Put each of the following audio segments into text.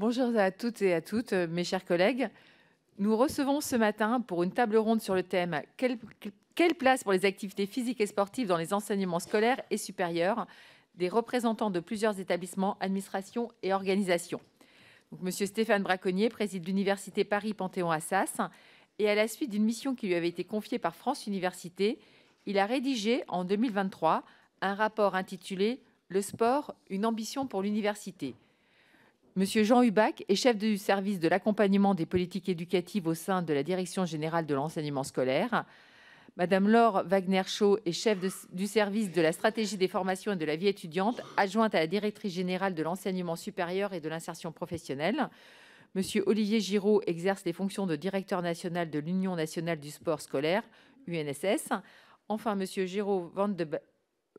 Bonjour à toutes et à toutes, euh, mes chers collègues. Nous recevons ce matin pour une table ronde sur le thème Quelle, place pour les activités physiques et sportives dans les enseignements scolaires et supérieurs des représentants de plusieurs établissements, administrations et organisations. Monsieur Stéphane Braconnier préside l'Université Paris-Panthéon-Assas et à la suite d'une mission qui lui avait été confiée par France Université, il a rédigé en 2023 un rapport intitulé Le sport, une ambition pour l'université Monsieur Jean Hubac est chef du service de l'accompagnement des politiques éducatives au sein de la Direction générale de l'enseignement scolaire. Madame Laure Wagner-Chaud est chef du service de la stratégie des formations et de la vie étudiante, adjointe à la directrice générale de l'enseignement supérieur et de l'insertion professionnelle. Monsieur Olivier Giraud exerce les fonctions de directeur national de l'Union nationale du sport scolaire, UNSS. Enfin, Monsieur Giraud Van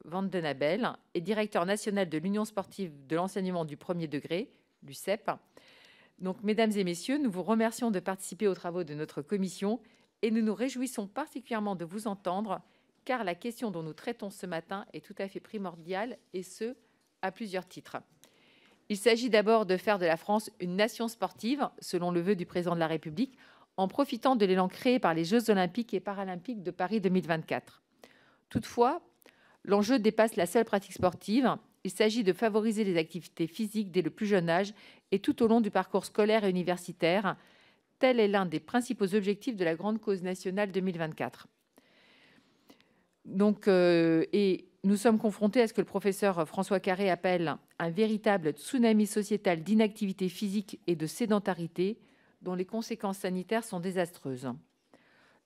Vandenabel est directeur national de l'Union sportive de l'enseignement du premier degré, du e Donc, mesdames et messieurs, nous vous remercions de participer aux travaux de notre commission et nous nous réjouissons particulièrement de vous entendre car la question dont nous traitons ce matin est tout à fait primordiale et ce, à plusieurs titres. Il s'agit d'abord de faire de la France une nation sportive, selon le vœu du président de la République, en profitant de l'élan créé par les Jeux olympiques et paralympiques de Paris 2024. Toutefois, l'enjeu dépasse la seule pratique sportive il s'agit de favoriser les activités physiques dès le plus jeune âge et tout au long du parcours scolaire et universitaire. Tel est l'un des principaux objectifs de la Grande Cause nationale 2024. Donc, euh, et nous sommes confrontés à ce que le professeur François Carré appelle un véritable tsunami sociétal d'inactivité physique et de sédentarité dont les conséquences sanitaires sont désastreuses.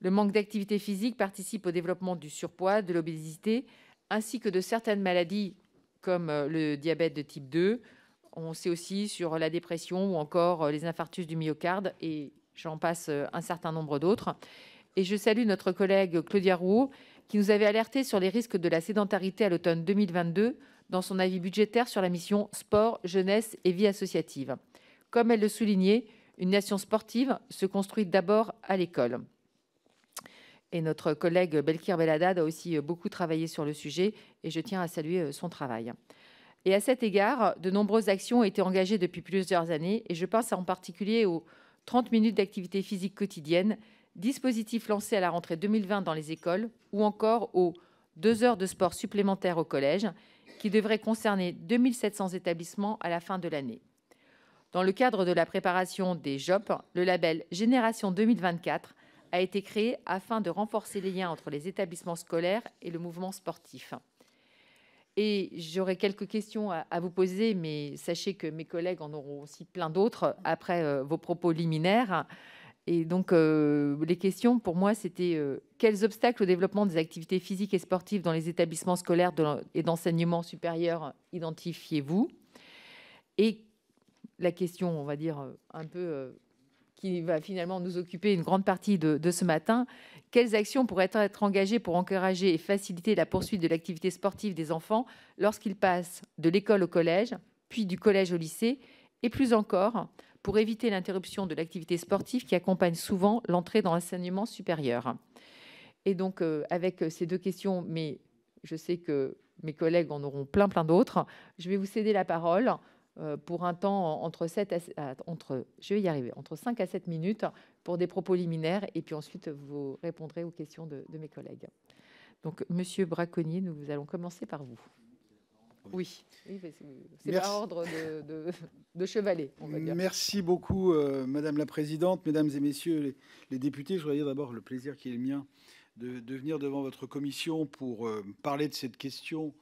Le manque d'activité physique participe au développement du surpoids, de l'obésité, ainsi que de certaines maladies comme euh, le diabète de type 2. On sait aussi sur la dépression ou encore euh, les infarctus du myocarde et j'en passe euh, un certain nombre d'autres. Et je salue notre collègue Claudia Roux qui nous avait alerté sur les risques de la sédentarité à l'automne 2022 dans son avis budgétaire sur la mission Sport, Jeunesse et Vie associative. Comme elle le soulignait, une nation sportive se construit d'abord à l'école. Et notre collègue Belkir Beladad a aussi euh, beaucoup travaillé sur le sujet et je tiens à saluer euh, son travail. Et à cet égard, de nombreuses actions ont été engagées depuis plusieurs années et je pense en particulier aux 30 minutes d'activité physique quotidienne, dispositif lancé à la rentrée 2020 dans les écoles ou encore aux 2 heures de sport supplémentaires au collège qui devraient concerner 2700 établissements à la fin de l'année. Dans le cadre de la préparation des JOP, le label Génération 2024 a été créé afin de renforcer les liens entre les établissements scolaires et le mouvement sportif. Et j'aurais quelques questions à, vous poser, mais sachez que mes collègues en auront aussi plein d'autres après euh, vos propos liminaires. Et donc, euh, les questions pour moi, c'était euh, quels obstacles au développement des activités physiques et sportives dans les établissements scolaires et d'enseignement supérieur identifiez-vous Et la question, on va dire, un peu qui va finalement nous occuper une grande partie de, ce matin. Quelles actions pourraient être engagées pour encourager et faciliter la poursuite de l'activité sportive des enfants lorsqu'ils passent de l'école au collège, puis du collège au lycée, et plus encore, pour éviter l'interruption de l'activité sportive qui accompagne souvent l'entrée dans l'enseignement supérieur Et donc, euh, avec ces deux questions, mais je sais que mes collègues en auront plein, plein d'autres, je vais vous céder la parole euh, pour un temps entre, 7 entre, je vais y arriver, entre 5 à 7 minutes pour des propos liminaires. Et puis ensuite, vous répondrez aux questions de, mes collègues. Donc, Monsieur Braconnier, nous allons commencer par vous. Oui, c'est l'ordre de, de, chevalet. Merci beaucoup, euh, Madame la Présidente, Mesdames et Messieurs les, députés. Je voudrais dire d'abord le plaisir qui est le mien de, venir devant votre commission pour euh, parler de cette question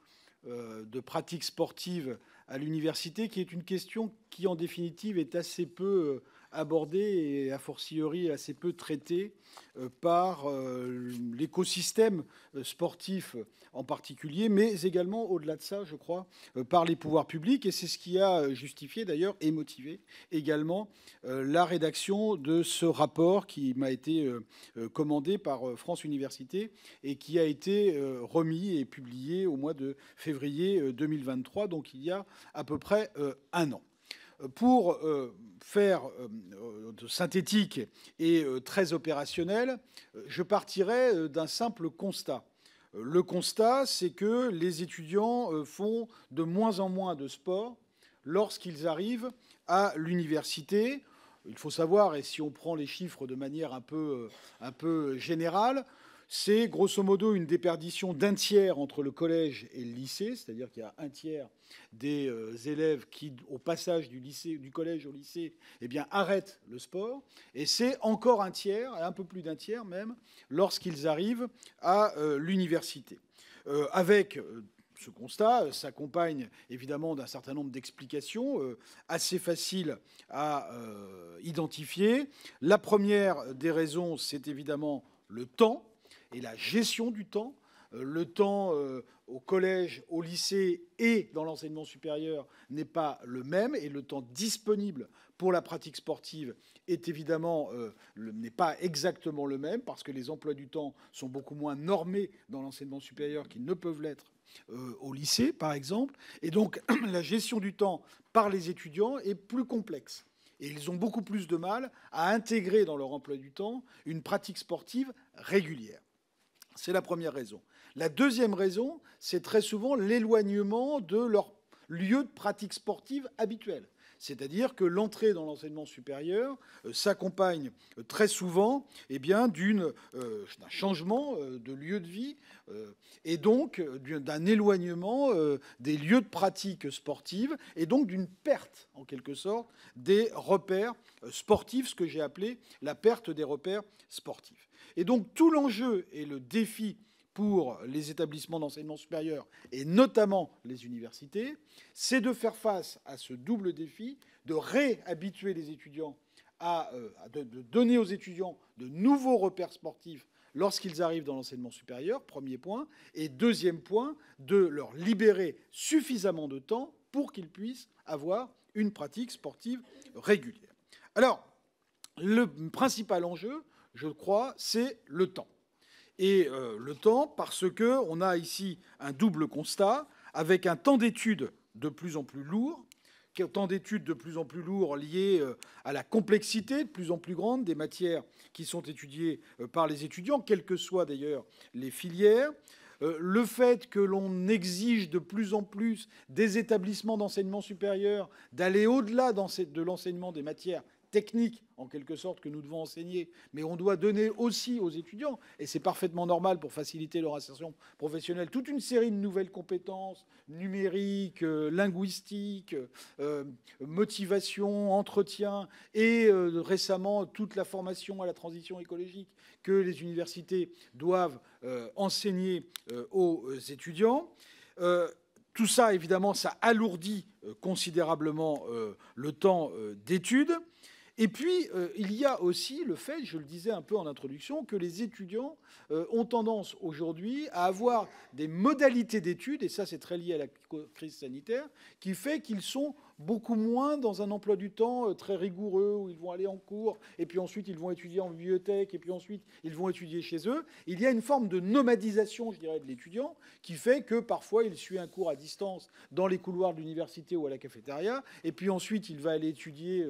de pratique sportive à l'université, qui est une question qui, en définitive, est assez peu euh, abordé et à fortiori assez peu traité euh, par euh, l'écosystème euh, sportif en particulier, mais également au-delà de ça, je crois, par les pouvoirs publics. Et c'est ce qui a justifié d'ailleurs et motivé également la rédaction de ce rapport qui m'a été commandé par France Université et qui a été remis et publié au mois de février 2023, donc il y a à peu près un an. Pour faire euh, de synthétique et euh, très opérationnel, euh, je partirai d'un simple constat. Le constat, c'est que les étudiants font de moins en moins de sport lorsqu'ils arrivent à l'université. Il faut savoir, et si on prend les chiffres de manière un peu générale, c'est grosso modo une déperdition d'un tiers entre le collège et le lycée, c'est-à-dire qu'il y a un tiers des euh, élèves qui, au passage du, collège au lycée, eh bien, arrêtent le sport, et c'est encore un tiers, un peu plus d'un tiers même, lorsqu'ils arrivent à euh, l'université. Euh, avec ce constat s'accompagne évidemment d'un certain nombre d'explications assez faciles à identifier. La première des raisons, c'est évidemment le temps et la gestion du temps. Euh, le temps euh, au collège, au lycée et dans l'enseignement supérieur n'est pas le même et le temps disponible pour la pratique sportive est évidemment euh, n'est pas exactement le même parce que les emplois du temps sont beaucoup moins normés dans l'enseignement supérieur qu'ils ne peuvent l'être au lycée par exemple et donc la gestion du temps par les étudiants est plus complexe et ils ont beaucoup plus de mal à intégrer dans leur emploi du temps une pratique sportive régulière. C'est la première raison. La deuxième raison, c'est très souvent l'éloignement de leur lieu de pratique sportive habituel. C'est-à-dire que l'entrée dans l'enseignement supérieur euh, s'accompagne euh, très souvent eh bien, euh, d'un changement de lieu de vie et donc d'un éloignement des lieux de pratique sportive et donc d'une perte, en quelque sorte, des repères sportifs, ce que j'ai appelé la perte des repères sportifs. Et donc tout l'enjeu et le défi pour les établissements d'enseignement supérieur et notamment les universités, c'est de faire face à ce double défi, de réhabituer les étudiants à, euh, de donner aux étudiants de nouveaux repères sportifs lorsqu'ils arrivent dans l'enseignement supérieur, premier point, et deuxième point, de leur libérer suffisamment de temps pour qu'ils puissent avoir une pratique sportive régulière. Alors, le principal enjeu, je crois, c'est le temps. Et euh, le temps parce que on a ici un double constat avec un temps d'étude de plus en plus lourd, un temps d'études de plus en plus lourd lié euh, à la complexité de plus en plus grande des matières qui sont étudiées euh, par les étudiants, quelles que soient d'ailleurs les filières, le fait que l'on exige de plus en plus des établissements d'enseignement supérieur d'aller au-delà de l'enseignement des matières techniques en quelque sorte, que nous devons enseigner, mais on doit donner aussi aux étudiants, et c'est parfaitement normal pour faciliter leur insertion professionnelle, toute une série de nouvelles compétences numériques, euh, linguistiques, euh, motivation, entretien, et euh, récemment toute la formation à la transition écologique que les universités doivent enseigner aux étudiants. Tout ça, évidemment, ça alourdit considérablement le temps d'études. Et puis, euh, il y a aussi le fait, je le disais un peu en introduction, que les étudiants euh, ont tendance aujourd'hui à avoir des modalités d'études, et ça c'est très lié à la crise sanitaire, qui fait qu'ils sont beaucoup moins dans un emploi du temps euh, très rigoureux où ils vont aller en cours et puis ensuite ils vont étudier en bibliothèque et puis ensuite ils vont étudier chez eux. Il y a une forme de nomadisation, je dirais, de l'étudiant qui fait que parfois il suit un cours à distance dans les couloirs de l'université ou à la cafétéria et puis ensuite il va aller étudier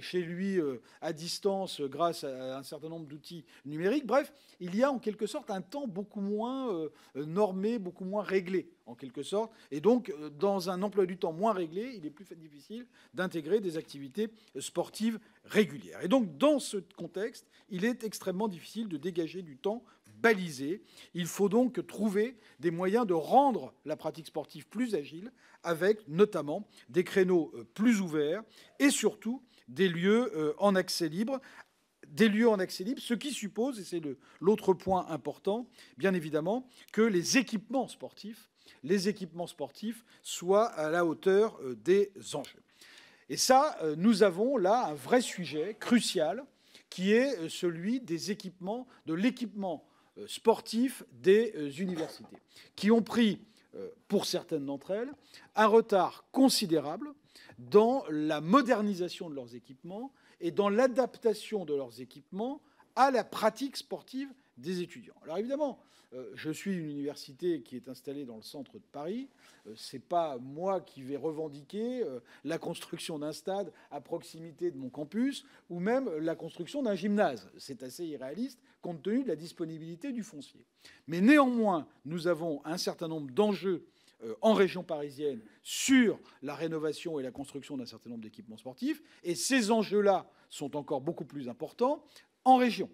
chez lui euh, à distance euh, grâce à un certain nombre d'outils numériques. Bref, il y a en quelque sorte un temps beaucoup moins euh, normé, beaucoup moins réglé, en quelque sorte. Et donc, dans un emploi du temps moins réglé, il est plus difficile d'intégrer des activités sportives régulières. Et donc, dans ce contexte, il est extrêmement difficile de dégager du temps balisé. Il faut donc trouver des moyens de rendre la pratique sportive plus agile, avec notamment des créneaux plus ouverts et surtout des lieux euh, en accès libre des lieux en accès libre, ce qui suppose, et c'est l'autre point important, bien évidemment, que les équipements sportifs, les équipements sportifs soient à la hauteur euh, des enjeux. Et ça, euh, nous avons là un vrai sujet crucial qui est celui des équipements, de l'équipement sportif des universités, qui ont pris, pour certaines d'entre elles, un retard considérable dans la modernisation de leurs équipements et dans l'adaptation de leurs équipements à la pratique sportive des étudiants. Alors évidemment, euh, je suis une université qui est installée dans le centre de Paris. Euh, Ce n'est pas moi qui vais revendiquer euh, la construction d'un stade à proximité de mon campus ou même la construction d'un gymnase. C'est assez irréaliste compte tenu de la disponibilité du foncier. Mais néanmoins, nous avons un certain nombre d'enjeux euh, en région parisienne sur la rénovation et la construction d'un certain nombre d'équipements sportifs. Et ces enjeux-là sont encore beaucoup plus importants en région.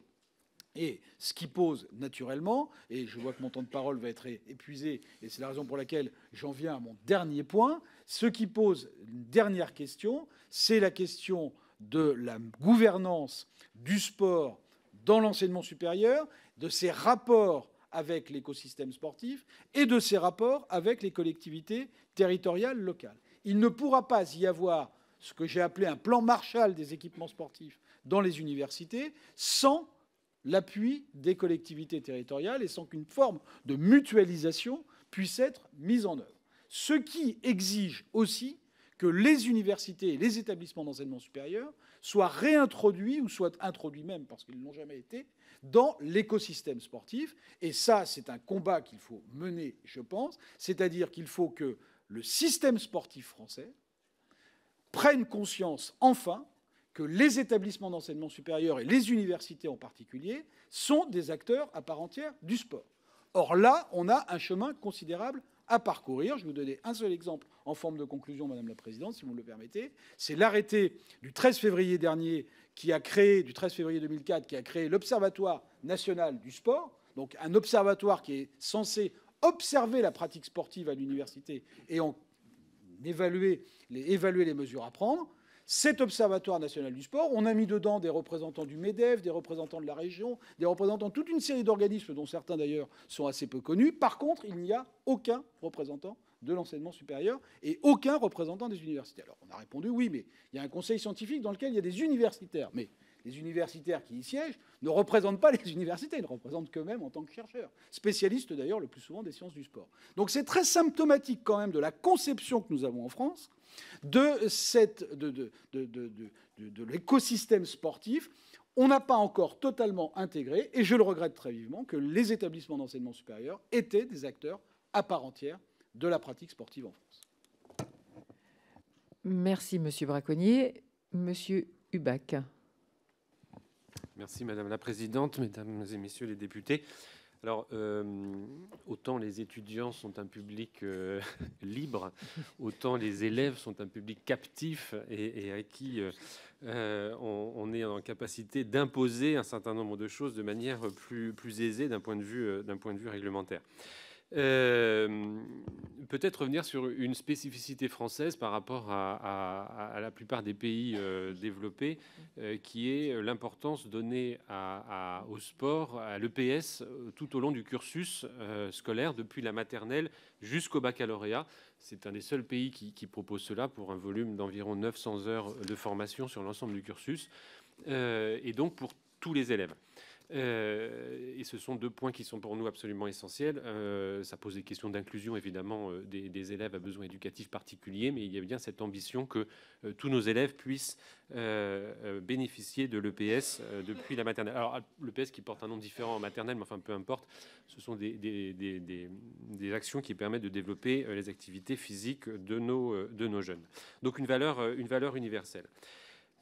Et ce qui pose naturellement, et je vois que mon temps de parole va être épuisé, et c'est la raison pour laquelle j'en viens à mon dernier point, ce qui pose une dernière question, c'est la question de la gouvernance du sport dans l'enseignement supérieur, de ses rapports avec l'écosystème sportif et de ses rapports avec les collectivités territoriales locales. Il ne pourra pas y avoir ce que j'ai appelé un plan Marshall des équipements sportifs dans les universités sans l'appui des collectivités territoriales et sans qu'une forme de mutualisation puisse être mise en œuvre. Ce qui exige aussi que les universités et les établissements d'enseignement supérieur soient réintroduits ou soient introduits même, parce qu'ils n'ont jamais été, dans l'écosystème sportif. Et ça, c'est un combat qu'il faut mener, je pense. C'est-à-dire qu'il faut que le système sportif français prenne conscience enfin que les établissements d'enseignement supérieur et les universités en particulier sont des acteurs à part entière du sport. Or là, on a un chemin considérable à parcourir. Je vais vous donner un seul exemple en forme de conclusion, Madame la Présidente, si vous me le permettez. C'est l'arrêté du 13 février dernier qui a créé, du 13 février 2004, qui a créé l'Observatoire national du sport, donc un observatoire qui est censé observer la pratique sportive à l'université et en évaluer les, évaluer les mesures à prendre cet observatoire national du sport. On a mis dedans des représentants du MEDEF, des représentants de la région, des représentants de toute une série d'organismes dont certains d'ailleurs sont assez peu connus. Par contre, il n'y a aucun représentant de l'enseignement supérieur et aucun représentant des universités. Alors on a répondu oui, mais il y a un conseil scientifique dans lequel il y a des universitaires. Mais les universitaires qui y siègent ne représentent pas les universités, ils ne représentent qu'eux-mêmes en tant que chercheurs, spécialistes d'ailleurs le plus souvent des sciences du sport. Donc c'est très symptomatique quand même de la conception que nous avons en France de, cette, de, l'écosystème sportif. On n'a pas encore totalement intégré, et je le regrette très vivement, que les établissements d'enseignement supérieur étaient des acteurs à part entière de la pratique sportive en France. Merci, Monsieur Braconnier. Monsieur Hubac. Merci, Madame la Présidente, Mesdames et Messieurs les députés. Alors, euh, autant les étudiants sont un public euh, libre, autant les élèves sont un public captif et, à qui euh, on, est en capacité d'imposer un certain nombre de choses de manière plus, plus aisée d'un point, point de vue réglementaire. Euh, peut-être revenir sur une spécificité française par rapport à, la plupart des pays euh, développés, euh, qui est l'importance donnée au sport, à l'EPS, tout au long du cursus scolaire, depuis la maternelle jusqu'au baccalauréat. C'est un des seuls pays qui, qui, propose cela pour un volume d'environ 900 heures de formation sur l'ensemble du cursus, et donc pour tous les élèves. Euh, et ce sont deux points qui sont pour nous absolument essentiels. Euh, ça pose des questions d'inclusion, évidemment, euh, des, élèves à besoins éducatifs particuliers, mais il y a bien cette ambition que tous nos élèves puissent bénéficier de l'EPS depuis la maternelle. Alors, l'EPS qui porte un nom différent en maternelle, mais enfin, peu importe, ce sont des, des, actions qui permettent de développer les activités physiques de nos, de nos jeunes. Donc, une valeur, une valeur universelle.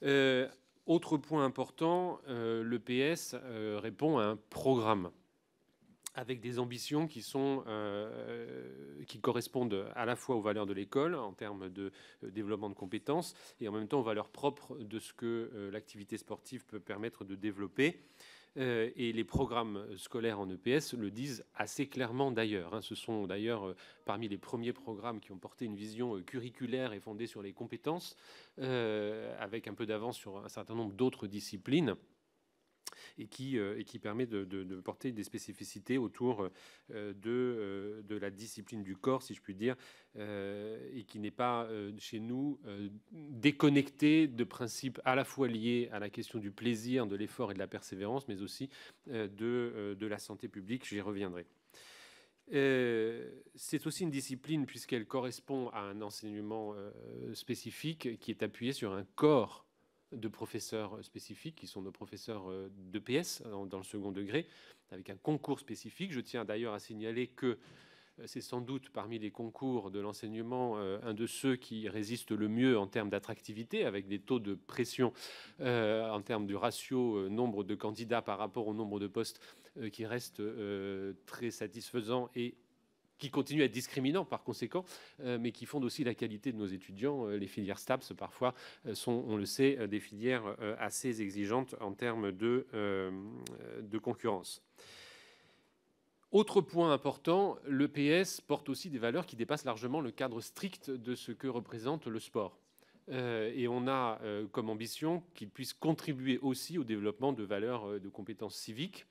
Euh, autre point important, l'EPS euh, le PS euh, répond à un programme avec des ambitions euh, qui correspondent à la fois aux valeurs de l'école en termes de développement de compétences et en même temps aux valeurs propres de ce que l'activité sportive peut permettre de développer. Euh, et les programmes euh, scolaires en EPS le disent assez clairement d'ailleurs. Hein. Ce sont d'ailleurs euh, parmi les premiers programmes qui ont porté une vision curriculaire et fondée sur les compétences, avec un peu d'avance sur un certain nombre d'autres disciplines et qui, euh, et qui permet de, porter des spécificités autour euh, de, euh, de la discipline du corps, si je puis dire, et qui n'est pas chez nous déconnectée de principes à la fois liés à la question du plaisir, de l'effort et de la persévérance, mais aussi de, de la santé publique. J'y reviendrai. c'est aussi une discipline puisqu'elle correspond à un enseignement spécifique qui est appuyé sur un corps de professeurs euh, spécifiques, qui sont nos professeurs euh, de PS euh, dans le second degré, avec un concours spécifique. Je tiens d'ailleurs à signaler que c'est sans doute parmi les concours de l'enseignement un de ceux qui résiste le mieux en termes d'attractivité, avec des taux de pression en termes du ratio nombre de candidats par rapport au nombre de postes qui reste très satisfaisant et qui continuent à être discriminants par conséquent, euh, mais qui fondent aussi la qualité de nos étudiants. Euh, les filières STAPS, parfois, euh, sont, on le sait, des filières assez exigeantes en termes de, concurrence. Autre point important, l'EPS porte aussi des valeurs qui dépassent largement le cadre strict de ce que représente le sport. et on a comme ambition qu'il puisse contribuer aussi au développement de valeurs de compétences civiques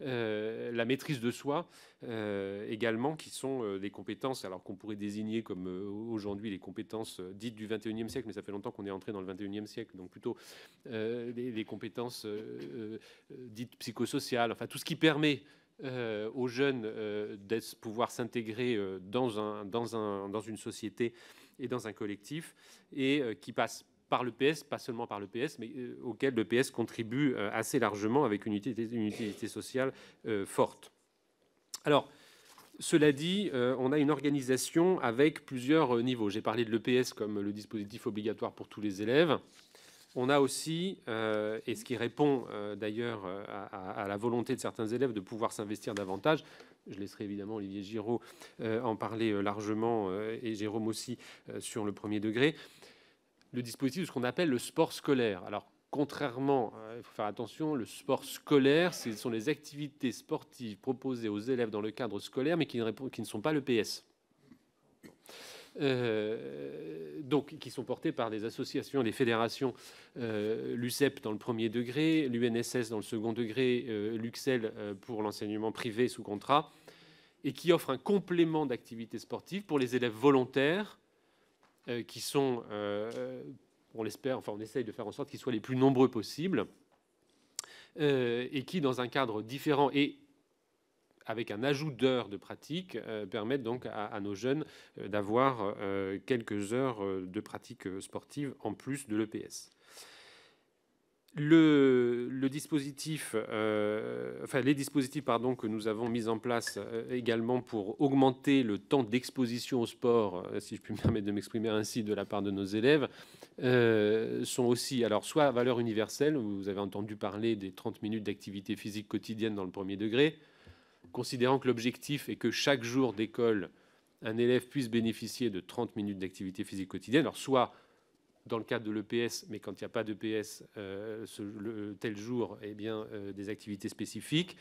euh, la maîtrise de soi euh, également, qui sont euh, des compétences, alors qu'on pourrait désigner comme aujourd'hui les compétences dites du 21e siècle, mais ça fait longtemps qu'on est entré dans le 21e siècle, donc plutôt les, compétences dites psychosociales, enfin tout ce qui permet aux jeunes de pouvoir s'intégrer dans, un, dans, un, dans une société et dans un collectif, et qui passe par le PS, pas seulement par le PS, mais euh, auquel le PS contribue euh, assez largement avec une utilité, sociale euh, forte. Alors, cela dit, on a une organisation avec plusieurs niveaux. J'ai parlé de l'EPS comme le dispositif obligatoire pour tous les élèves. On a aussi, et ce qui répond d'ailleurs à, à, la volonté de certains élèves de pouvoir s'investir davantage, je laisserai évidemment Olivier Giraud en parler largement et Jérôme aussi sur le premier degré, le dispositif de ce qu'on appelle le sport scolaire. Alors, contrairement, hein, il faut faire attention, le sport scolaire, ce sont les activités sportives proposées aux élèves dans le cadre scolaire, mais qui ne, qui ne sont pas le PS. Euh, donc, qui sont portées par des associations, des fédérations, euh, l'UCEP dans le premier degré, l'UNSS dans le second degré, euh, l'UXEL pour l'enseignement privé sous contrat, et qui offre un complément d'activités sportives pour les élèves volontaires euh, qui sont, euh, on l'espère, enfin on essaye de faire en sorte qu'ils soient les plus nombreux possibles, euh, et qui, dans un cadre différent et avec un ajout d'heures de pratique, permettent donc à, nos jeunes d'avoir quelques heures de pratique sportive en plus de l'EPS. Le, le, dispositif, euh, enfin les dispositifs pardon, que nous avons mis en place euh, également pour augmenter le temps d'exposition au sport, euh, si je puis me permettre de m'exprimer ainsi, de la part de nos élèves, sont aussi, alors soit à valeur universelle, vous avez entendu parler des 30 minutes d'activité physique quotidienne dans le premier degré, considérant que l'objectif est que chaque jour d'école, un élève puisse bénéficier de 30 minutes d'activité physique quotidienne, alors soit dans le cadre de l'EPS, mais quand il n'y a pas d'EPS euh, tel jour, eh bien, euh, des activités spécifiques.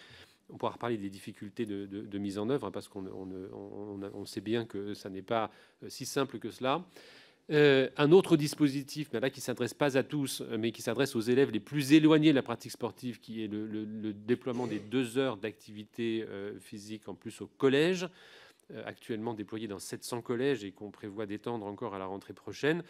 On pourra reparler des difficultés de, mise en œuvre, hein, parce qu'on sait bien que ça n'est pas euh, si simple que cela. Euh, un autre dispositif, mais là qui s'adresse pas à tous, mais qui s'adresse aux élèves les plus éloignés de la pratique sportive, qui est le, le déploiement des deux heures d'activité physique en plus au collège actuellement déployé dans 700 collèges et qu'on prévoit d'étendre encore à la rentrée prochaine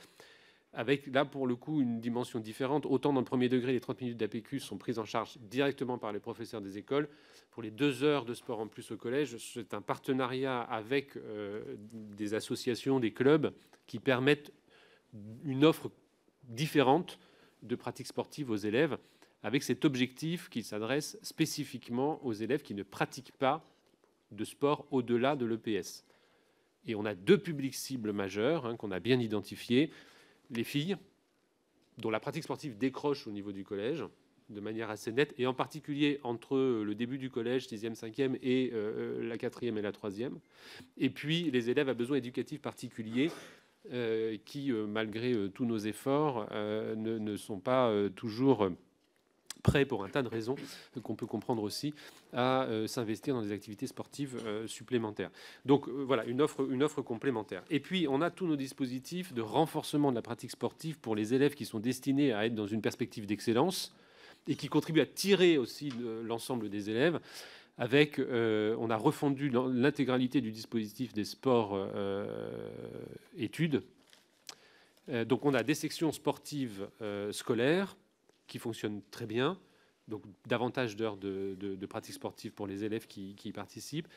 avec là pour le coup une dimension différente. Autant dans le premier degré, les 30 minutes d'APQ sont prises en charge directement par les professeurs des écoles. Pour les deux heures de sport en plus au collège, c'est un partenariat avec euh, des associations, des clubs qui permettent une offre différente de pratiques sportives aux élèves, avec cet objectif qui s'adresse spécifiquement aux élèves qui ne pratiquent pas de sport au-delà de l'EPS. Et on a deux publics cibles majeurs hein, qu'on a bien identifiés les filles dont la pratique sportive décroche au niveau du collège de manière assez nette, et en particulier entre le début du collège, 6e, 5e, euh, euh, et la 4e et la 3e. Et puis les élèves à besoins éducatifs particuliers euh, qui, malgré tous nos efforts, ne, sont pas toujours prêts pour un tas de raisons qu'on peut comprendre aussi à euh, s'investir dans des activités sportives euh, supplémentaires. Donc euh, voilà, une offre, une offre complémentaire. Et puis on a tous nos dispositifs de renforcement de la pratique sportive pour les élèves qui sont destinés à être dans une perspective d'excellence et qui contribuent à tirer aussi l'ensemble des élèves avec, on a refondu l'intégralité du dispositif des sports études. donc on a des sections sportives scolaires, qui fonctionne très bien, donc davantage d'heures de, pratique sportive pour les élèves qui, y participent.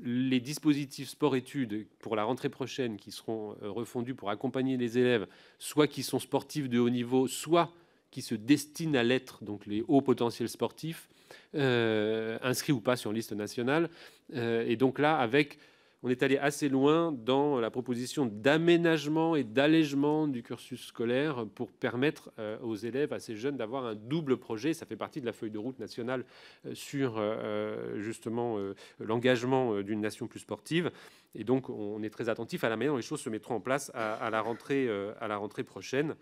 Les dispositifs sport-études pour la rentrée prochaine qui seront euh, refondus pour accompagner les élèves, soit qui sont sportifs de haut niveau, soit qui se destinent à l'être, donc les hauts potentiels sportifs, euh, inscrits ou pas sur liste nationale. Euh, et donc là, avec on est allé assez loin dans la proposition d'aménagement et d'allègement du cursus scolaire pour permettre euh, aux élèves, à ces jeunes, d'avoir un double projet. Ça fait partie de la feuille de route nationale euh, sur euh, justement l'engagement d'une nation plus sportive. Et donc, on est très attentif à la manière dont les choses se mettront en place à, la, rentrée, à la rentrée prochaine.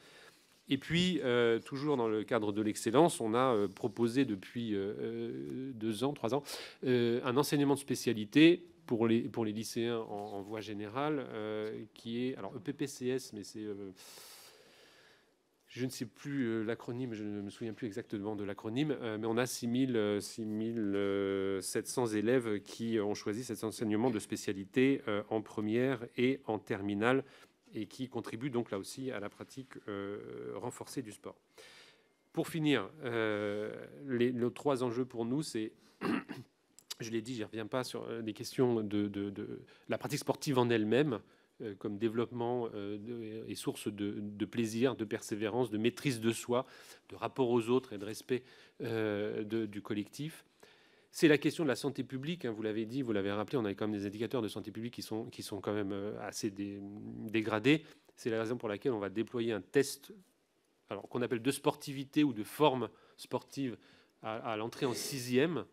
Et puis, toujours dans le cadre de l'excellence, on a proposé depuis deux ans, trois ans, un enseignement de spécialité pour les, pour les lycéens en, voie générale, euh, qui est alors EPPCS, mais c'est euh, je ne sais plus euh, l'acronyme, je ne me souviens plus exactement de l'acronyme, mais on a 6700 élèves qui ont choisi cet enseignement de spécialité en première et en terminale et qui contribuent donc là aussi à la pratique renforcée du sport. Pour finir, les, nos trois enjeux pour nous, c'est je l'ai dit, je ne reviens pas sur euh, des questions de, la pratique sportive en elle-même, euh, comme développement euh, et source de, plaisir, de persévérance, de maîtrise de soi, de rapport aux autres et de respect du collectif. C'est la question de la santé publique, hein, vous l'avez dit, vous l'avez rappelé, on a quand même des indicateurs de santé publique qui sont, qui sont quand même assez dégradés. C'est la raison pour laquelle on va déployer un test alors qu'on appelle de sportivité ou de forme sportive à l'entrée en sixième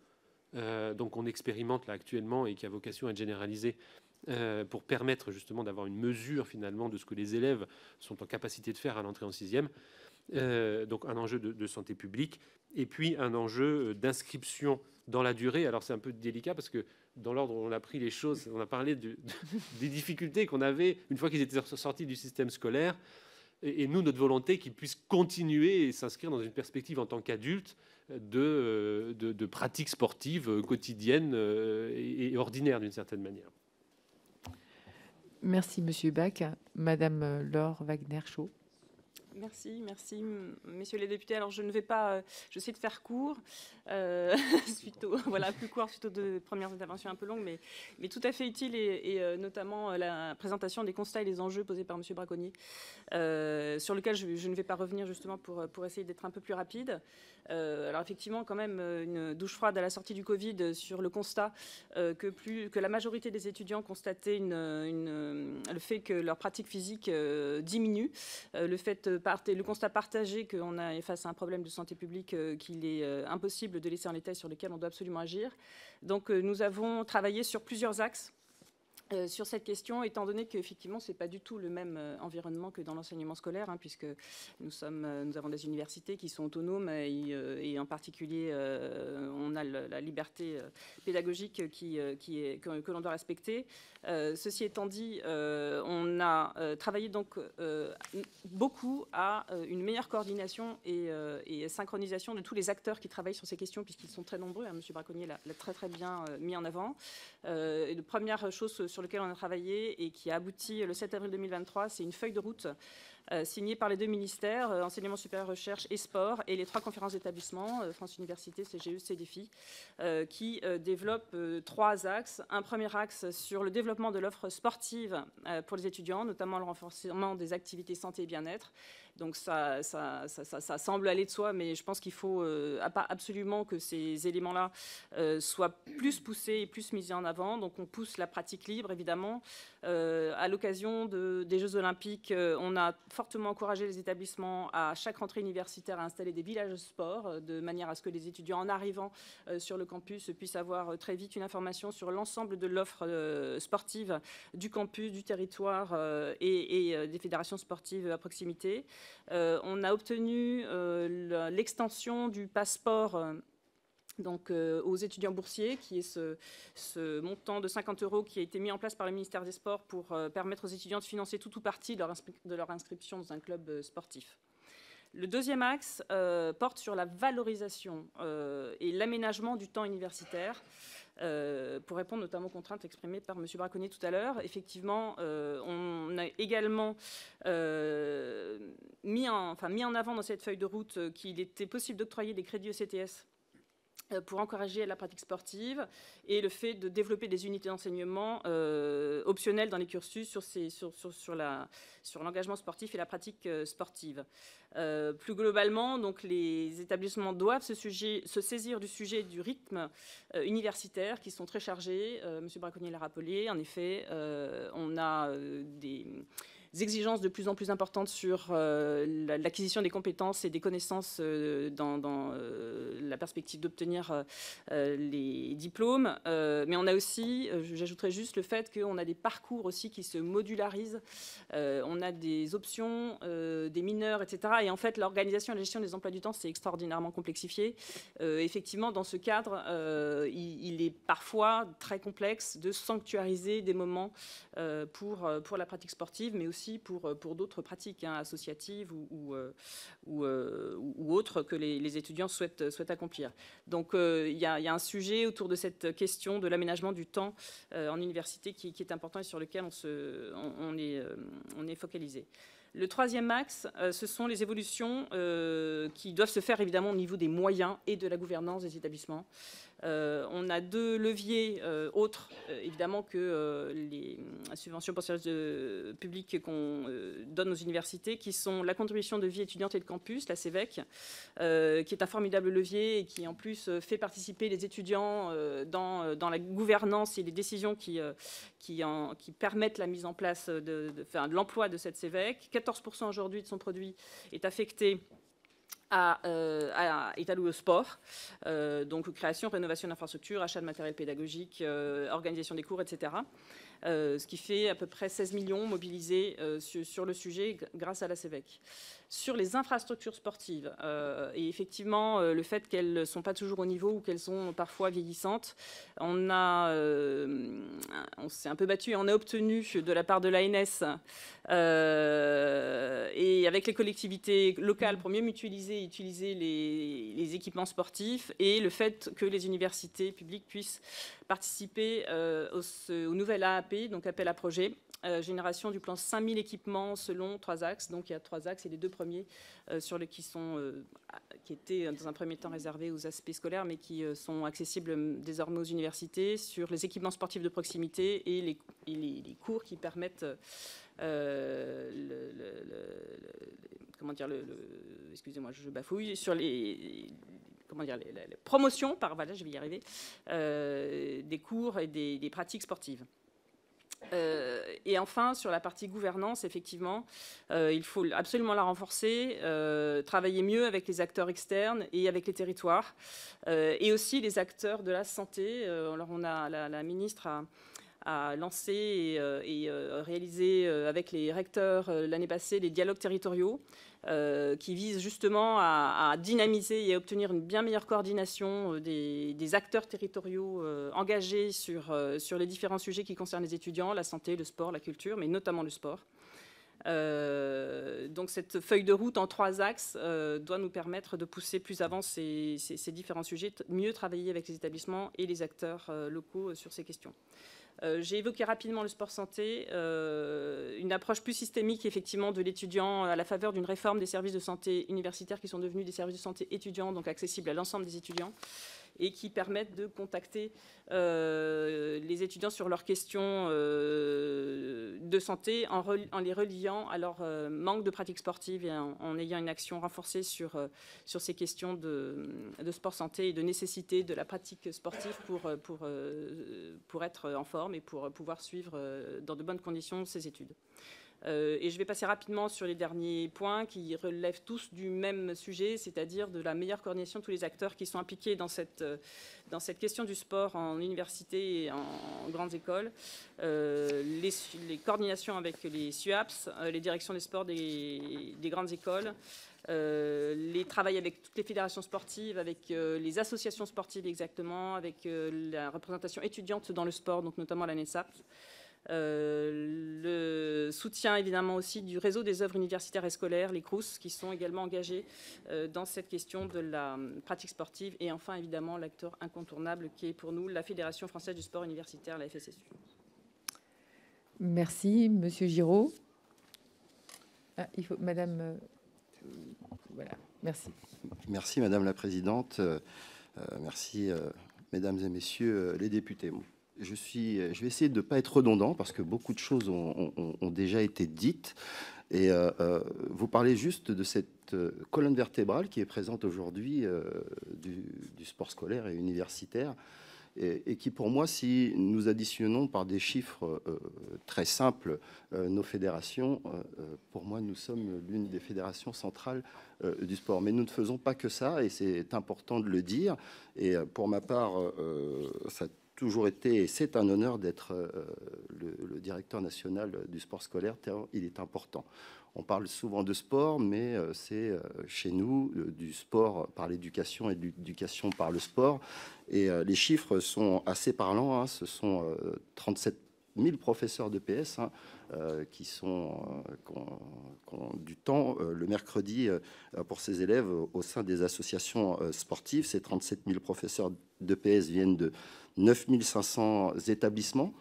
euh, donc on expérimente là actuellement et qui a vocation à être généralisé euh, pour permettre justement d'avoir une mesure finalement de ce que les élèves sont en capacité de faire à l'entrée en sixième. Euh, donc un enjeu de, santé publique et puis un enjeu d'inscription dans la durée. Alors c'est un peu délicat parce que dans l'ordre où on a pris les choses, on a parlé des difficultés qu'on avait une fois qu'ils étaient sortis du système scolaire et, nous, notre volonté, qu'ils puissent continuer et s'inscrire dans une perspective en tant qu'adultes euh, euh, de, de, pratiques sportives euh, quotidiennes et, ordinaires d'une certaine manière. Merci, Monsieur Bach. Madame Laure Wagner-Chaud. Merci, merci, messieurs les députés. Alors, je ne vais pas, euh, je sais de faire court, euh, suite voilà, plus court suite aux deux premières interventions un peu longues, mais, tout à fait utiles, et, euh, notamment la présentation des constats et des enjeux posés par Monsieur Braconnier, sur lequel je, ne vais pas revenir justement pour, pour essayer d'être un peu plus rapide. Euh, alors effectivement, quand même, euh, une douche froide à la sortie du Covid euh, sur le constat que, plus, que la majorité des étudiants constataient le fait que leur pratique physique diminue, le, fait, le constat partagé qu'on a face à un problème de santé publique qu'il est impossible de laisser en l'état sur lequel on doit absolument agir. Donc nous avons travaillé sur plusieurs axes euh, sur cette question, étant donné qu'effectivement, ce n'est pas du tout le même euh, environnement que dans l'enseignement scolaire, hein, puisque nous, sommes, euh, nous avons des universités qui sont autonomes et, en particulier, on a la liberté pédagogique qui, est, que, l'on doit respecter. ceci étant dit, on a travaillé donc beaucoup à une meilleure coordination et, synchronisation de tous les acteurs qui travaillent sur ces questions, puisqu'ils sont très nombreux. M. Hein. Monsieur Braconnier l'a très très bien mis en avant. et de première chose sur sur lequel on a travaillé et qui a abouti le 7 avril 2023, c'est une feuille de route euh, signée par les deux ministères, euh, enseignement supérieur, recherche et sport, et les trois conférences d'établissement, euh, France Université, CGE, CDFI, qui développent trois axes. Un premier axe sur le développement de l'offre sportive pour les étudiants, notamment le renforcement des activités santé et bien-être, donc ça, semble aller de soi, mais je pense qu'il faut euh, absolument que ces éléments-là euh, soient plus poussés et plus mis en avant. Donc on pousse la pratique libre, évidemment. Euh, à l'occasion des Jeux olympiques, on a fortement encouragé les établissements à chaque rentrée universitaire à installer des villages de sport, de manière à ce que les étudiants en arrivant sur le campus puissent avoir très vite une information sur l'ensemble de l'offre sportive du campus, du territoire et des fédérations sportives à proximité. Euh, on a obtenu euh, l'extension du passeport euh, donc aux étudiants boursiers, qui est ce, montant de 50 euros qui a été mis en place par le ministère des Sports pour permettre aux étudiants de financer tout ou partie de leur, inscription dans un club sportif. Le deuxième axe porte sur la valorisation et l'aménagement du temps universitaire. Euh, pour répondre notamment aux contraintes exprimées par M. Braconnier tout à l'heure. Effectivement, euh, on a également euh, mis, enfin, mis en avant dans cette feuille de route qu'il était possible d'octroyer des crédits ECTS euh, pour encourager la pratique sportive et le fait de développer des unités d'enseignement euh, optionnelles dans les cursus sur, l'engagement sportif et la pratique euh, sportive. plus globalement, donc, les établissements doivent se, se saisir du sujet du rythme universitaire qui sont très chargés. Monsieur Braconnier l'a rappelé, en effet, on a des exigences de plus en plus importantes sur euh, l'acquisition des compétences et des connaissances euh, dans, euh, la perspective d'obtenir les diplômes. mais on a aussi, j'ajouterais juste le fait qu'on a des parcours aussi qui se modularisent. on a des options, des mineurs, etc. Et en fait, l'organisation et la gestion des emplois du temps, c'est extraordinairement complexifié. effectivement, dans ce cadre, il, il est parfois très complexe de sanctuariser des moments pour, pour la pratique sportive, mais aussi euh, pour, d'autres pratiques hein, associatives euh, euh, ou, autres que les, étudiants souhaitent, accomplir. Donc il y, a un sujet autour de cette question de l'aménagement du temps en université qui, est important et sur lequel on, est, focalisé. Le troisième axe, ce sont les évolutions qui doivent se faire évidemment au niveau des moyens et de la gouvernance des établissements. Euh, on a deux leviers euh, autres, euh, évidemment, que les subventions pour services publics qu'on donne aux universités, qui sont la contribution de vie étudiante et de campus, la CEVEC, qui est un formidable levier et qui, en plus, fait participer les étudiants dans, la gouvernance et les décisions qui, permettent la mise en place de, l'emploi de cette CEVEC. 14% aujourd'hui de son produit est affecté à, euh, Italo Sport, euh, donc création, rénovation d'infrastructures, achat de matériel pédagogique, euh, organisation des cours, etc. Euh, ce qui fait à peu près 16 millions mobilisés sur, sur, le sujet grâce à la CEVEC sur les infrastructures sportives. Euh, et effectivement, euh, le fait qu'elles ne sont pas toujours au niveau ou qu'elles sont parfois vieillissantes, on, a, euh, on s'est un peu battu et on a obtenu de la part de l'ANS et avec les collectivités locales pour mieux mutualiser et utiliser les, équipements sportifs et le fait que les universités publiques puissent participer au, au nouvel AAP, donc appel à projet, euh, génération du plan 5000 équipements selon trois axes. Donc il y a trois axes et les deux premiers euh, sur les, qui, sont, euh, qui étaient dans un premier temps réservés aux aspects scolaires mais qui sont accessibles désormais aux universités sur les équipements sportifs de proximité et les, cours qui permettent comment dire le, excusez-moi je bafouille sur les comment dire Les promotions, par voilà je vais y arriver des cours et des pratiques sportives. Euh, et enfin, sur la partie gouvernance, effectivement, euh, il faut absolument la renforcer, euh, travailler mieux avec les acteurs externes et avec les territoires, et aussi les acteurs de la santé. alors, on a la, ministre a, lancé et, et réalisé avec les recteurs l'année passée les dialogues territoriaux euh, qui vise justement à, dynamiser et à obtenir une bien meilleure coordination euh, des, acteurs territoriaux euh, engagés sur, les différents sujets qui concernent les étudiants, la santé, le sport, la culture, mais notamment le sport. donc cette feuille de route en trois axes doit nous permettre de pousser plus avant ces, différents sujets, mieux travailler avec les établissements et les acteurs locaux sur ces questions. Euh, j'ai évoqué rapidement le sport santé, euh, une approche plus systémique effectivement de l'étudiant à la faveur d'une réforme des services de santé universitaires qui sont devenus des services de santé étudiants, donc accessibles à l'ensemble des étudiants et qui permettent de contacter euh, les étudiants sur leurs questions euh, de santé en, les reliant à leur euh, manque de pratique sportive et en, ayant une action renforcée sur, sur ces questions de, sport santé et de nécessité de la pratique sportive pour, pour, pour être en forme et pour pouvoir suivre dans de bonnes conditions ses études. Euh, et je vais passer rapidement sur les derniers points qui relèvent tous du même sujet, c'est-à-dire de la meilleure coordination de tous les acteurs qui sont impliqués dans cette, euh, question du sport en université et en, grandes écoles. Euh, les, coordinations avec les SUAPS, les directions des sports des, grandes écoles. les travaux avec toutes les fédérations sportives, avec les associations sportives exactement, avec la représentation étudiante dans le sport, donc notamment la NESAP. Euh, le soutien évidemment aussi du réseau des œuvres universitaires et scolaires, les CRUS, qui sont également engagés euh, dans cette question de la hum, pratique sportive. Et enfin, évidemment, l'acteur incontournable qui est pour nous la Fédération française du sport universitaire, la FSSU. Merci, Monsieur Giraud. Ah, il faut, Madame. Euh, voilà, merci. Merci, Madame la Présidente. merci, Mesdames et Messieurs les députés. Je, suis, je vais essayer de ne pas être redondant parce que beaucoup de choses ont, déjà été dites. Et euh, euh, vous parlez juste de cette euh, colonne vertébrale qui est présente aujourd'hui du, sport scolaire et universitaire, et, qui pour moi, si nous additionnons par des chiffres très simples nos fédérations, pour moi nous sommes l'une des fédérations centrales du sport. Mais nous ne faisons pas que ça, et c'est important de le dire. Et pour ma part, ça été, c'est un honneur d'être euh, le, directeur national du sport scolaire, il est important. On parle souvent de sport, mais euh, c'est euh, chez nous du sport par l'éducation et de l'éducation par le sport. Et les chiffres sont assez parlants, hein. ce sont 37 1000 professeurs de PS hein, euh, qui, sont, euh, ont, du temps euh, le mercredi pour ces élèves au sein des associations sportives. Ces 37 000 professeurs de PS viennent de 9500 établissements.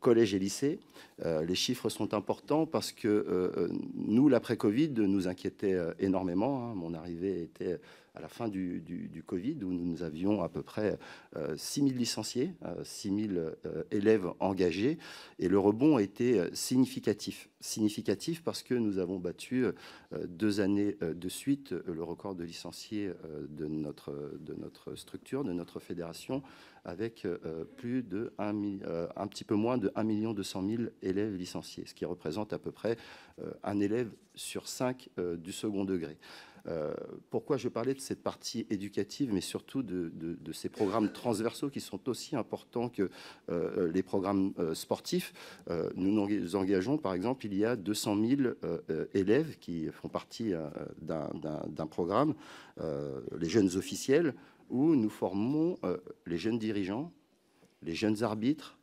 collèges et lycées. les chiffres sont importants parce que nous, l'après-Covid, nous inquiétait énormément. Hein. Mon arrivée était à la fin du, Covid, où nous avions à peu près 6 euh, 000 licenciés, 6 euh, 000 euh, élèves engagés, et le rebond a été significatif. Significatif parce que nous avons battu deux années de suite le record de licenciés de notre, structure, de notre fédération, avec plus de 1 un petit peu moins de 1 200 000 élèves licenciés, ce qui représente à peu près un élève sur cinq du second degré. Euh, pourquoi je parlais de cette partie éducative, mais surtout de, ces programmes transversaux qui sont aussi importants que euh, les programmes euh, sportifs. nous nous engageons, par exemple, il y a 200 000 élèves qui font partie d'un programme, les jeunes officiels, où nous formons les jeunes dirigeants, les jeunes arbitres,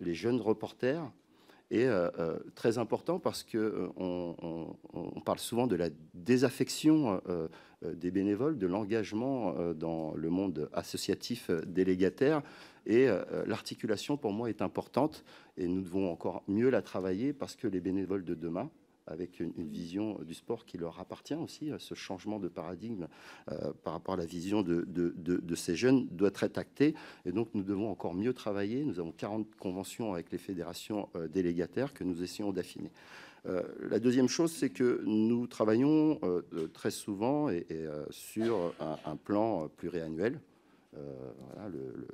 les jeunes reporters, et euh, euh, très important parce qu'on euh, on, parle souvent de la désaffection des bénévoles, de l'engagement dans le monde associatif délégataire. Et l'articulation, pour moi, est importante et nous devons encore mieux la travailler parce que les bénévoles de demain, avec une, vision du sport qui leur appartient aussi. Euh, ce changement de paradigme euh, par rapport à la vision de, ces jeunes doit être acté. Et donc, nous devons encore mieux travailler. Nous avons 40 conventions avec les fédérations euh, délégataires que nous essayons d'affiner. la deuxième chose, c'est que nous travaillons très souvent et, sur un, plan pluriannuel. le,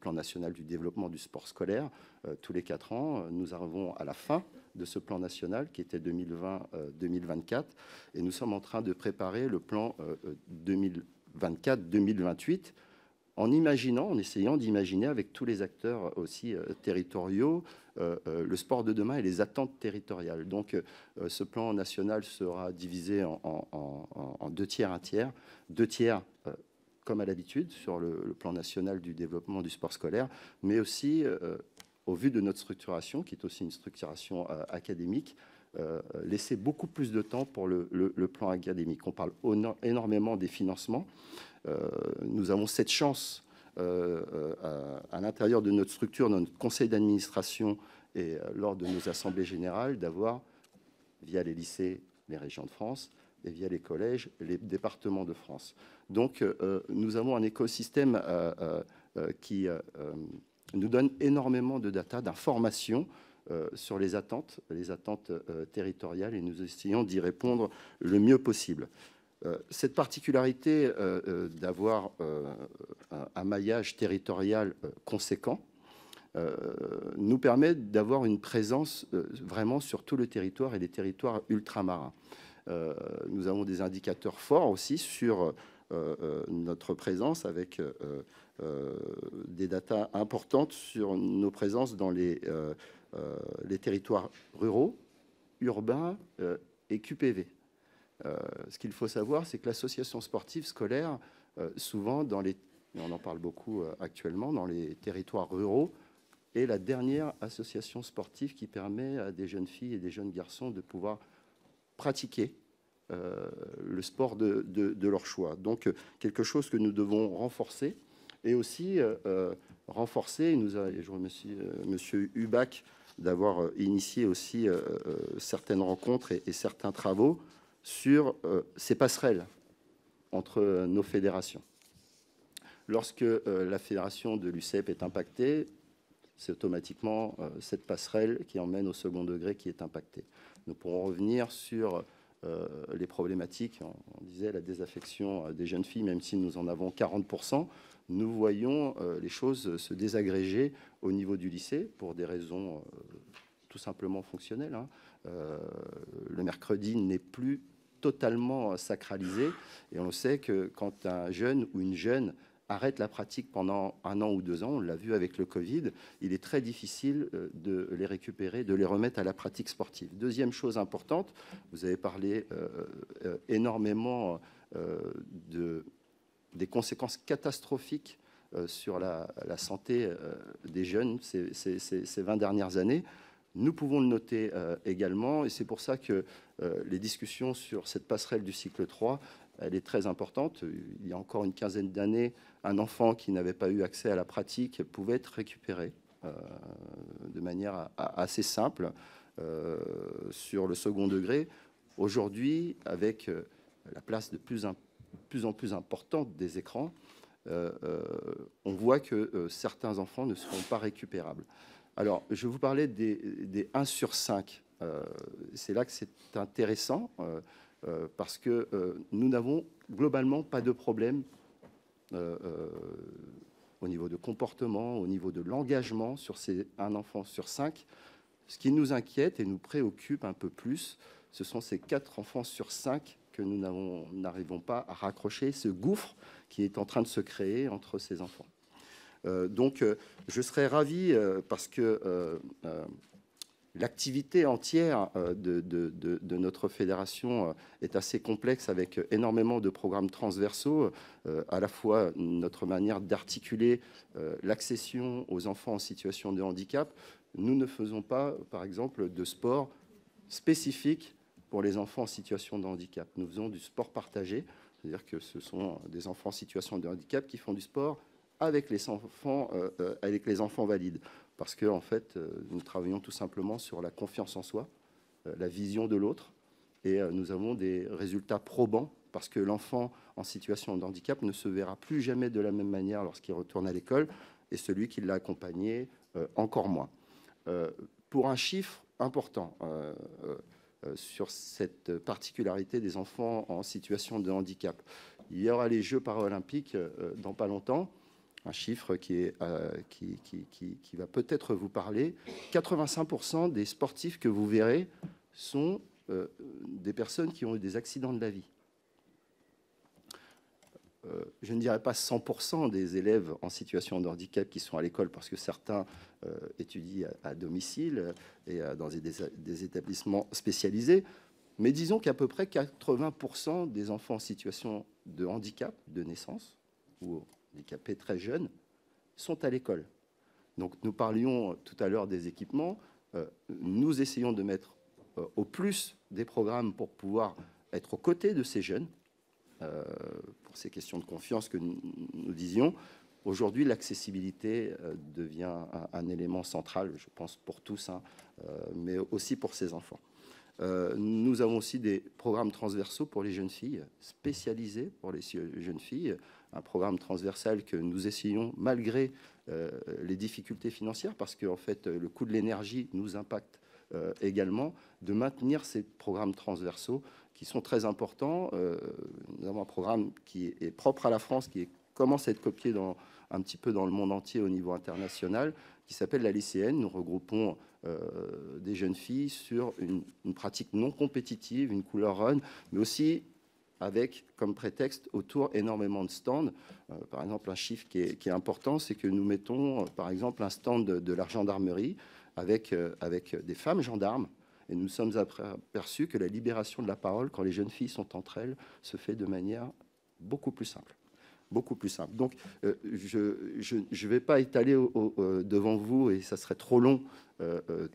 plan national du développement du sport scolaire. tous les quatre ans, nous arrivons à la fin de ce plan national qui était 2020-2024. Euh, et nous sommes en train de préparer le plan 2024-2028 euh, euh, en imaginant, en essayant d'imaginer avec tous les acteurs aussi territoriaux le sport de demain et les attentes territoriales. Donc ce plan national sera divisé en, deux tiers, un tiers, deux tiers comme à l'habitude sur le, plan national du développement du sport scolaire, mais aussi au vu de notre structuration, qui est aussi une structuration euh, académique, euh, laisser beaucoup plus de temps pour le, plan académique. On parle énormément des financements. Euh, nous avons cette chance à, l'intérieur de notre structure, dans notre conseil d'administration et lors de nos assemblées générales, d'avoir, via les lycées, les régions de France et via les collèges, les départements de France. Donc, nous avons un écosystème qui nous donne énormément de data, d'informations euh, sur les attentes, les attentes euh, territoriales, et nous essayons d'y répondre le mieux possible. Euh, cette particularité d'avoir un, un, maillage territorial conséquent nous permet d'avoir une présence vraiment sur tout le territoire et les territoires ultramarins. nous avons des indicateurs forts aussi sur notre présence avec euh, des datas importantes sur nos présences dans les, euh, euh, les territoires ruraux, urbains et QPV. ce qu'il faut savoir, c'est que l'association sportive scolaire, souvent dans les on en parle beaucoup actuellement, dans les territoires ruraux, est la dernière association sportive qui permet à des jeunes filles et des jeunes garçons de pouvoir pratiquer le sport de, de, de, leur choix. Donc quelque chose que nous devons renforcer et aussi euh, euh, renforcer, nous et je remercie euh, Monsieur Hubac d'avoir initié aussi certaines rencontres et, et, certains travaux sur ces passerelles entre nos fédérations. Lorsque la fédération de l'UCEP est impactée, c'est automatiquement cette passerelle qui emmène au second degré qui est impactée. Nous pourrons revenir sur euh, les problématiques, on, disait la désaffection euh, des jeunes filles, même si nous en avons 40%, nous voyons euh, les choses se désagréger au niveau du lycée pour des raisons tout simplement fonctionnelles. Hein. le mercredi n'est plus totalement sacralisé et on sait que quand un jeune ou une jeune arrête la pratique pendant un an ou deux ans, on l'a vu avec le Covid, il est très difficile euh, de les récupérer, de les remettre à la pratique sportive. Deuxième chose importante, vous avez parlé euh, euh, énormément de, des conséquences catastrophiques sur la, santé des jeunes ces, 20 dernières années. Nous pouvons le noter également, et c'est pour ça que les discussions sur cette passerelle du cycle 3, elle est très importante. Il y a encore une quinzaine d'années, un enfant qui n'avait pas eu accès à la pratique pouvait être récupéré euh, de manière assez simple euh, sur le second degré. Aujourd'hui, avec euh, la place de plus, en plus importante des écrans, on voit que certains enfants ne seront pas récupérables. Alors, je vous parlais des, des 1 sur 5. c'est là que c'est intéressant parce que nous n'avons globalement pas de problème euh, euh, au niveau de comportement, au niveau de l'engagement sur ces, un enfant sur cinq. Ce qui nous inquiète et nous préoccupe un peu plus, ce sont ces quatre enfants sur cinq que nous n'arrivons pas à raccrocher, ce gouffre qui est en train de se créer entre ces enfants. Euh, donc, je serais ravi, parce que l'activité entière euh, de, notre fédération euh, est assez complexe avec euh, énormément de programmes transversaux, à la fois notre manière d'articuler l'accession aux enfants en situation de handicap. Nous ne faisons pas, par exemple, de sport spécifique pour les enfants en situation de handicap. Nous faisons du sport partagé, c'est-à-dire que ce sont des enfants en situation de handicap qui font du sport avec les enfants valides parce que en fait, euh, nous travaillons tout simplement sur la confiance en soi, euh, la vision de l'autre, et euh, nous avons des résultats probants parce que l'enfant en situation de handicap ne se verra plus jamais de la même manière lorsqu'il retourne à l'école, et celui qui l'a accompagné encore moins. pour un chiffre important sur cette particularité des enfants en situation de handicap, il y aura les Jeux paralympiques dans pas longtemps un chiffre euh, qui, va peut-être vous parler. 85% des sportifs que vous verrez sont euh, des personnes qui ont eu des accidents de la vie. Euh, je ne dirais pas 100% des élèves en situation de handicap qui sont à l'école, parce que certains étudient à, domicile et dans des, des établissements spécialisés, mais disons qu'à peu près 80% des enfants en situation de handicap de naissance ou handicapés très jeunes sont à l'école. Donc nous parlions euh, tout à l'heure des équipements. Euh, nous essayons de mettre euh, au plus des programmes pour pouvoir être aux côtés de ces jeunes pour ces questions de confiance que nous, disions. Aujourd'hui, l'accessibilité devient un, élément central, je pense, pour tous, hein, mais aussi pour ces enfants. nous avons aussi des programmes transversaux pour les jeunes filles, spécialisés pour les jeunes filles, un programme transversal que nous essayons, malgré euh, les difficultés financières, parce que fait, le coût de l'énergie nous impacte euh, également, de maintenir ces programmes transversaux qui sont très importants. Euh, nous avons un programme qui est propre à la France, qui commence à être copié dans, un petit peu dans le monde entier au niveau international, qui s'appelle la lycéenne. Nous regroupons des jeunes filles sur une, une, pratique non compétitive, une couleur run, mais aussi avec comme prétexte autour énormément de stands. Euh, par exemple, un chiffre qui est, important, c'est que nous mettons, euh, par exemple, un stand de, la gendarmerie avec, euh, avec des femmes gendarmes. Et nous sommes aperçus que la libération de la parole, quand les jeunes filles sont entre elles, se fait de manière beaucoup plus simple beaucoup plus simple. Donc, je ne vais pas étaler devant vous, et ça serait trop long,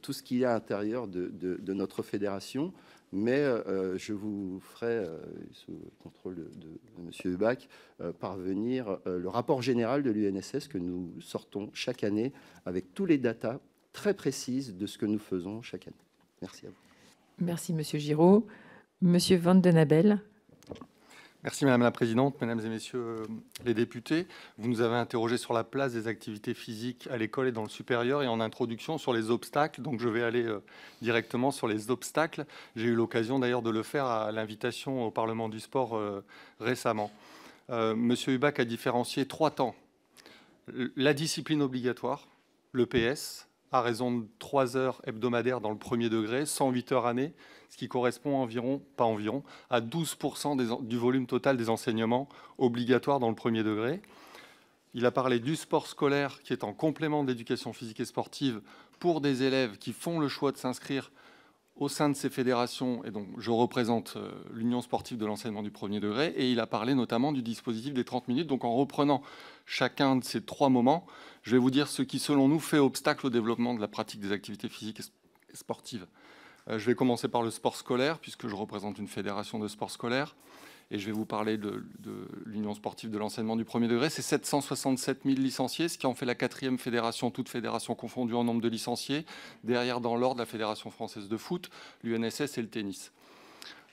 tout ce qu'il y a à l'intérieur de, notre fédération mais euh, euh, je vous ferai, euh, sous le contrôle de, M. Hubach, parvenir le rapport général de l'UNSS que nous sortons chaque année avec tous les datas très précises de ce que nous faisons chaque année. Merci à vous. Merci, M. Giraud. M. Van Merci Madame la Présidente, Mesdames et Messieurs euh, les députés. Vous nous avez interrogé sur la place des activités physiques à l'école et dans le supérieur et en introduction sur les obstacles. Donc je vais aller euh, directement sur les obstacles. J'ai eu l'occasion d'ailleurs de le faire à l'invitation au Parlement du sport euh, récemment. Monsieur Hubac a différencié trois temps. La discipline obligatoire, le PS, à raison de 3 heures hebdomadaires dans le premier degré, 108 heures années, ce qui correspond à environ, pas environ, à 12% du volume total des enseignements obligatoires dans le premier degré. Il a parlé du sport scolaire qui est en complément de l'éducation physique et sportive pour des élèves qui font le choix de s'inscrire au sein de ces fédérations, et donc je représente euh, l'Union sportive de l'enseignement du premier degré, et il a parlé notamment du dispositif des 30 minutes. Donc en reprenant chacun de ces trois moments, je vais vous dire ce qui, selon nous, fait obstacle au développement de la pratique des activités physiques et sportives. Euh, je vais commencer par le sport scolaire, puisque je représente une fédération de sport scolaire et je vais vous parler de, l'Union sportive de l'enseignement du premier degré, c'est 767 000 licenciés, ce qui en fait la quatrième fédération, toute fédération confondue en nombre de licenciés. Derrière, dans l'ordre, la Fédération française de foot, l'UNSS et le tennis.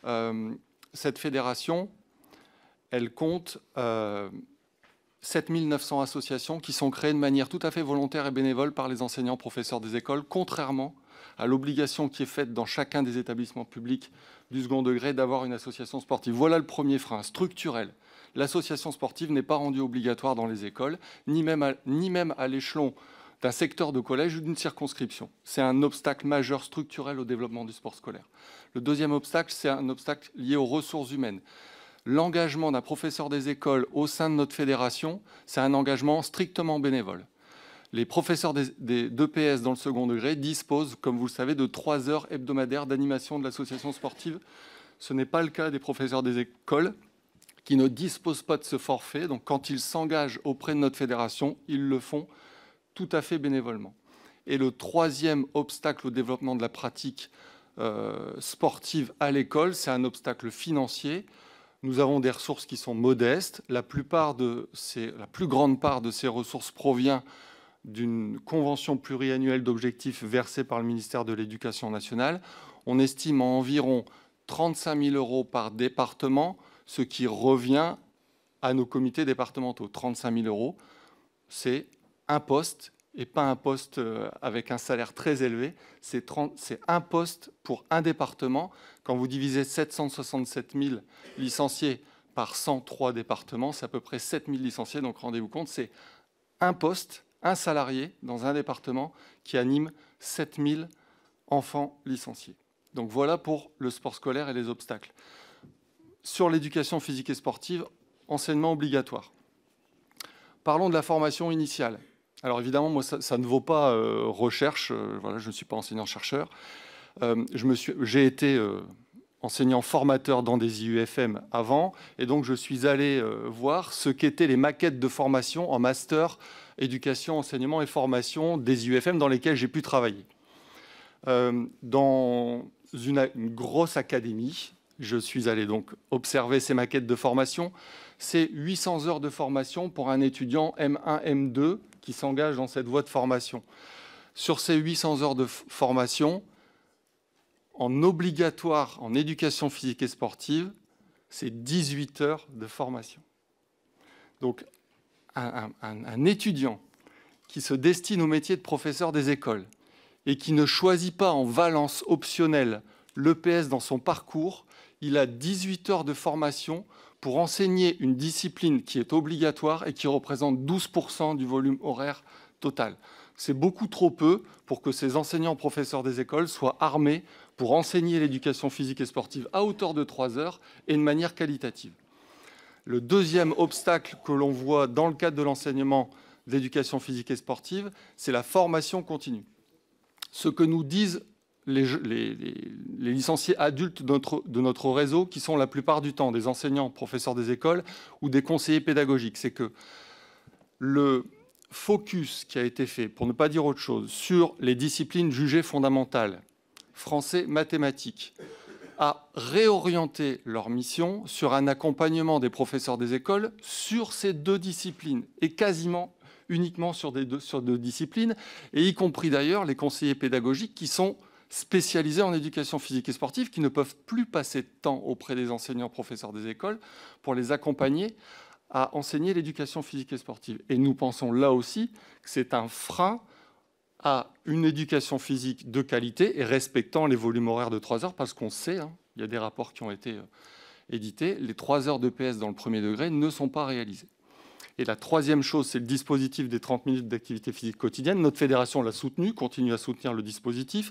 Euh, cette fédération, elle compte euh, 7900 associations qui sont créées de manière tout à fait volontaire et bénévole par les enseignants professeurs des écoles, contrairement à l'obligation qui est faite dans chacun des établissements publics du second degré d'avoir une association sportive. Voilà le premier frein structurel. L'association sportive n'est pas rendue obligatoire dans les écoles, ni même à, ni même à l'échelon d'un secteur de collège ou d'une circonscription. C'est un obstacle majeur structurel au développement du sport scolaire. Le deuxième obstacle, c'est un obstacle lié aux ressources humaines l'engagement d'un professeur des écoles au sein de notre fédération, c'est un engagement strictement bénévole. Les professeurs des, deux PS dans le second degré disposent, comme vous le savez, de trois heures hebdomadaires d'animation de l'association sportive. Ce n'est pas le cas des professeurs des écoles qui ne disposent pas de ce forfait. Donc quand ils s'engagent auprès de notre fédération, ils le font tout à fait bénévolement. Et le troisième obstacle au développement de la pratique euh, sportive à l'école, c'est un obstacle financier. Nous avons des ressources qui sont modestes. La, plupart de la plus grande part de ces ressources provient d'une convention pluriannuelle d'objectifs versée par le ministère de l'Éducation nationale. On estime environ 35 000 euros par département, ce qui revient à nos comités départementaux. 35 000 euros, c'est un poste et pas un poste euh, avec un salaire très élevé. C'est un poste pour un département. Quand vous divisez 767 000 licenciés par 103 départements, c'est à peu près 7 000 licenciés. Donc rendez-vous compte, c'est un poste un salarié dans un département qui anime 7000 enfants licenciés. Donc voilà pour le sport scolaire et les obstacles. Sur l'éducation physique et sportive, enseignement obligatoire. Parlons de la formation initiale. Alors évidemment, moi, ça, ne vaut pas euh, recherche. Euh, voilà, je ne suis pas enseignant-chercheur. Euh, j'ai été enseignant formateur dans des IUFM avant, et donc je suis allé euh, voir ce qu'étaient les maquettes de formation en master éducation, enseignement et formation des IUFM dans lesquelles j'ai pu travailler. Euh, dans une, une, grosse académie, je suis allé donc observer ces maquettes de formation. C'est 800 heures de formation pour un étudiant M1, M2 qui s'engage dans cette voie de formation. Sur ces 800 heures de formation, en obligatoire en éducation physique et sportive, c'est 18 heures de formation. Donc un, étudiant qui se destine au métier de professeur des écoles et qui ne choisit pas en valence optionnelle l'EPS dans son parcours, il a 18 heures de formation pour enseigner une discipline qui est obligatoire et qui représente 12% du volume horaire total. C'est beaucoup trop peu pour que ces enseignants professeurs des écoles soient armés pour enseigner l'éducation physique et sportive à hauteur de 3 heures et de manière qualitative. Le deuxième obstacle que l'on voit dans le cadre de l'enseignement d'éducation physique et sportive, c'est la formation continue. Ce que nous disent les, licenciés adultes de notre, réseau, qui sont la plupart du temps des enseignants, professeurs des écoles ou des conseillers pédagogiques, c'est que le focus qui a été fait, pour ne pas dire autre chose, sur les disciplines jugées fondamentales, français mathématiques à réorienter leur mission sur un accompagnement des professeurs des écoles sur ces deux disciplines et quasiment uniquement sur, des deux, sur deux disciplines, et y compris d'ailleurs les conseillers pédagogiques qui sont spécialisés en éducation physique et sportive, qui ne peuvent plus passer de temps auprès des enseignants professeurs des écoles pour les accompagner à enseigner l'éducation physique et sportive. Et nous pensons là aussi que c'est un frein à une éducation physique de qualité et respectant les volumes horaires de 3 heures, parce qu'on sait, hein, il y a des rapports qui ont été euh, édités, les 3 heures de PS dans le premier degré ne sont pas réalisées. Et la troisième chose, c'est le dispositif des 30 minutes d'activité physique quotidienne. Notre fédération l'a soutenu, continue à soutenir le dispositif.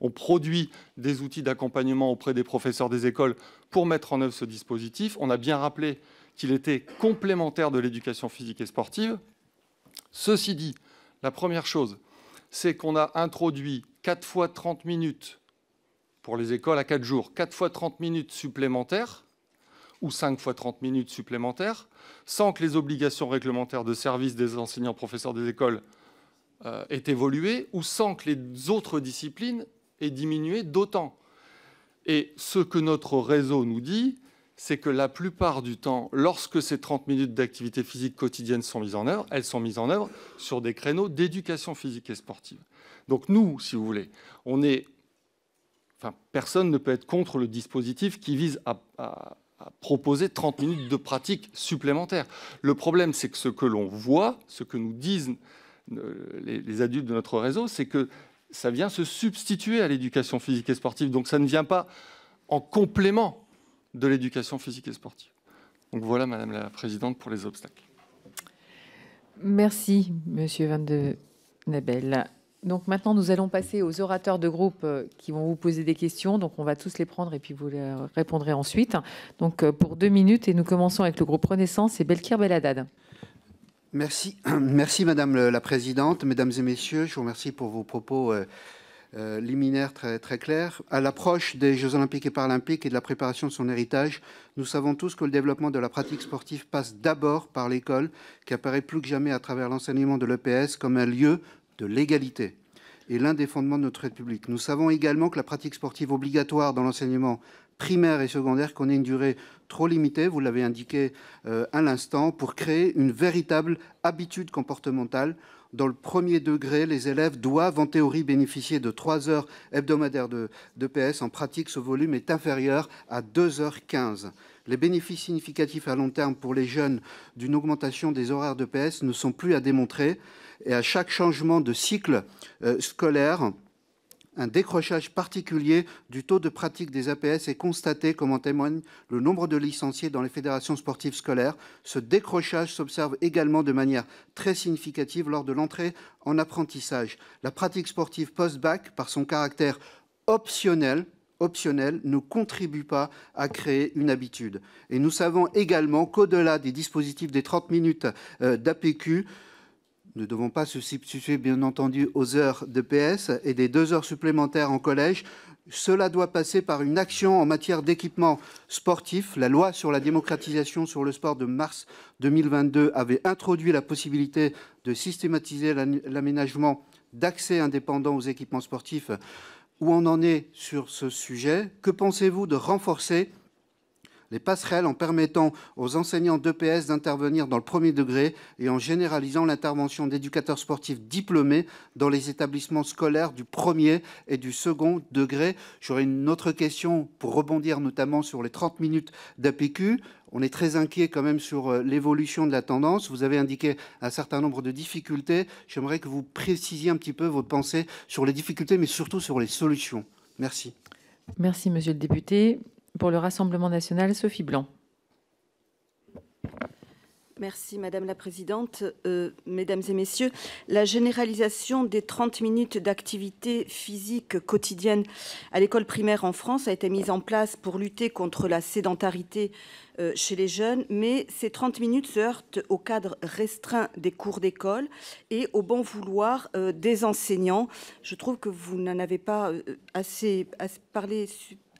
On produit des outils d'accompagnement auprès des professeurs des écoles pour mettre en œuvre ce dispositif. On a bien rappelé qu'il était complémentaire de l'éducation physique et sportive. Ceci dit, la première chose, c'est qu'on a introduit 4 fois 30 minutes pour les écoles à 4 jours, 4 fois 30 minutes supplémentaires ou 5 fois 30 minutes supplémentaires, sans que les obligations réglementaires de service des enseignants professeurs des écoles euh, aient évolué, ou sans que les autres disciplines aient diminué d'autant. Et ce que notre réseau nous dit, c'est que la plupart du temps, lorsque ces 30 minutes d'activité physique quotidienne sont mises en œuvre, elles sont mises en œuvre sur des créneaux d'éducation physique et sportive. Donc nous, si vous voulez, on est... Enfin, personne ne peut être contre le dispositif qui vise à, proposer 30 minutes de pratique supplémentaire. Le problème, c'est que ce que l'on voit, ce que nous disent euh, les adultes de notre réseau, c'est que ça vient se substituer à l'éducation physique et sportive. Donc ça ne vient pas en complément de l'éducation physique et sportive. Donc voilà, Madame la Présidente, pour les obstacles. Merci, Monsieur Van de Nabel. Donc maintenant, nous allons passer aux orateurs de groupe euh, qui vont vous poser des questions. Donc on va tous les prendre et puis vous les répondrez ensuite. Donc euh, pour deux minutes et nous commençons avec le groupe Renaissance et Belkir Beladad. Merci, merci Madame la Présidente, Mesdames et Messieurs, je vous remercie pour vos propos euh, euh, liminaire très, très clair. À l'approche des Jeux olympiques et paralympiques et de la préparation de son héritage, nous savons tous que le développement de la pratique sportive passe d'abord par l'école, qui apparaît plus que jamais à travers l'enseignement de l'EPS comme un lieu de l'égalité et l'un des fondements de notre République. Nous savons également que la pratique sportive obligatoire dans l'enseignement primaire et secondaire qu'on une durée trop limitée, vous l'avez indiqué euh, à l'instant, pour créer une véritable habitude comportementale dans le premier degré, les élèves doivent en théorie bénéficier de 3 heures hebdomadaires de, PS. En pratique, ce volume est inférieur à 2h15. Les bénéfices significatifs à long terme pour les jeunes d'une augmentation des horaires de PS ne sont plus à démontrer. Et à chaque changement de cycle euh, scolaire, un décrochage particulier du taux de pratique des APS est constaté, comme en témoigne le nombre de licenciés dans les fédérations sportives scolaires. Ce décrochage s'observe également de manière très significative lors de l'entrée en apprentissage. La pratique sportive post-bac, par son caractère optionnel, optionnel ne contribue pas à créer une habitude. Et nous savons également qu'au-delà des dispositifs des 30 minutes euh, d'APQ, nous ne devons pas se substituer, bien entendu, aux heures de PS et des deux heures supplémentaires en collège. Cela doit passer par une action en matière d'équipement sportif. La loi sur la démocratisation sur le sport de mars 2022 avait introduit la possibilité de systématiser l'aménagement d'accès indépendant aux équipements sportifs. Où en en est sur ce sujet Que pensez-vous de renforcer les passerelles en permettant aux enseignants d'EPS d'intervenir dans le premier degré et en généralisant l'intervention d'éducateurs sportifs diplômés dans les établissements scolaires du premier et du second degré. J'aurais une autre question pour rebondir notamment sur les 30 minutes d'APQ. On est très inquiet quand même sur euh, l'évolution de la tendance. Vous avez indiqué un certain nombre de difficultés. J'aimerais que vous précisiez un petit peu votre pensée sur les difficultés, mais surtout sur les solutions. Merci. Merci, monsieur le député. Pour le Rassemblement national, Sophie Blanc. Merci Madame la Présidente. Euh, mesdames et Messieurs, la généralisation des 30 minutes d'activité physique quotidienne à l'école primaire en France a été mise en place pour lutter contre la sédentarité euh, chez les jeunes, mais ces 30 minutes se heurtent au cadre restreint des cours d'école et au bon vouloir euh, des enseignants. Je trouve que vous n'en avez pas assez parlé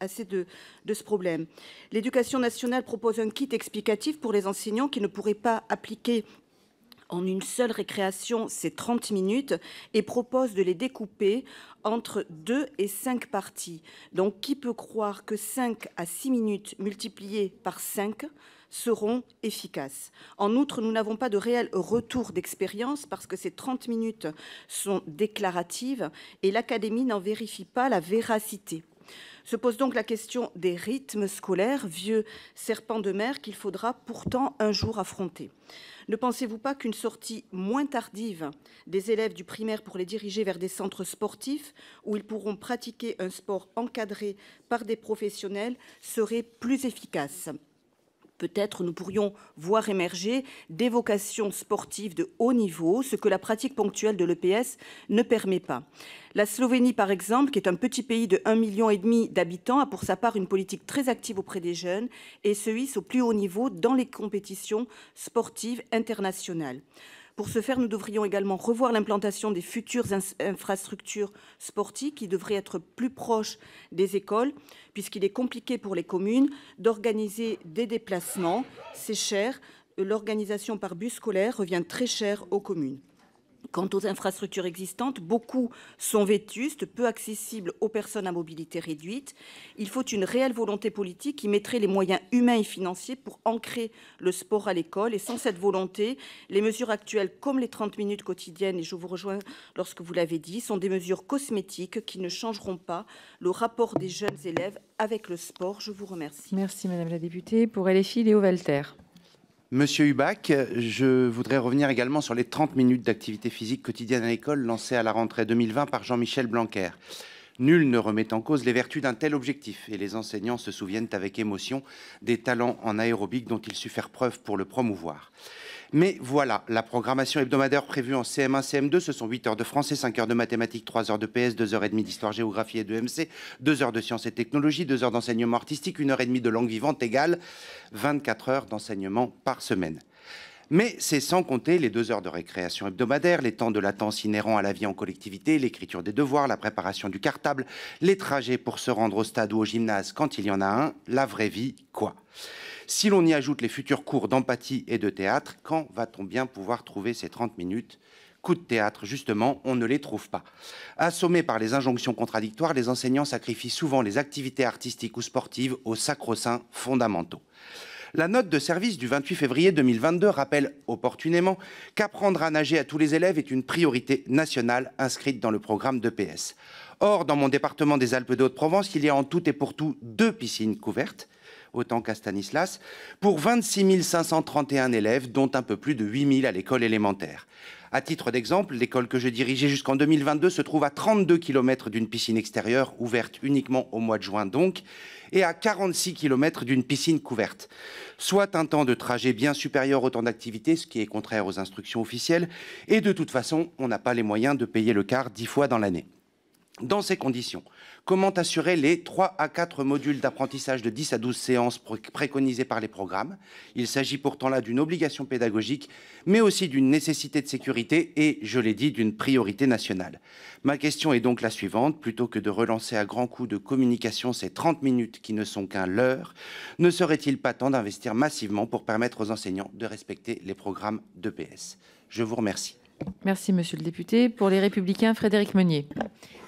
assez de, ce problème. L'éducation nationale propose un kit explicatif pour les enseignants qui ne pourraient pas appliquer en une seule récréation, ces 30 minutes, et propose de les découper entre 2 et 5 parties. Donc qui peut croire que 5 à 6 minutes multipliées par 5 seront efficaces. En outre, nous n'avons pas de réel retour d'expérience parce que ces 30 minutes sont déclaratives et l'Académie n'en vérifie pas la véracité. Se pose donc la question des rythmes scolaires, vieux serpent de mer qu'il faudra pourtant un jour affronter. Ne pensez-vous pas qu'une sortie moins tardive des élèves du primaire pour les diriger vers des centres sportifs où ils pourront pratiquer un sport encadré par des professionnels serait plus efficace peut-être nous pourrions voir émerger des vocations sportives de haut niveau, ce que la pratique ponctuelle de l'EPS ne permet pas. La Slovénie, par exemple, qui est un petit pays de 1,5 million d'habitants, a pour sa part une politique très active auprès des jeunes et se hisse au plus haut niveau dans les compétitions sportives internationales. Pour ce faire, nous devrions également revoir l'implantation des futures infrastructures sportives qui devraient être plus proches des écoles, puisqu'il est compliqué pour les communes d'organiser des déplacements. C'est cher. L'organisation par bus scolaire revient très cher aux communes. Quant aux infrastructures existantes, beaucoup sont vétustes, peu accessibles aux personnes à mobilité réduite. Il faut une réelle volonté politique qui mettrait les moyens humains et financiers pour ancrer le sport à l'école. Et sans cette volonté, les mesures actuelles, comme les 30 minutes quotidiennes, et je vous rejoins lorsque vous l'avez dit, sont des mesures cosmétiques qui ne changeront pas le rapport des jeunes élèves avec le sport. Je vous remercie. Merci Madame la députée. Pour LFI, Léo Valter. Monsieur Hubac, je voudrais revenir également sur les 30 minutes d'activité physique quotidienne à l'école lancées à la rentrée 2020 par Jean-Michel Blanquer. Nul ne remet en cause les vertus d'un tel objectif et les enseignants se souviennent avec émotion des talents en aérobic dont il su faire preuve pour le promouvoir. Mais voilà, la programmation hebdomadaire prévue en CM1, CM2, ce sont 8 heures de français, 5 heures de mathématiques, 3 heures de PS, 2 heures et demie d'histoire, géographie et de MC, 2 heures de sciences et technologies, 2 heures d'enseignement artistique, 1 heure et demie de langue vivante égale 24 heures d'enseignement par semaine. Mais c'est sans compter les deux heures de récréation hebdomadaire, les temps de latence inhérents à la vie en collectivité, l'écriture des devoirs, la préparation du cartable, les trajets pour se rendre au stade ou au gymnase quand il y en a un, la vraie vie, quoi. Si l'on y ajoute les futurs cours d'empathie et de théâtre, quand va-t-on bien pouvoir trouver ces 30 minutes Coup de théâtre, justement, on ne les trouve pas. Assommés par les injonctions contradictoires, les enseignants sacrifient souvent les activités artistiques ou sportives aux sacro-saints fondamentaux. La note de service du 28 février 2022 rappelle opportunément qu'apprendre à nager à tous les élèves est une priorité nationale inscrite dans le programme d'EPS. Or, dans mon département des Alpes de Haute-Provence, il y a en tout et pour tout deux piscines couvertes, autant qu'à Stanislas, pour 26 531 élèves, dont un peu plus de 8 000 à l'école élémentaire. À titre d'exemple, l'école que je dirigeais jusqu'en 2022 se trouve à 32 km d'une piscine extérieure, ouverte uniquement au mois de juin donc, et à 46 km d'une piscine couverte. Soit un temps de trajet bien supérieur au temps d'activité, ce qui est contraire aux instructions officielles, et de toute façon, on n'a pas les moyens de payer le quart dix fois dans l'année. Dans ces conditions, comment assurer les 3 à 4 modules d'apprentissage de 10 à 12 séances préconisés par les programmes Il s'agit pourtant là d'une obligation pédagogique, mais aussi d'une nécessité de sécurité et, je l'ai dit, d'une priorité nationale. Ma question est donc la suivante. Plutôt que de relancer à grands coups de communication ces 30 minutes qui ne sont qu'un leurre, ne serait-il pas temps d'investir massivement pour permettre aux enseignants de respecter les programmes d'EPS Je vous remercie. Merci, monsieur le député. Pour les Républicains, Frédéric Meunier.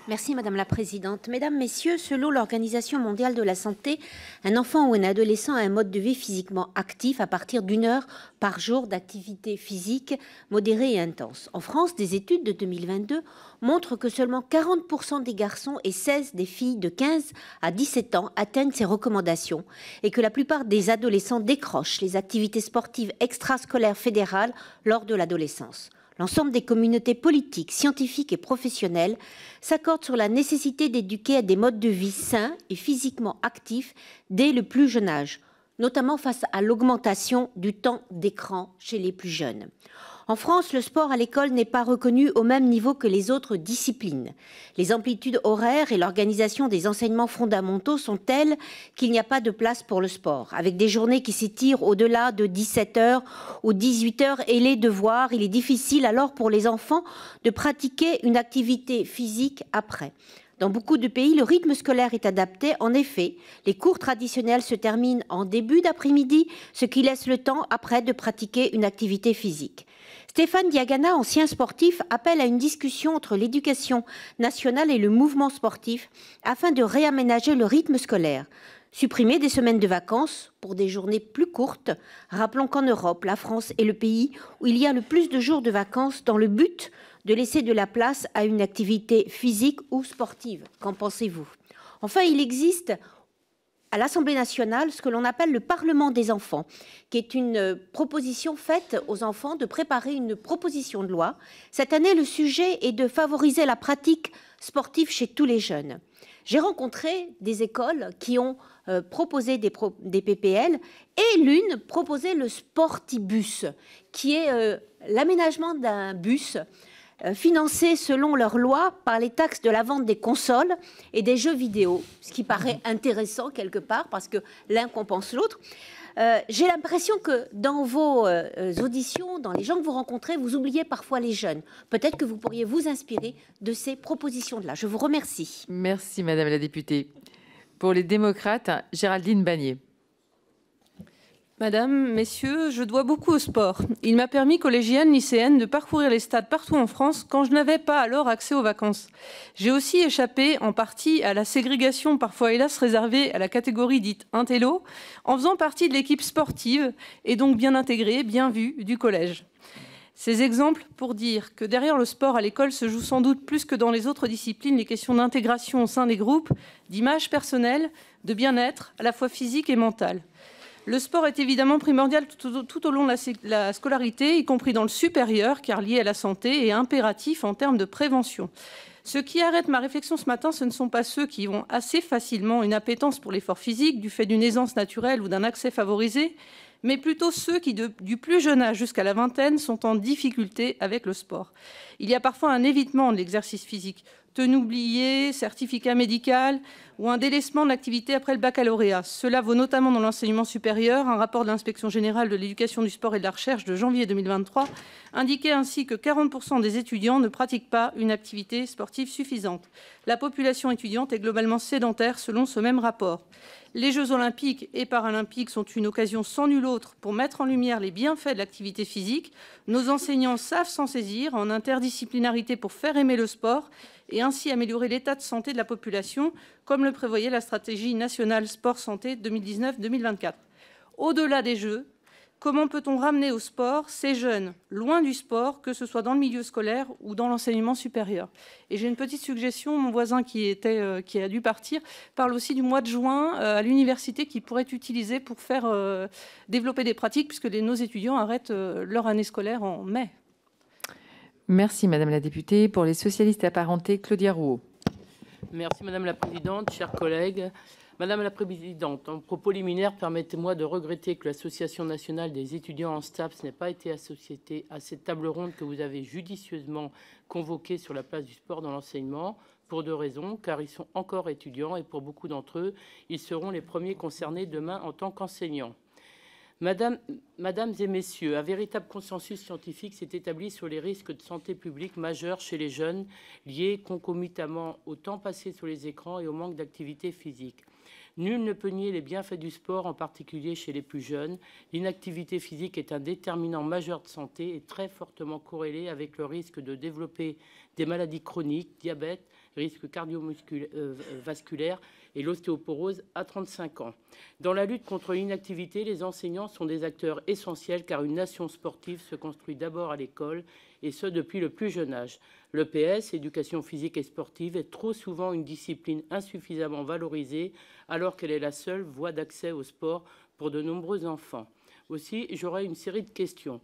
Merci Madame la Présidente. Mesdames, Messieurs, selon l'Organisation mondiale de la santé, un enfant ou un adolescent a un mode de vie physiquement actif à partir d'une heure par jour d'activité physique modérée et intense. En France, des études de 2022 montrent que seulement 40% des garçons et 16 des filles de 15 à 17 ans atteignent ces recommandations et que la plupart des adolescents décrochent les activités sportives extrascolaires fédérales lors de l'adolescence. L'ensemble des communautés politiques, scientifiques et professionnelles s'accordent sur la nécessité d'éduquer à des modes de vie sains et physiquement actifs dès le plus jeune âge, notamment face à l'augmentation du temps d'écran chez les plus jeunes. En France, le sport à l'école n'est pas reconnu au même niveau que les autres disciplines. Les amplitudes horaires et l'organisation des enseignements fondamentaux sont telles qu'il n'y a pas de place pour le sport. Avec des journées qui s'étirent au-delà de 17h ou 18h et les devoirs, il est difficile alors pour les enfants de pratiquer une activité physique après. Dans beaucoup de pays, le rythme scolaire est adapté. En effet, les cours traditionnels se terminent en début d'après-midi, ce qui laisse le temps après de pratiquer une activité physique. Stéphane Diagana, ancien sportif, appelle à une discussion entre l'éducation nationale et le mouvement sportif afin de réaménager le rythme scolaire. Supprimer des semaines de vacances pour des journées plus courtes. Rappelons qu'en Europe, la France est le pays où il y a le plus de jours de vacances dans le but de laisser de la place à une activité physique ou sportive. Qu'en pensez-vous Enfin, il existe à l'Assemblée nationale ce que l'on appelle le Parlement des enfants, qui est une proposition faite aux enfants de préparer une proposition de loi. Cette année, le sujet est de favoriser la pratique sportive chez tous les jeunes. J'ai rencontré des écoles qui ont euh, proposé des, PPL et l'une proposait le sportibus, qui est euh, l'aménagement d'un bus euh, financés selon leur loi par les taxes de la vente des consoles et des jeux vidéo, ce qui paraît mhm. intéressant quelque part parce que l'un compense l'autre. Euh, j'ai l'impression que dans vos euh, auditions, dans les gens que vous rencontrez, vous oubliez parfois les jeunes. Peut-être que vous pourriez vous inspirer de ces propositions-là. Je vous remercie. Merci, Madame la députée. Pour les démocrates, Géraldine Bagnier. Madame, messieurs, je dois beaucoup au sport. Il m'a permis, collégienne, lycéenne, de parcourir les stades partout en France quand je n'avais pas alors accès aux vacances. J'ai aussi échappé en partie à la ségrégation parfois hélas réservée à la catégorie dite intello, en faisant partie de l'équipe sportive et donc bien intégrée, bien vue du collège. Ces exemples pour dire que derrière le sport à l'école se jouent sans doute plus que dans les autres disciplines les questions d'intégration au sein des groupes, d'image personnelle, de bien-être, à la fois physique et mentale. Le sport est évidemment primordial tout, au long de la, scolarité, y compris dans le supérieur, car lié à la santé et impératif en termes de prévention. Ce qui arrête ma réflexion ce matin, ce ne sont pas ceux qui ont assez facilement une appétence pour l'effort physique du fait d'une aisance naturelle ou d'un accès favorisé, mais plutôt ceux qui, du plus jeune âge jusqu'à la vingtaine, sont en difficulté avec le sport. Il y a parfois un évitement de l'exercice physique, tenue oubliée, certificat médical ou un délaissement de l'activité après le baccalauréat. Cela vaut notamment dans l'enseignement supérieur. Un rapport de l'inspection générale de l'éducation du sport et de la recherche de janvier 2023 indiquait ainsi que 40% des étudiants ne pratiquent pas une activité sportive suffisante. La population étudiante est globalement sédentaire selon ce même rapport. Les Jeux olympiques et paralympiques sont une occasion sans nul autre pour mettre en lumière les bienfaits de l'activité physique. Nos enseignants savent s'en saisir en interdisciplinarité pour faire aimer le sport et ainsi améliorer l'état de santé de la population, comme le prévoyait la stratégie nationale sport santé 2019-2024. Au-delà des Jeux, comment peut-on ramener au sport ces jeunes loin du sport, que ce soit dans le milieu scolaire ou dans l'enseignement supérieur Et j'ai une petite suggestion, mon voisin euh, qui, a dû partir parle aussi du mois de juin euh, à l'université qui pourrait être utilisé pour faire euh, développer des pratiques, puisque nos étudiants arrêtent leur année scolaire en mai. Merci, Madame la députée. Pour les socialistes apparentés, Claudia Rouault. Merci, Madame la Présidente, chers collègues. Madame la Présidente, en propos liminaire, permettez-moi de regretter que l'Association nationale des étudiants en STAPS n'ait pas été associée à cette table ronde que vous avez judicieusement convoquée sur la place du sport dans l'enseignement, pour deux raisons, car ils sont encore étudiants et pour beaucoup d'entre eux, ils seront les premiers concernés demain en tant qu'enseignants. Madame, Mesdames et Messieurs, un véritable consensus scientifique s'est établi sur les risques de santé publique majeurs chez les jeunes liés concomitamment au temps passé sur les écrans et au manque d'activité physique. Nul ne peut nier les bienfaits du sport, en particulier chez les plus jeunes. L'inactivité physique est un déterminant majeur de santé et très fortement corrélé avec le risque de développer des maladies chroniques, diabète, risques cardiovasculaires euh, et l'ostéoporose à 35 ans. Dans la lutte contre l'inactivité, les enseignants sont des acteurs essentiels car une nation sportive se construit d'abord à l'école et ce depuis le plus jeune âge. L'EPS, éducation physique et sportive, est trop souvent une discipline insuffisamment valorisée alors qu'elle est la seule voie d'accès au sport pour de nombreux enfants. Aussi, j'aurais une série de questions.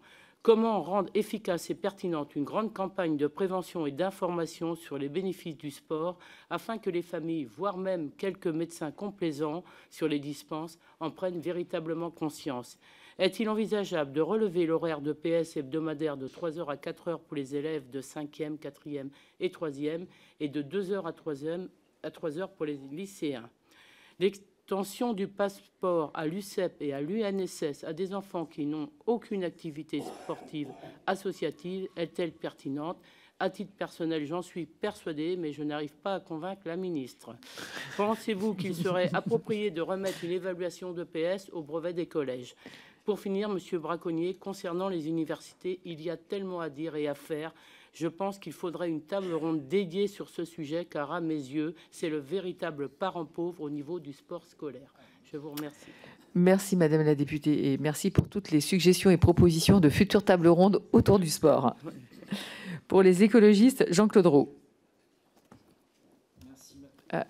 Comment rendre efficace et pertinente une grande campagne de prévention et d'information sur les bénéfices du sport afin que les familles, voire même quelques médecins complaisants sur les dispenses, en prennent véritablement conscience Est-il envisageable de relever l'horaire de PS hebdomadaire de 3h à 4h pour les élèves de 5e, 4e et 3e et de 2h à 3h heures pour les lycéens Tension du passeport à l'UCEP et à l'UNSS à des enfants qui n'ont aucune activité sportive associative est-elle pertinente à titre personnel, j'en suis persuadé, mais je n'arrive pas à convaincre la ministre. Pensez-vous qu'il serait approprié de remettre une évaluation d'EPS au brevet des collèges Pour finir, Monsieur Braconnier, concernant les universités, il y a tellement à dire et à faire je pense qu'il faudrait une table ronde dédiée sur ce sujet, car à mes yeux, c'est le véritable parent pauvre au niveau du sport scolaire. Je vous remercie. Merci Madame la députée et merci pour toutes les suggestions et propositions de futures tables rondes autour du sport. Pour les écologistes, Jean-Claude Roux. Ah,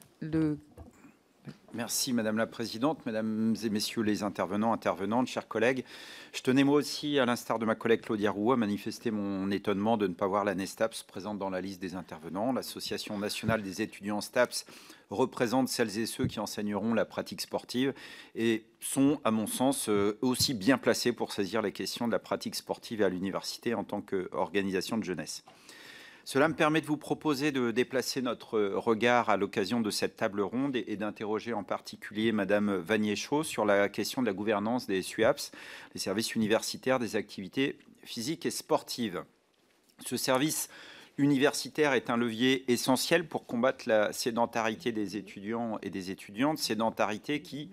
Merci Madame la Présidente, Mesdames et Messieurs les intervenants, intervenantes, chers collègues. Je tenais moi aussi, à l'instar de ma collègue Claudia Roux, à manifester mon étonnement de ne pas voir la Nestaps présente dans la liste des intervenants. L'Association nationale des étudiants STAPS représente celles et ceux qui enseigneront la pratique sportive et sont, à mon sens, euh, aussi bien placés pour saisir les questions de la pratique sportive à l'université en tant qu'organisation de jeunesse. Cela me permet de vous proposer de déplacer notre euh, regard à l'occasion de cette table ronde et, d'interroger en particulier Madame Vanier-Chaud sur la question de la gouvernance des SUAPS, les services universitaires des activités physiques et sportives. Ce service universitaire est un levier essentiel pour combattre la sédentarité des étudiants et des étudiantes, sédentarité qui,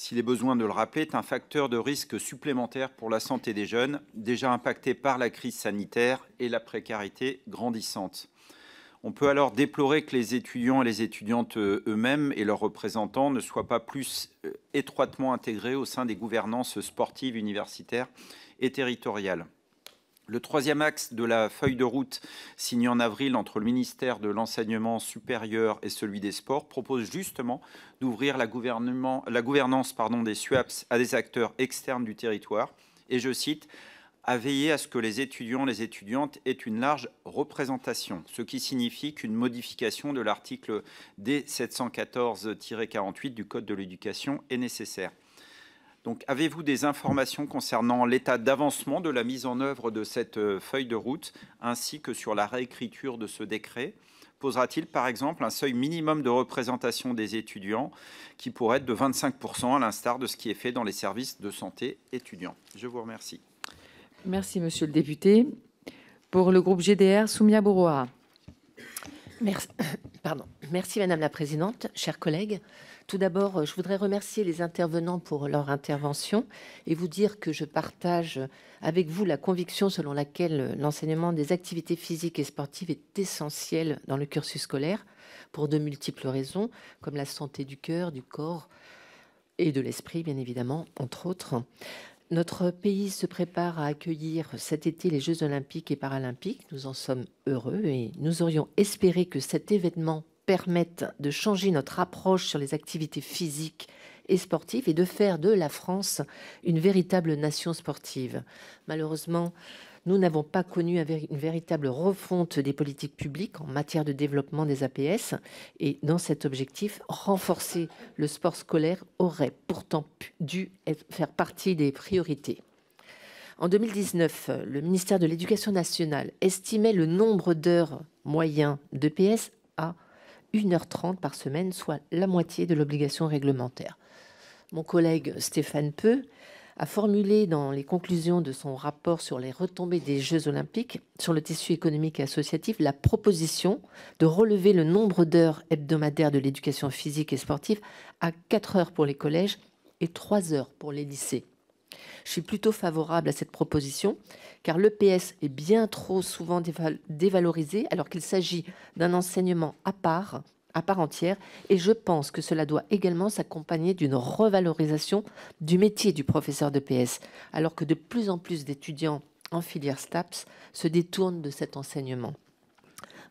s'il est besoin de le rappeler, est un facteur de risque supplémentaire pour la santé des jeunes, déjà impactés par la crise sanitaire et la précarité grandissante. On peut alors déplorer que les étudiants et les étudiantes euh, eux-mêmes et leurs représentants ne soient pas plus euh, étroitement intégrés au sein des gouvernances sportives, universitaires et territoriales. Le troisième axe de la feuille de route signée en avril entre le ministère de l'Enseignement supérieur et celui des Sports propose justement d'ouvrir la, gouvernance des SUAPS à des acteurs externes du territoire. Et je cite, à veiller à ce que les étudiants, les étudiantes aient une large représentation, ce qui signifie qu'une modification de l'article D714-48 du Code de l'éducation est nécessaire. Donc, avez-vous des informations concernant l'état d'avancement de la mise en œuvre de cette euh, feuille de route, ainsi que sur la réécriture de ce décret Posera-t-il, par exemple, un seuil minimum de représentation des étudiants qui pourrait être de 25%, à l'instar de ce qui est fait dans les services de santé étudiants Je vous remercie. Merci, Monsieur le député. Pour le groupe GDR, Soumia Boroa Merci, Madame la Présidente. Chers collègues, tout d'abord, euh, je voudrais remercier les intervenants pour leur intervention et vous dire que je partage avec vous la conviction selon laquelle euh, l'enseignement des activités physiques et sportives est essentiel dans le cursus scolaire pour de multiples raisons, comme la santé du cœur, du corps et de l'esprit, bien évidemment, entre autres. Notre pays se prépare à accueillir cet été les Jeux olympiques et paralympiques. Nous en sommes heureux et nous aurions espéré que cet événement permettent de changer notre approche sur les activités physiques et sportives et de faire de la France une véritable nation sportive. Malheureusement, nous n'avons pas connu une véritable refonte des politiques publiques en matière de développement des APS et dans cet objectif, renforcer le sport scolaire aurait pourtant dû faire partie des priorités. En 2019, le ministère de l'Éducation nationale estimait le nombre d'heures moyen d'EPS 1h30 par semaine, soit la moitié de l'obligation réglementaire. Mon collègue Stéphane Peu a formulé dans les conclusions de son rapport sur les retombées des Jeux olympiques sur le tissu économique et associatif la proposition de relever le nombre d'heures hebdomadaires de l'éducation physique et sportive à 4 heures pour les collèges et 3 heures pour les lycées. Je suis plutôt favorable à cette proposition, car l'EPS est bien trop souvent dévalorisé alors qu'il s'agit d'un enseignement à part, à part entière, et je pense que cela doit également s'accompagner d'une revalorisation du métier du professeur d'EPS, alors que de plus en plus d'étudiants en filière STAPS se détournent de cet enseignement.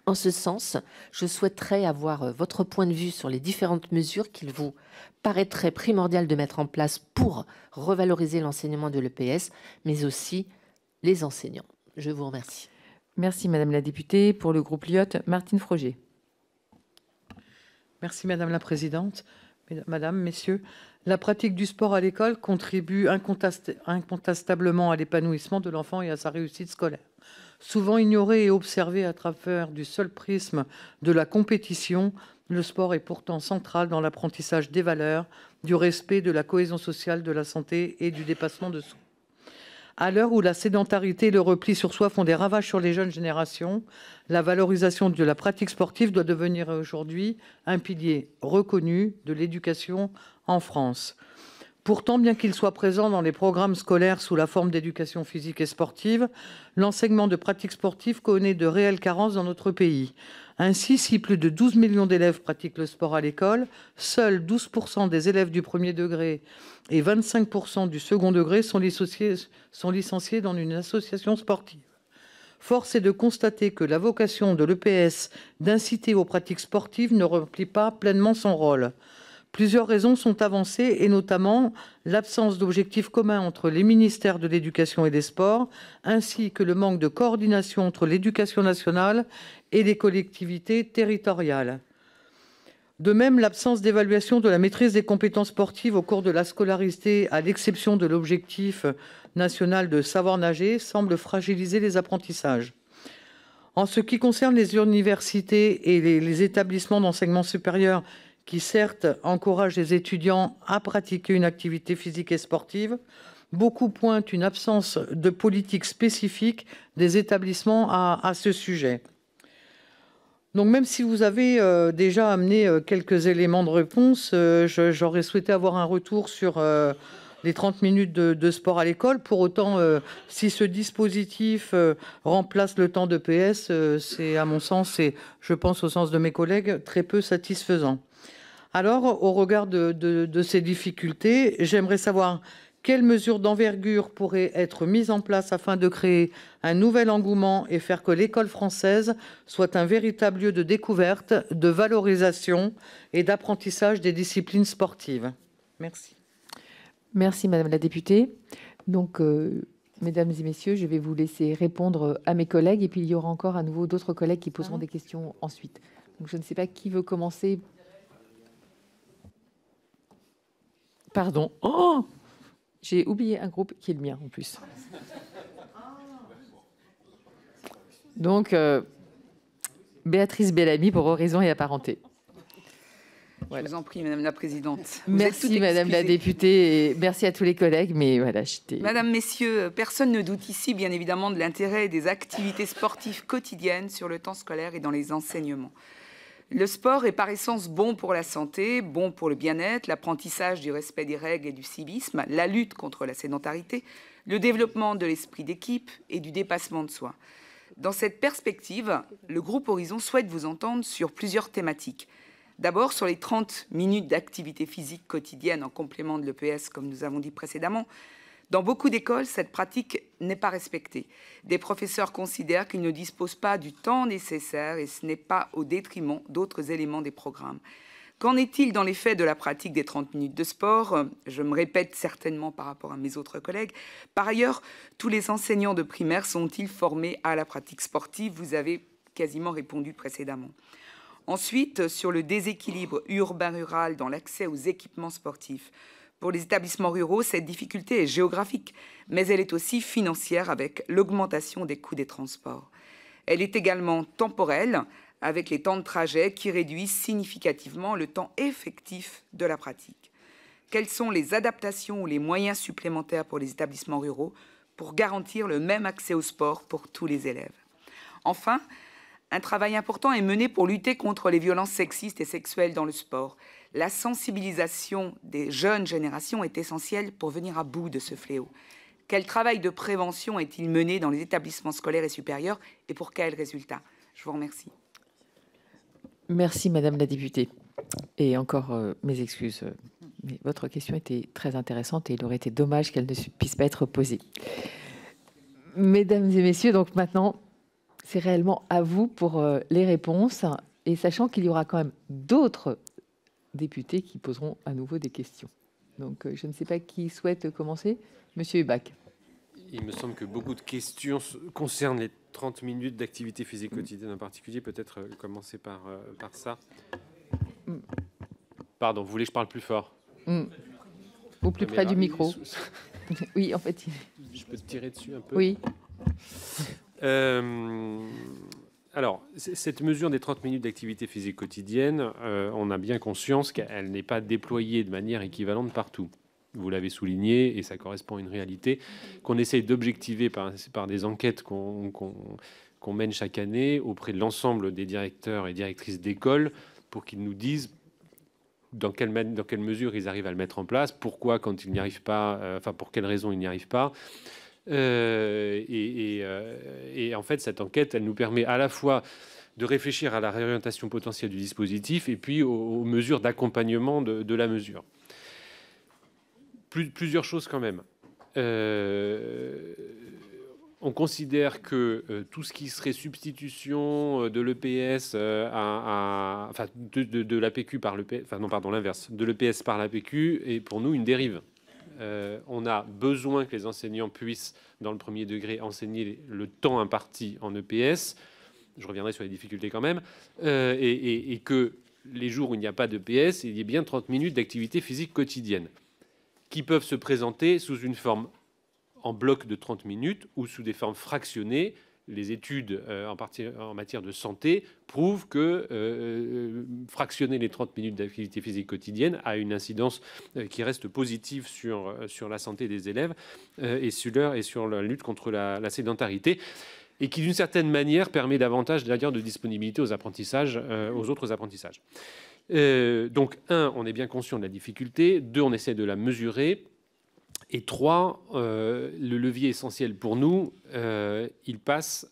En ce sens, je souhaiterais avoir euh, votre point de vue sur les différentes mesures qu'il vous paraîtrait primordial de mettre en place pour revaloriser l'enseignement de l'EPS, mais aussi les enseignants. Je vous remercie. Merci Madame la députée. Pour le groupe Lyotte, Martine Froger. Merci Madame la Présidente. Madame, Messieurs, la pratique du sport à l'école contribue incontestablement à l'épanouissement de l'enfant et à sa réussite scolaire. Souvent ignoré et observé à travers du seul prisme de la compétition, le sport est pourtant central dans l'apprentissage des valeurs, du respect, de la cohésion sociale, de la santé et du dépassement de soi. À l'heure où la sédentarité et le repli sur soi font des ravages sur les jeunes générations, la valorisation de la pratique sportive doit devenir aujourd'hui un pilier reconnu de l'éducation en France. Pourtant, bien qu'il soit présent dans les programmes scolaires sous la forme d'éducation physique et sportive, l'enseignement de pratiques sportives connaît de réelles carences dans notre pays. Ainsi, si plus de 12 millions d'élèves pratiquent le sport à l'école, seuls 12% des élèves du premier degré et 25% du second degré sont licenciés, dans une association sportive. Force est de constater que la vocation de l'EPS d'inciter aux pratiques sportives ne remplit pas pleinement son rôle. Plusieurs raisons sont avancées, et notamment l'absence d'objectifs communs entre les ministères de l'éducation et des sports, ainsi que le manque de coordination entre l'éducation nationale et les collectivités territoriales. De même, l'absence d'évaluation de la maîtrise des compétences sportives au cours de la scolarité, à l'exception de l'objectif national de savoir nager, semble fragiliser les apprentissages. En ce qui concerne les universités et les, établissements d'enseignement supérieur qui certes encourage les étudiants à pratiquer une activité physique et sportive, beaucoup pointent une absence de politique spécifique des établissements à, ce sujet. Donc même si vous avez euh, déjà amené euh, quelques éléments de réponse, euh, j'aurais souhaité avoir un retour sur les 30 minutes de, de sport à l'école. Pour autant, si ce dispositif remplace le temps de PS, c'est à mon sens, et je pense au sens de mes collègues, très peu satisfaisant. Alors, au regard de, ces difficultés, j'aimerais savoir quelles mesures d'envergure pourraient être mises en place afin de créer un nouvel engouement et faire que l'école française soit un véritable lieu de découverte, de valorisation et d'apprentissage des disciplines sportives Merci. Merci, Madame la députée. Donc, euh, Mesdames et Messieurs, je vais vous laisser répondre à mes collègues et puis il y aura encore à nouveau d'autres collègues qui poseront ah. des questions ensuite. Donc, je ne sais pas qui veut commencer Pardon. Oh J'ai oublié un groupe qui est le mien en plus. Donc, euh, Béatrice Bellamy pour Horizon et Apparenté. Je vous en prie, Madame la Présidente. merci, Madame la députée, et merci à tous les collègues. Mais voilà, Madame, Messieurs, personne ne doute ici, bien évidemment, de l'intérêt des activités sportives quotidiennes sur le temps scolaire et dans les enseignements. Le sport est par essence bon pour la santé, bon pour le bien-être, l'apprentissage du respect des règles et du civisme, la lutte contre la sédentarité, le développement de l'esprit d'équipe et du dépassement de soi. Dans cette perspective, le groupe Horizon souhaite vous entendre sur plusieurs thématiques. D'abord, sur les 30 minutes d'activité physique quotidienne en complément de l'EPS, comme nous avons dit précédemment, dans beaucoup d'écoles, cette pratique n'est pas respectée. Des professeurs considèrent qu'ils ne disposent pas du temps nécessaire et ce n'est pas au détriment d'autres éléments des programmes. Qu'en est-il dans les faits de la pratique des 30 minutes de sport Je me répète certainement par rapport à mes autres collègues. Par ailleurs, tous les enseignants de primaire sont-ils formés à la pratique sportive Vous avez quasiment répondu précédemment. Ensuite, sur le déséquilibre urbain-rural dans l'accès aux équipements sportifs. Pour les établissements ruraux, cette difficulté est géographique, mais elle est aussi financière avec l'augmentation des coûts des transports. Elle est également temporelle, avec les temps de trajet qui réduisent significativement le temps effectif de la pratique. Quelles sont les adaptations ou les moyens supplémentaires pour les établissements ruraux pour garantir le même accès au sport pour tous les élèves Enfin, un travail important est mené pour lutter contre les violences sexistes et sexuelles dans le sport la sensibilisation des jeunes générations est essentielle pour venir à bout de ce fléau. Quel travail de prévention est-il mené dans les établissements scolaires et supérieurs et pour quels résultats Je vous remercie. Merci Madame la députée. Et encore euh, mes excuses. Mais votre question était très intéressante et il aurait été dommage qu'elle ne puisse pas être posée. Mesdames et messieurs, donc maintenant, c'est réellement à vous pour euh, les réponses. Et sachant qu'il y aura quand même d'autres députés qui poseront à nouveau des questions. Donc euh, je ne sais pas qui souhaite commencer. Monsieur Hubac. Il me semble que beaucoup de questions concernent les 30 minutes d'activité physique mm. quotidienne en particulier. Peut-être euh, commencer par, euh, par ça. Mm. Pardon, vous voulez que je parle plus fort mm. Au plus près du micro. oui, en fait. Je peux tirer dessus un peu Oui. Euh, alors, cette mesure des 30 minutes d'activité physique quotidienne, euh, on a bien conscience qu'elle n'est pas déployée de manière équivalente partout. Vous l'avez souligné, et ça correspond à une réalité qu'on essaye d'objectiver par, des enquêtes qu'on mène chaque année auprès de l'ensemble des directeurs et directrices d'école pour qu'ils nous disent dans quelle, mesure ils arrivent à le mettre en place, pourquoi quand ils n'y arrivent pas, euh, enfin pour quelles raisons ils n'y arrivent pas. Euh, euh, et, en fait, cette enquête, elle nous permet à la fois de réfléchir à la réorientation potentielle du dispositif et puis aux, mesures d'accompagnement de, la mesure. plusieurs choses quand même. Euh, on considère que tout ce qui serait substitution de l'EPS à, enfin, de, de l'APQ par l'EPS, enfin non, pardon, l'inverse, de l'EPS par l'APQ est pour nous une dérive. Euh, on a besoin que les enseignants puissent, dans le premier degré, enseigner le temps imparti en EPS. Je reviendrai sur les difficultés quand même. Euh, et, et, que les jours où il n'y a pas d'EPS, il y ait bien 30 minutes d'activité physique quotidienne qui peuvent se présenter sous une forme en bloc de 30 minutes ou sous des formes fractionnées les études euh, en, matière de santé prouvent que euh, euh, fractionner les 30 minutes d'activité physique quotidienne a une incidence qui reste positive sur, sur la santé des élèves et, sur leur, et sur la lutte contre la, sédentarité et qui d'une certaine manière permet davantage de disponibilité aux apprentissages, aux autres apprentissages. donc, un, on est bien conscient de la difficulté. Deux, on essaie de la mesurer. Et trois, euh, le levier essentiel pour nous, euh, il passe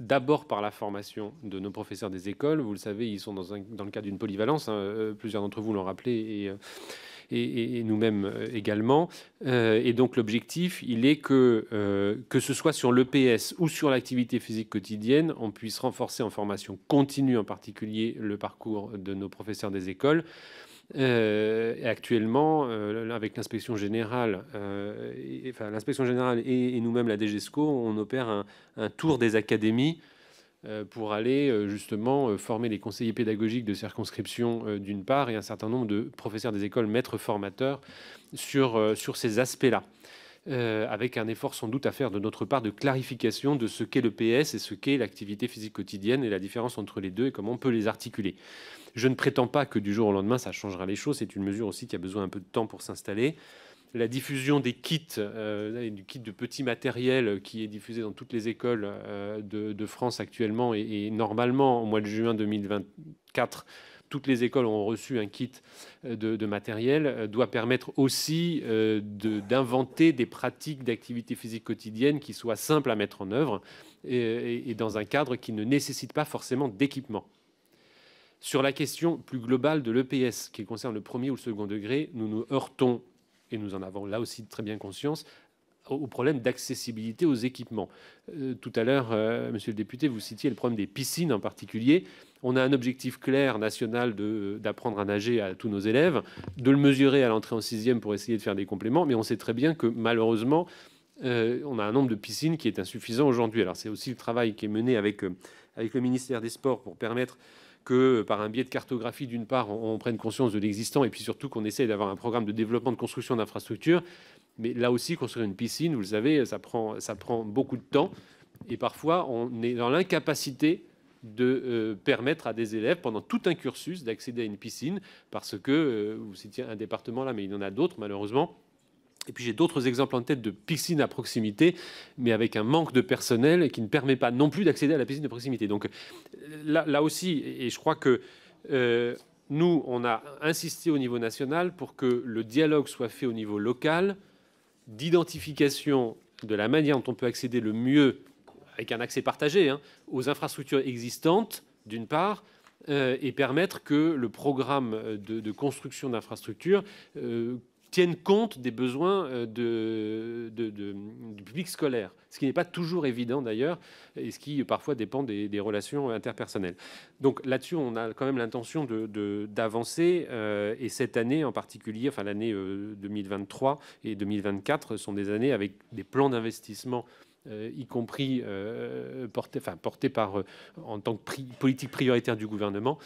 d'abord par la formation de nos professeurs des écoles. Vous le savez, ils sont dans, le cadre d'une polyvalence. Hein, euh, plusieurs d'entre vous l'ont rappelé et, et, nous-mêmes également. et donc l'objectif, il est que, que ce soit sur l'EPS ou sur l'activité physique quotidienne, on puisse renforcer en formation continue en particulier le parcours de nos professeurs des écoles. Euh, et actuellement, euh, avec l'inspection générale, euh, et, enfin l'inspection générale et, nous-mêmes la DGESCO, on opère un, un tour des académies pour aller justement former les conseillers pédagogiques de circonscription d'une part et un certain nombre de professeurs des écoles maîtres formateurs sur, sur ces aspects-là. Euh, avec un effort sans doute à faire de notre part de clarification de ce qu'est le PS et ce qu'est l'activité physique quotidienne et la différence entre les deux et comment on peut les articuler. Je ne prétends pas que du jour au lendemain, ça changera les choses. C'est une mesure aussi qui a besoin un peu de temps pour s'installer la diffusion des kits, euh, du kit de petit matériel qui est diffusé dans toutes les écoles euh, de, France actuellement et, normalement au mois de juin 2024 toutes les écoles ont reçu un kit euh, de, matériel, euh, doit permettre aussi euh, d'inventer des pratiques d'activité physique quotidienne qui soient simples à mettre en œuvre et, dans un cadre qui ne nécessite pas forcément d'équipement. Sur la question plus globale de l'EPS, qui concerne le premier ou le second degré, nous nous heurtons, et nous en avons là aussi très bien conscience, au problème d'accessibilité aux équipements. Euh, tout à l'heure, euh, monsieur le député, vous citiez le problème des piscines en particulier. On a un objectif clair national d'apprendre à nager à tous nos élèves, de le mesurer à l'entrée en sixième pour essayer de faire des compléments, mais on sait très bien que malheureusement, euh, on a un nombre de piscines qui est insuffisant aujourd'hui. Alors c'est aussi le travail qui est mené avec, avec le ministère des Sports pour permettre que par un biais de cartographie, d'une part, on, on prenne conscience de l'existant et puis surtout qu'on essaye d'avoir un programme de développement de construction d'infrastructures mais là aussi, construire une piscine, vous le savez, ça prend, ça prend beaucoup de temps. Et parfois, on est dans l'incapacité de euh, permettre à des élèves pendant tout un cursus d'accéder à une piscine parce que euh, vous citiez un département là, mais il y en a d'autres malheureusement. Et puis j'ai d'autres exemples en tête de piscines à proximité, mais avec un manque de personnel et qui ne permet pas non plus d'accéder à la piscine de proximité. Donc là, là aussi, et je crois que euh, nous, on a insisté au niveau national pour que le dialogue soit fait au niveau local, d'identification de la manière dont on peut accéder le mieux, avec un accès partagé, hein, aux infrastructures existantes, d'une part, euh, et permettre que le programme euh, de, construction d'infrastructures euh, tiennent compte des besoins euh, de, de, du public scolaire, ce qui n'est pas toujours évident d'ailleurs, et ce qui euh, parfois dépend des, relations interpersonnelles. Donc là-dessus, on a quand même l'intention d'avancer, euh, et cette année en particulier, enfin l'année 2023 et 2024 sont des années avec des plans d'investissement euh, y compris euh, porté, par, euh, en tant que politique prioritaire du gouvernement,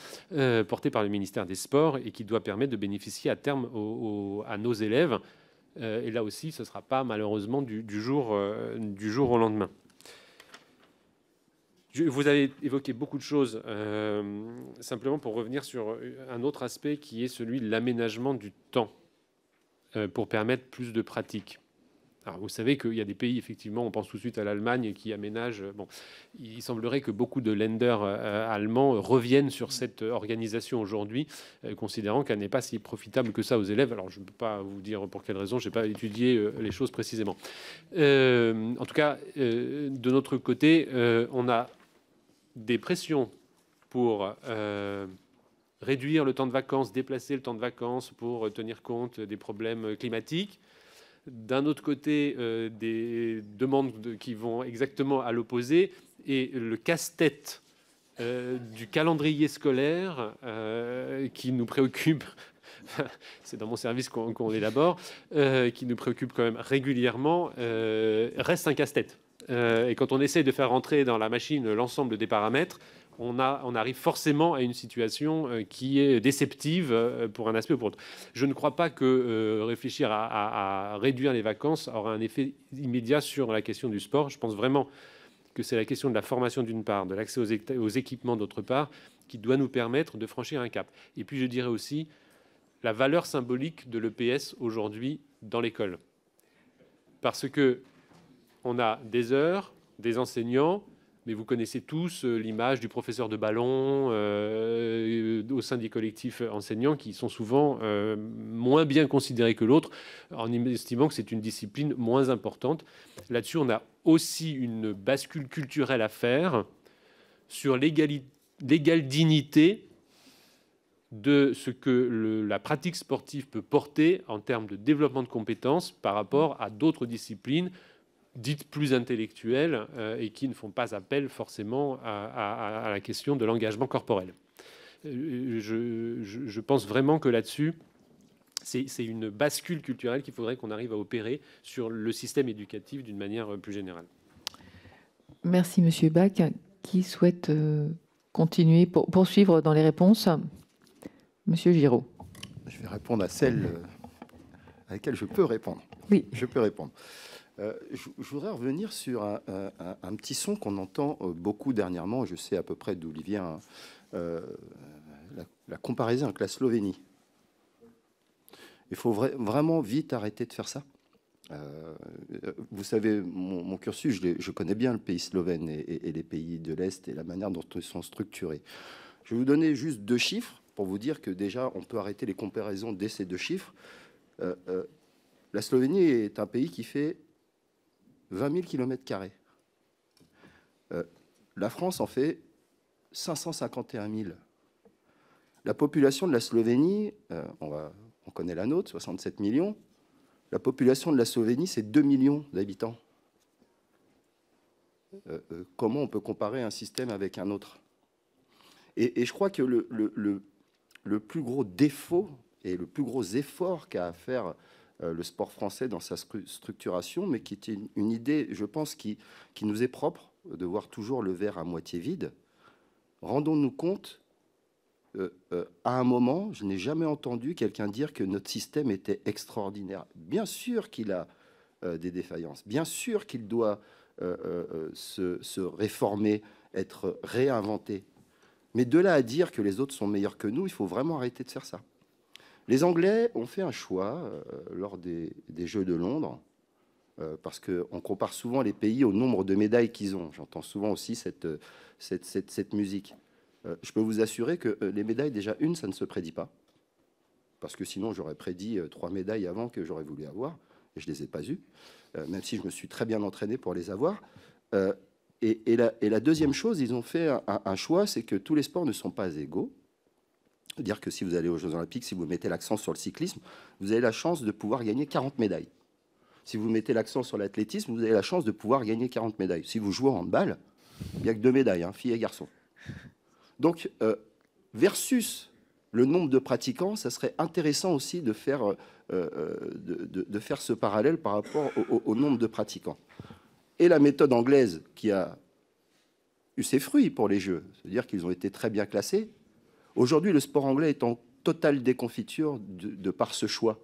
porté par le ministère des Sports et qui doit permettre de bénéficier à terme à nos élèves. et là aussi, ce ne sera pas malheureusement du, jour, au lendemain vous avez évoqué beaucoup de choses. simplement pour revenir sur un autre aspect qui est celui de l'aménagement du temps pour permettre plus de pratiques vous savez qu'il y a des pays, effectivement, on pense tout de suite à l'Allemagne qui aménage. Euh, bon, il semblerait que beaucoup de lenders euh, euh, allemands reviennent sur cette organisation aujourd'hui, considérant qu'elle n'est pas si profitable que ça aux élèves. Alors je ne peux pas vous dire pour quelle raison, je n'ai pas étudié les choses précisément. en tout cas, de notre côté, on a des pressions pour réduire le temps de vacances, déplacer le temps de vacances pour tenir compte des problèmes climatiques d'un autre côté euh, des demandes qui vont exactement à l'opposé et le casse-tête euh, du calendrier scolaire euh, qui nous préoccupe. C'est dans mon service qu'on qu élabore, qui nous préoccupe quand même régulièrement, reste un casse-tête. et quand on essaye de faire entrer dans la machine l'ensemble des paramètres, on, arrive forcément à une situation euh, qui est déceptive euh, pour un aspect ou pour l'autre. Je ne crois pas que euh, réfléchir à, réduire les vacances aura un effet immédiat sur la question du sport. Je pense vraiment que c'est la question de la formation d'une part, de l'accès aux, aux, équipements d'autre part, qui doit nous permettre de franchir un cap. Et puis je dirais aussi la valeur symbolique de l'EPS aujourd'hui dans l'école. Parce que on a des heures, des enseignants, mais vous connaissez tous euh, l'image du professeur de ballon euh, au sein des collectifs enseignants qui sont souvent euh, moins bien considérés que l'autre en estimant que c'est une discipline moins importante. Là-dessus, on a aussi une bascule culturelle à faire sur l'égale dignité de ce que la pratique sportive peut porter en termes de développement de compétences par rapport à d'autres disciplines dites plus intellectuelles euh, et qui ne font pas appel forcément à, la question de l'engagement corporel. Euh, je, pense vraiment que là-dessus, c'est une bascule culturelle qu'il faudrait qu'on arrive à opérer sur le système éducatif d'une manière plus générale. Merci, Monsieur Bach. Qui souhaite euh, continuer pour poursuivre dans les réponses Monsieur Giraud. Je vais répondre à celle à laquelle je peux répondre. Oui. Je peux répondre. Euh, je, voudrais revenir sur un, petit son qu'on entend euh, beaucoup dernièrement. Je sais à peu près d'où il vient euh, la, comparaison avec la Slovénie. Il faut vraiment vite arrêter de faire ça. vous savez, mon, cursus, je, connais bien le pays slovène et, et les pays de l'Est et la manière dont ils sont structurés. Je vais vous donner juste deux chiffres pour vous dire que déjà, on peut arrêter les comparaisons dès ces deux chiffres. la Slovénie est un pays qui fait 20 000 km carrés. Euh, la France en fait 551 000. La population de la Slovénie, euh, on, connaît la nôtre, 67 millions. La population de la Slovénie, c'est 2 millions d'habitants. Euh, comment on peut comparer un système avec un autre et, je crois que le, plus gros défaut et le plus gros effort qu'a à faire euh, le sport français dans sa structuration, mais qui est une, idée, je pense, qui, qui nous est propre euh, de voir toujours le verre à moitié vide. Rendons-nous compte, euh, à un moment, je n'ai jamais entendu quelqu'un dire que notre système était extraordinaire. Bien sûr qu'il a des défaillances, bien sûr qu'il doit se réformer, être réinventé. Mais de là à dire que les autres sont meilleurs que nous, il faut vraiment arrêter de faire ça. Les Anglais ont fait un choix euh, lors des, Jeux de Londres, euh, parce qu'on compare souvent les pays au nombre de médailles qu'ils ont. J'entends souvent aussi cette, euh, musique. je peux vous assurer que les médailles, déjà une, ça ne se prédit pas. Parce que sinon, j'aurais prédit trois médailles avant que j'aurais voulu avoir, et je ne les ai pas eues, même si je me suis très bien entraîné pour les avoir. Et, la, deuxième chose, ils ont fait un choix, c'est que tous les sports ne sont pas égaux dire que si vous allez aux Jeux Olympiques, si vous mettez l'accent sur le cyclisme, vous avez la chance de pouvoir gagner 40 médailles. Si vous mettez l'accent sur l'athlétisme, vous avez la chance de pouvoir gagner 40 médailles. Si vous jouez en handball, il n'y a que deux médailles, hein, filles et garçons. Donc, euh, versus le nombre de pratiquants, ça serait intéressant aussi de faire, euh, euh, de, faire ce parallèle par rapport au, nombre de pratiquants. Et la méthode anglaise qui a eu ses fruits pour les Jeux, c'est-à-dire qu'ils ont été très bien classés, Aujourd'hui, le sport anglais est en totale déconfiture de, par ce choix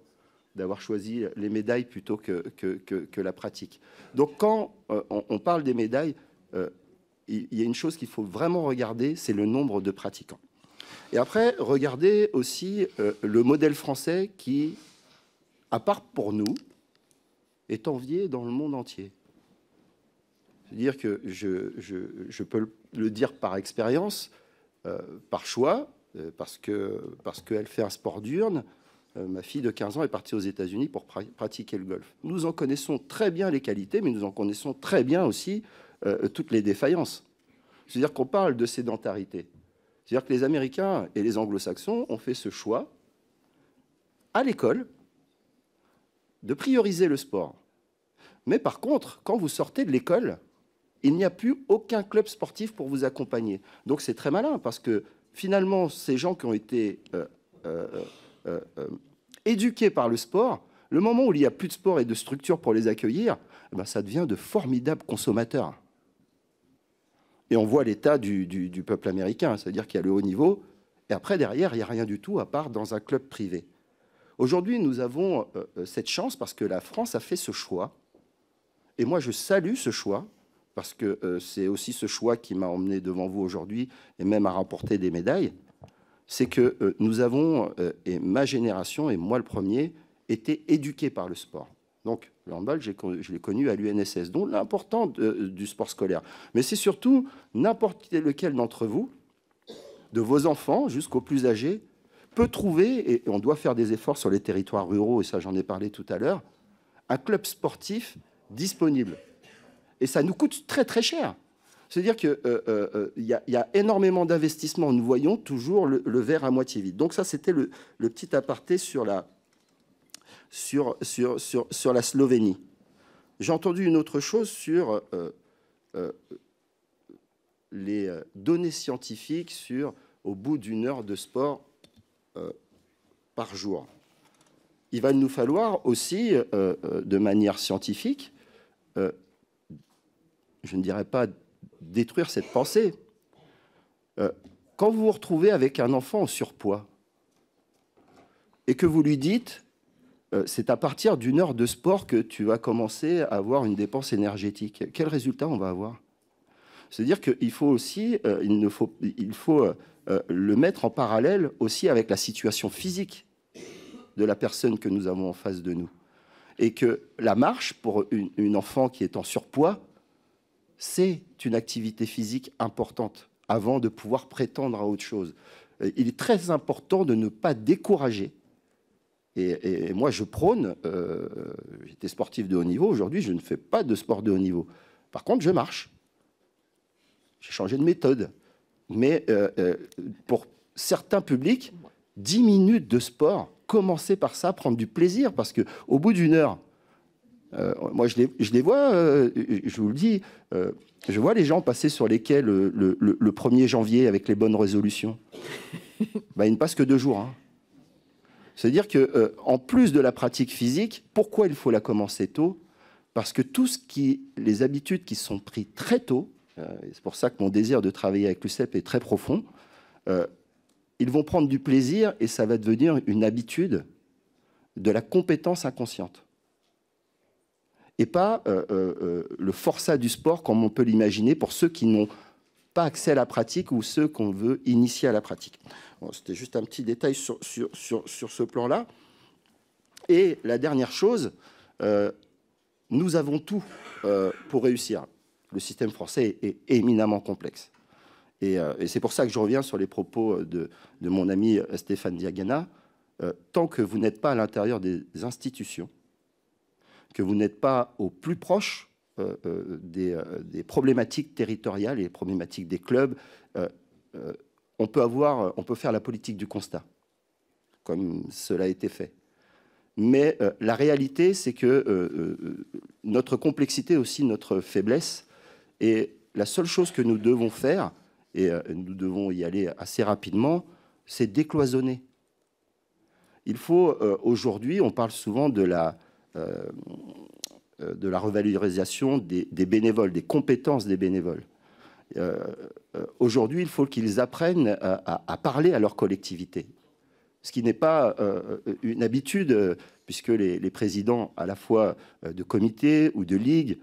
d'avoir choisi les médailles plutôt que, que, la pratique. Donc quand euh, on, parle des médailles, euh, il y a une chose qu'il faut vraiment regarder, c'est le nombre de pratiquants. Et après, regardez aussi euh, le modèle français qui, à part pour nous, est envié dans le monde entier. C'est-à-dire que je, je, peux le dire par expérience, par choix, euh, parce qu'elle parce qu'elle fait un sport d'urne. Euh, ma fille de 15 ans est partie aux États-Unis pour pratiquer le golf. Nous en connaissons très bien les qualités, mais nous en connaissons très bien aussi euh, toutes les défaillances. C'est-à-dire qu'on parle de sédentarité. C'est-à-dire que les Américains et les Anglo-Saxons ont fait ce choix à l'école de prioriser le sport. Mais par contre, quand vous sortez de l'école, il n'y a plus aucun club sportif pour vous accompagner. Donc c'est très malin parce que finalement, ces gens qui ont été euh, euh, euh, éduqués par le sport, le moment où il n'y a plus de sport et de structure pour les accueillir, eh ben, ça devient de formidables consommateurs. Et on voit l'état du, peuple américain, hein, c'est-à-dire qu'il y a le haut niveau, et après, derrière, il n'y a rien du tout à part dans un club privé. Aujourd'hui, nous avons cette chance parce que la France a fait ce choix, et moi je salue ce choix, parce que euh, c'est aussi ce choix qui m'a emmené devant vous aujourd'hui et même à remporter des médailles, c'est que euh, nous avons, euh, et ma génération, et moi le premier, été éduqués par le sport. Donc, le handball, je l'ai connu à l'UNSS, donc l'important du sport scolaire. Mais c'est surtout n'importe lequel d'entre vous, de vos enfants jusqu'aux plus âgés, peut trouver, et on doit faire des efforts sur les territoires ruraux, et ça j'en ai parlé tout à l'heure, un club sportif disponible. Et ça nous coûte très très cher. C'est-à-dire qu'il euh, euh, euh, y, a énormément d'investissements. Nous voyons toujours le, verre à moitié vide. Donc ça, c'était le, petit aparté sur la, sur, la Slovénie. J'ai entendu une autre chose sur les données scientifiques sur au bout d'une heure de sport par jour. Il va nous falloir aussi, de manière scientifique, je ne dirais pas détruire cette pensée. Euh, quand vous vous retrouvez avec un enfant en surpoids et que vous lui dites, euh, c'est à partir d'une heure de sport que tu vas commencer à avoir une dépense énergétique, quel résultat on va avoir C'est-à-dire qu'il faut aussi, euh, il, ne faut, il faut le mettre en parallèle aussi avec la situation physique de la personne que nous avons en face de nous. Et que la marche, pour une enfant qui est en surpoids, c'est une activité physique importante avant de pouvoir prétendre à autre chose. Il est très important de ne pas décourager. Et, moi, je prône, euh, j'étais sportif de haut niveau, aujourd'hui, je ne fais pas de sport de haut niveau. Par contre, je marche. J'ai changé de méthode. Mais euh, euh, pour certains publics, 10 minutes de sport, commencer par ça, prendre du plaisir, parce qu'au bout d'une heure, euh, moi, je les, vois, euh, je vous le dis, euh, je vois les gens passer sur les quais le, 1er janvier avec les bonnes résolutions. ben, ils ne passent que deux jours. Hein. C'est-à-dire que, en plus de la pratique physique, pourquoi il faut la commencer tôt Parce que tout ce qui, les habitudes qui sont prises très tôt, c'est pour ça que mon désir de travailler avec l'UCEP est très profond, ils vont prendre du plaisir et ça va devenir une habitude de la compétence inconsciente pas euh, euh, euh, le forçat du sport comme on peut l'imaginer pour ceux qui n'ont pas accès à la pratique ou ceux qu'on veut initier à la pratique. C'était juste un petit détail sur, sur, sur, sur ce plan-là. Et la dernière chose, nous avons tout pour réussir. Le système français est, éminemment complexe. Et, et c'est pour ça que je reviens sur les propos de, de mon ami Stéphane Diagana. tant que vous n'êtes pas à l'intérieur des institutions, que vous n'êtes pas au plus proche euh, euh, euh, des, problématiques territoriales et des problématiques des clubs. on peut avoir, on peut faire la politique du constat, comme cela a été fait. Mais la réalité, c'est que notre complexité aussi notre faiblesse et la seule chose que nous devons faire, et nous devons y aller assez rapidement, c'est décloisonner. Il faut aujourd'hui, on parle souvent de la euh, euh, de la revalorisation des, bénévoles, des compétences des bénévoles. Euh, aujourd'hui, il faut qu'ils apprennent à, parler à leur collectivité, ce qui n'est pas une habitude, puisque les, présidents à la fois de comités ou de ligues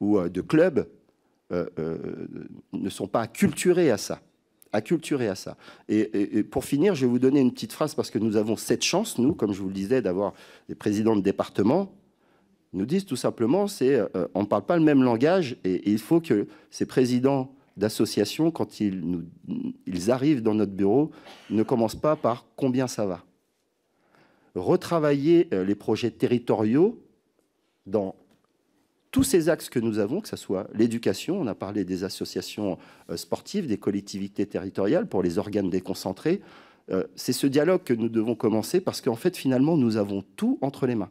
ou de clubs ne sont pas acculturés à ça culturer à ça. Et, pour finir, je vais vous donner une petite phrase parce que nous avons cette chance, nous, comme je vous le disais, d'avoir des présidents de département. nous disent tout simplement, c'est euh, euh, on ne parle pas le même langage et, il faut que ces présidents d'associations, quand ils, arrivent dans notre bureau, ne commencent pas par combien ça va. Retravailler euh, les projets territoriaux dans tous ces axes que nous avons, que ce soit l'éducation, on a parlé des associations euh, sportives, des collectivités territoriales pour les organes déconcentrés, euh, c'est ce dialogue que nous devons commencer parce qu'en fait, finalement, nous avons tout entre les mains.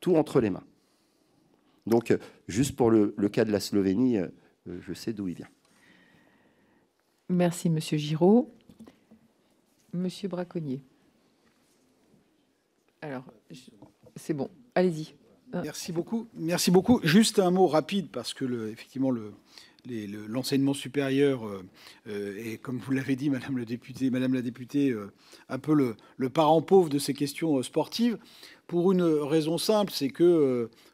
Tout entre les mains. Donc, euh, juste pour le, cas de la Slovénie, je sais d'où il vient. Merci, Monsieur Giraud. Monsieur Braconnier. Alors, c'est bon, allez-y. Euh. Merci beaucoup. Merci beaucoup. Juste un mot rapide parce que effectivement l'enseignement supérieur euh, euh, est, comme vous l'avez dit, Madame, le Madame la députée, un peu le, parent pauvre de ces questions sportives pour une raison simple, c'est que,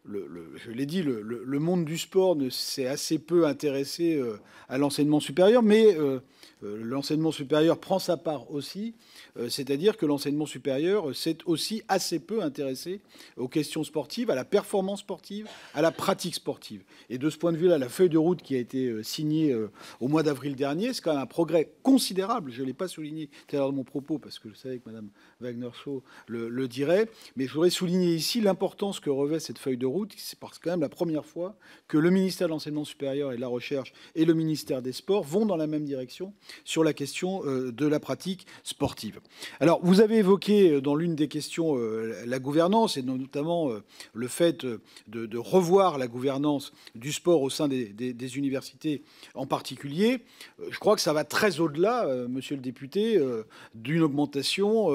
euh, je l'ai dit, le, le, monde du sport ne s'est assez peu intéressé euh, à l'enseignement supérieur, mais euh, l'enseignement supérieur prend sa part aussi, c'est-à-dire que l'enseignement supérieur s'est aussi assez peu intéressé aux questions sportives, à la performance sportive, à la pratique sportive. Et de ce point de vue-là, la feuille de route qui a été signée au mois d'avril dernier, c'est quand même un progrès considérable, je ne l'ai pas souligné tout à l'heure de mon propos, parce que je savais que Madame Wagner Shaw le, dirait. Mais je voudrais souligner ici l'importance que revêt cette feuille de route. C'est parce que quand même la première fois que le ministère de l'enseignement supérieur et de la recherche et le ministère des Sports vont dans la même direction sur la question euh, de la pratique sportive. Alors, vous avez évoqué euh, dans l'une des questions euh, la gouvernance et notamment le fait de, revoir la gouvernance du sport au sein des, universités en particulier. Je crois que ça va très au-delà, monsieur le député, d'une augmentation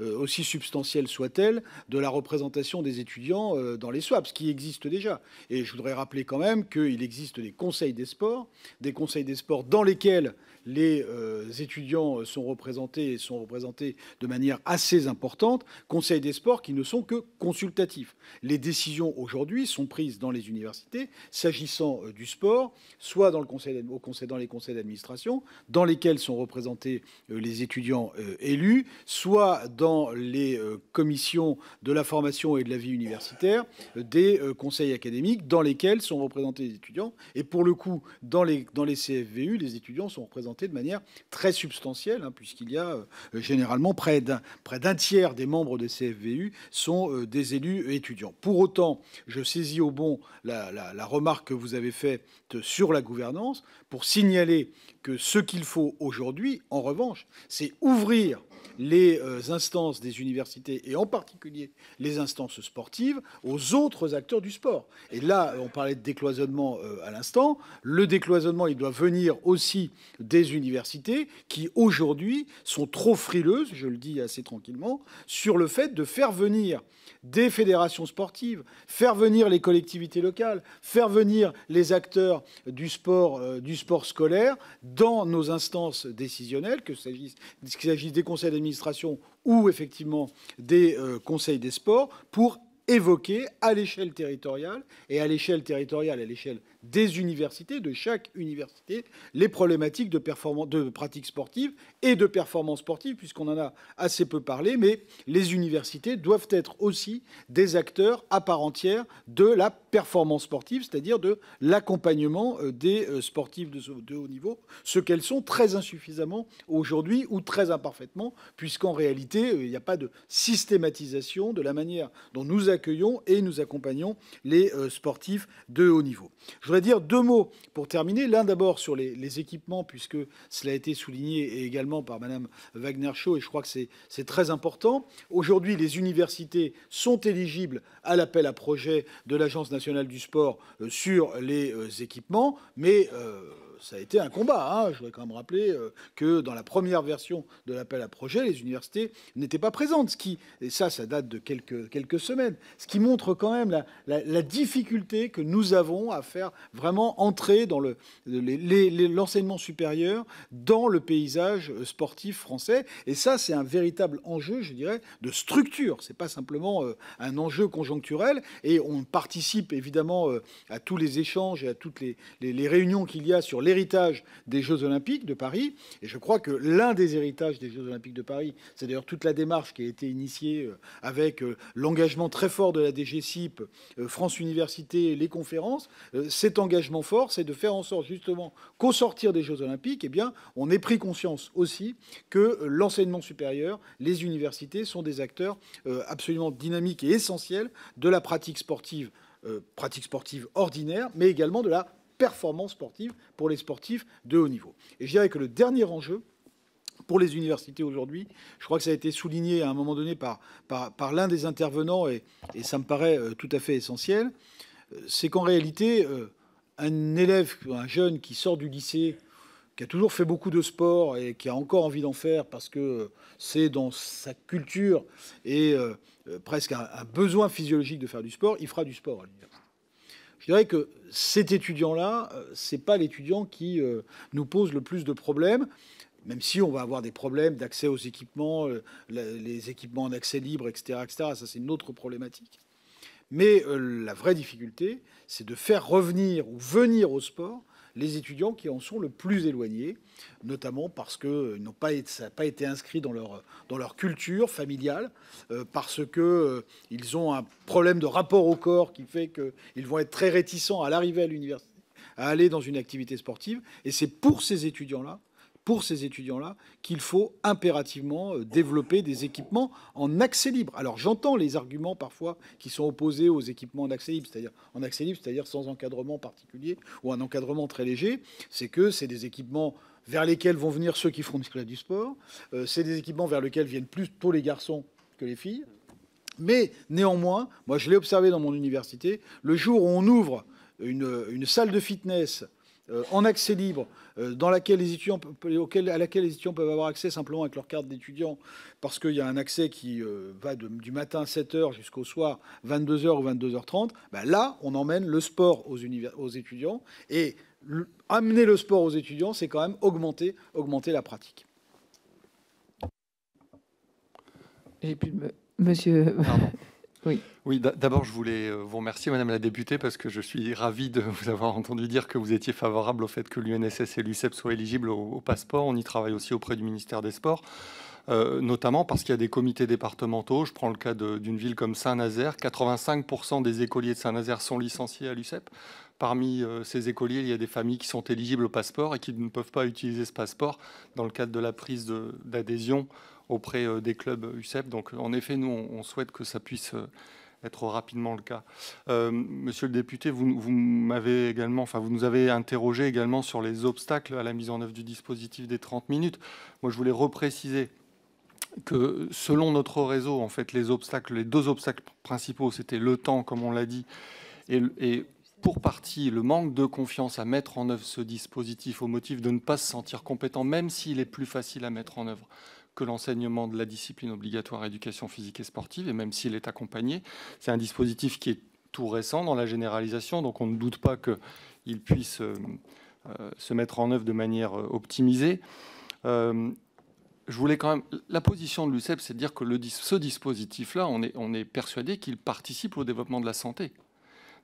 euh, aussi substantielle soit-elle, de la représentation des étudiants euh, dans les swaps ce qui existe déjà. Et je voudrais rappeler quand même qu'il existe des conseils des sports, des conseils des sports dans lesquels les euh, étudiants euh, sont représentés et sont représentés de manière assez importante, conseils des sports qui ne sont que consultatifs. Les décisions aujourd'hui sont prises dans les universités s'agissant euh, du sport, soit dans, le conseil, conseil, dans les conseils d'administration, dans lesquels sont représentés les étudiants élus, soit dans les commissions de la formation et de la vie universitaire des conseils académiques dans lesquels sont représentés les étudiants. Et pour le coup, dans les, dans les CFVU, les étudiants sont représentés de manière très substantielle, hein, puisqu'il y a euh, généralement près d'un tiers des membres des CFVU sont euh, des élus étudiants. Pour autant, je saisis au bon la, la remarque que vous avez faite sur la gouvernance pour signaler que ce qu'il faut aujourd'hui, en revanche, c'est ouvrir les euh, instances des universités et en particulier les instances sportives aux autres acteurs du sport. Et là, on parlait de décloisonnement euh, à l'instant. Le décloisonnement, il doit venir aussi des universités qui aujourd'hui sont trop frileuses, je le dis assez tranquillement, sur le fait de faire venir des fédérations sportives, faire venir les collectivités locales, faire venir les acteurs du sport, euh, du sport scolaire dans nos instances décisionnelles, que s'agisse des conseils d'administration ou effectivement des euh, conseils des sports, pour évoquer à l'échelle territoriale et à l'échelle territoriale, à l'échelle des universités, de chaque université, les problématiques de, de pratiques sportive et de performance sportive puisqu'on en a assez peu parlé, mais les universités doivent être aussi des acteurs à part entière de la performance sportive, c'est-à-dire de l'accompagnement euh, des euh, sportifs de, haut niveau, ce qu'elles sont très insuffisamment aujourd'hui ou très imparfaitement, puisqu'en réalité, euh, il n'y a pas de systématisation de la manière dont nous accueillons et nous accompagnons les sportifs de haut niveau. Je voudrais dire deux mots pour terminer. L'un d'abord sur les, équipements, puisque cela a été souligné également par Madame Wagner-Chaud, et je crois que c'est très important. Aujourd'hui, les universités sont éligibles à l'appel à projet de l'Agence nationale du sport euh, sur les euh, équipements, mais... Euh, ça a été un combat. Hein. Je voudrais quand même rappeler euh, que dans la première version de l'appel à projet, les universités n'étaient pas présentes. Ce qui, et ça, ça date de quelques, quelques semaines. Ce qui montre quand même la, difficulté que nous avons à faire vraiment entrer dans l'enseignement le, supérieur dans le paysage sportif français. Et ça, c'est un véritable enjeu, je dirais, de structure. C'est pas simplement euh, un enjeu conjoncturel. Et on participe évidemment euh, à tous les échanges et à toutes les, les réunions qu'il y a sur les Héritage des Jeux Olympiques de Paris. Et je crois que l'un des héritages des Jeux Olympiques de Paris, c'est d'ailleurs toute la démarche qui a été initiée euh, avec euh, l'engagement très fort de la DGCIP, euh, France Université, les conférences. Cet engagement fort, c'est de faire en sorte justement qu'au sortir des Jeux Olympiques, eh bien, on ait pris conscience aussi que l'enseignement supérieur, les universités sont des acteurs absolument dynamiques et essentiels de la pratique sportive, pratique sportive ordinaire, mais également de la performance sportive pour les sportifs de haut niveau. Et je dirais que le dernier enjeu, pour les universités aujourd'hui. Je crois que ça a été souligné à un moment donné par, par, l'un des intervenants, et, ça me paraît euh, tout à fait essentiel, euh, c'est qu'en réalité, euh, un élève, un jeune qui sort du lycée, qui a toujours fait beaucoup de sport et qui a encore envie d'en faire parce que c'est dans sa culture et presque un, un besoin physiologique de faire du sport, il fera du sport à l'université je dirais que cet étudiant-là, euh, ce n'est pas l'étudiant qui euh, nous pose le plus de problèmes même si on va avoir des problèmes d'accès aux équipements, euh, les équipements en accès libre, etc., etc. Ça, c'est une autre problématique. Mais la vraie difficulté, c'est de faire revenir ou venir au sport les étudiants qui en sont le plus éloignés, notamment parce que euh, n'ont pas, ça pas été inscrits dans leur, culture familiale, euh, parce qu'ils euh, ont un problème de rapport au corps qui fait qu'ils vont être très réticents à l'arrivée à l'université, à aller dans une activité sportive. Et c'est pour ces étudiants-là pour ces étudiants-là qu'il faut impérativement euh, développer des équipements en accès libre. Alors j'entends les arguments parfois qui sont opposés aux équipements accès libre, c'est-à-dire en accès libre, c'est-à-dire sans encadrement particulier ou un encadrement très léger, c'est que c'est des équipements vers lesquels vont venir ceux qui font du sport, euh, c'est des équipements vers lesquels viennent plus tôt les garçons que les filles. Mais néanmoins, moi je l'ai observé dans mon université, le jour où on ouvre une, une salle de fitness euh, en accès libre, euh, dans laquelle les étudiants, à laquelle les étudiants peuvent avoir accès simplement avec leur carte d'étudiant, parce qu'il y a un accès qui euh, va du matin à 7h jusqu'au soir 22h ou 22h30, bah, là, on emmène le sport aux, étudiants. Et amener le sport aux étudiants, c'est quand même augmenter, augmenter la pratique. J'ai Monsieur... Oui. d'abord, je voulais euh, vous remercier, Madame la députée, parce que je suis ravi de vous avoir entendu dire que vous étiez favorable au fait que l'UNSS et l'UCEP soient éligibles au, passeport. On y travaille aussi auprès du ministère des Sports, euh, notamment parce qu'il y a des comités départementaux. Je prends le cas d'une ville comme Saint-Nazaire. 85% des écoliers de Saint-Nazaire sont licenciés à l'UCEP. Parmi euh, ces écoliers, il y a des familles qui sont éligibles au passeport et qui ne peuvent pas utiliser ce passeport dans le cadre de la prise d'adhésion auprès euh, des clubs UCEP. Donc en effet, nous, on souhaite que ça puisse euh, être rapidement le cas. Euh, monsieur le député, vous, vous m'avez également, enfin, vous nous avez interrogé également sur les obstacles à la mise en œuvre du dispositif des 30 minutes. Moi, je voulais repréciser que selon notre réseau, en fait, les obstacles, les deux obstacles principaux, c'était le temps, comme on l'a dit, et, et pour partie le manque de confiance à mettre en œuvre ce dispositif au motif de ne pas se sentir compétent, même s'il est plus facile à mettre en œuvre que l'enseignement de la discipline obligatoire éducation physique et sportive, et même s'il est accompagné, c'est un dispositif qui est tout récent dans la généralisation, donc on ne doute pas qu'il puisse euh, euh, se mettre en œuvre de manière euh, optimisée. je voulais quand même. La position de l'UCEP, c'est de dire que ce dispositif-là, on est persuadé qu'il participe au développement de la santé.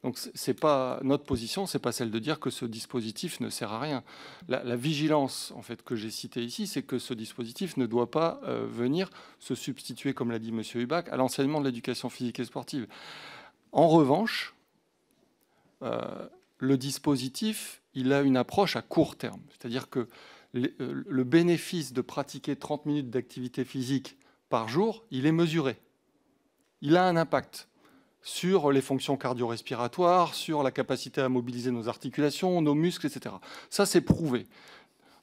Donc c'est pas notre position, c'est pas celle de dire que ce dispositif ne sert à rien. La, vigilance en fait que j'ai citée ici, c'est que ce dispositif ne doit pas euh, venir se substituer, comme l'a dit Monsieur Hubach, à l'enseignement de l'éducation physique et sportive. En revanche, euh, le dispositif, il a une approche à court terme, c'est-à-dire que euh, le bénéfice de pratiquer 30 minutes d'activité physique par jour, il est mesuré. Il a un impact sur les fonctions cardio-respiratoires, sur la capacité à mobiliser nos articulations, nos muscles, etc. Ça, c'est prouvé.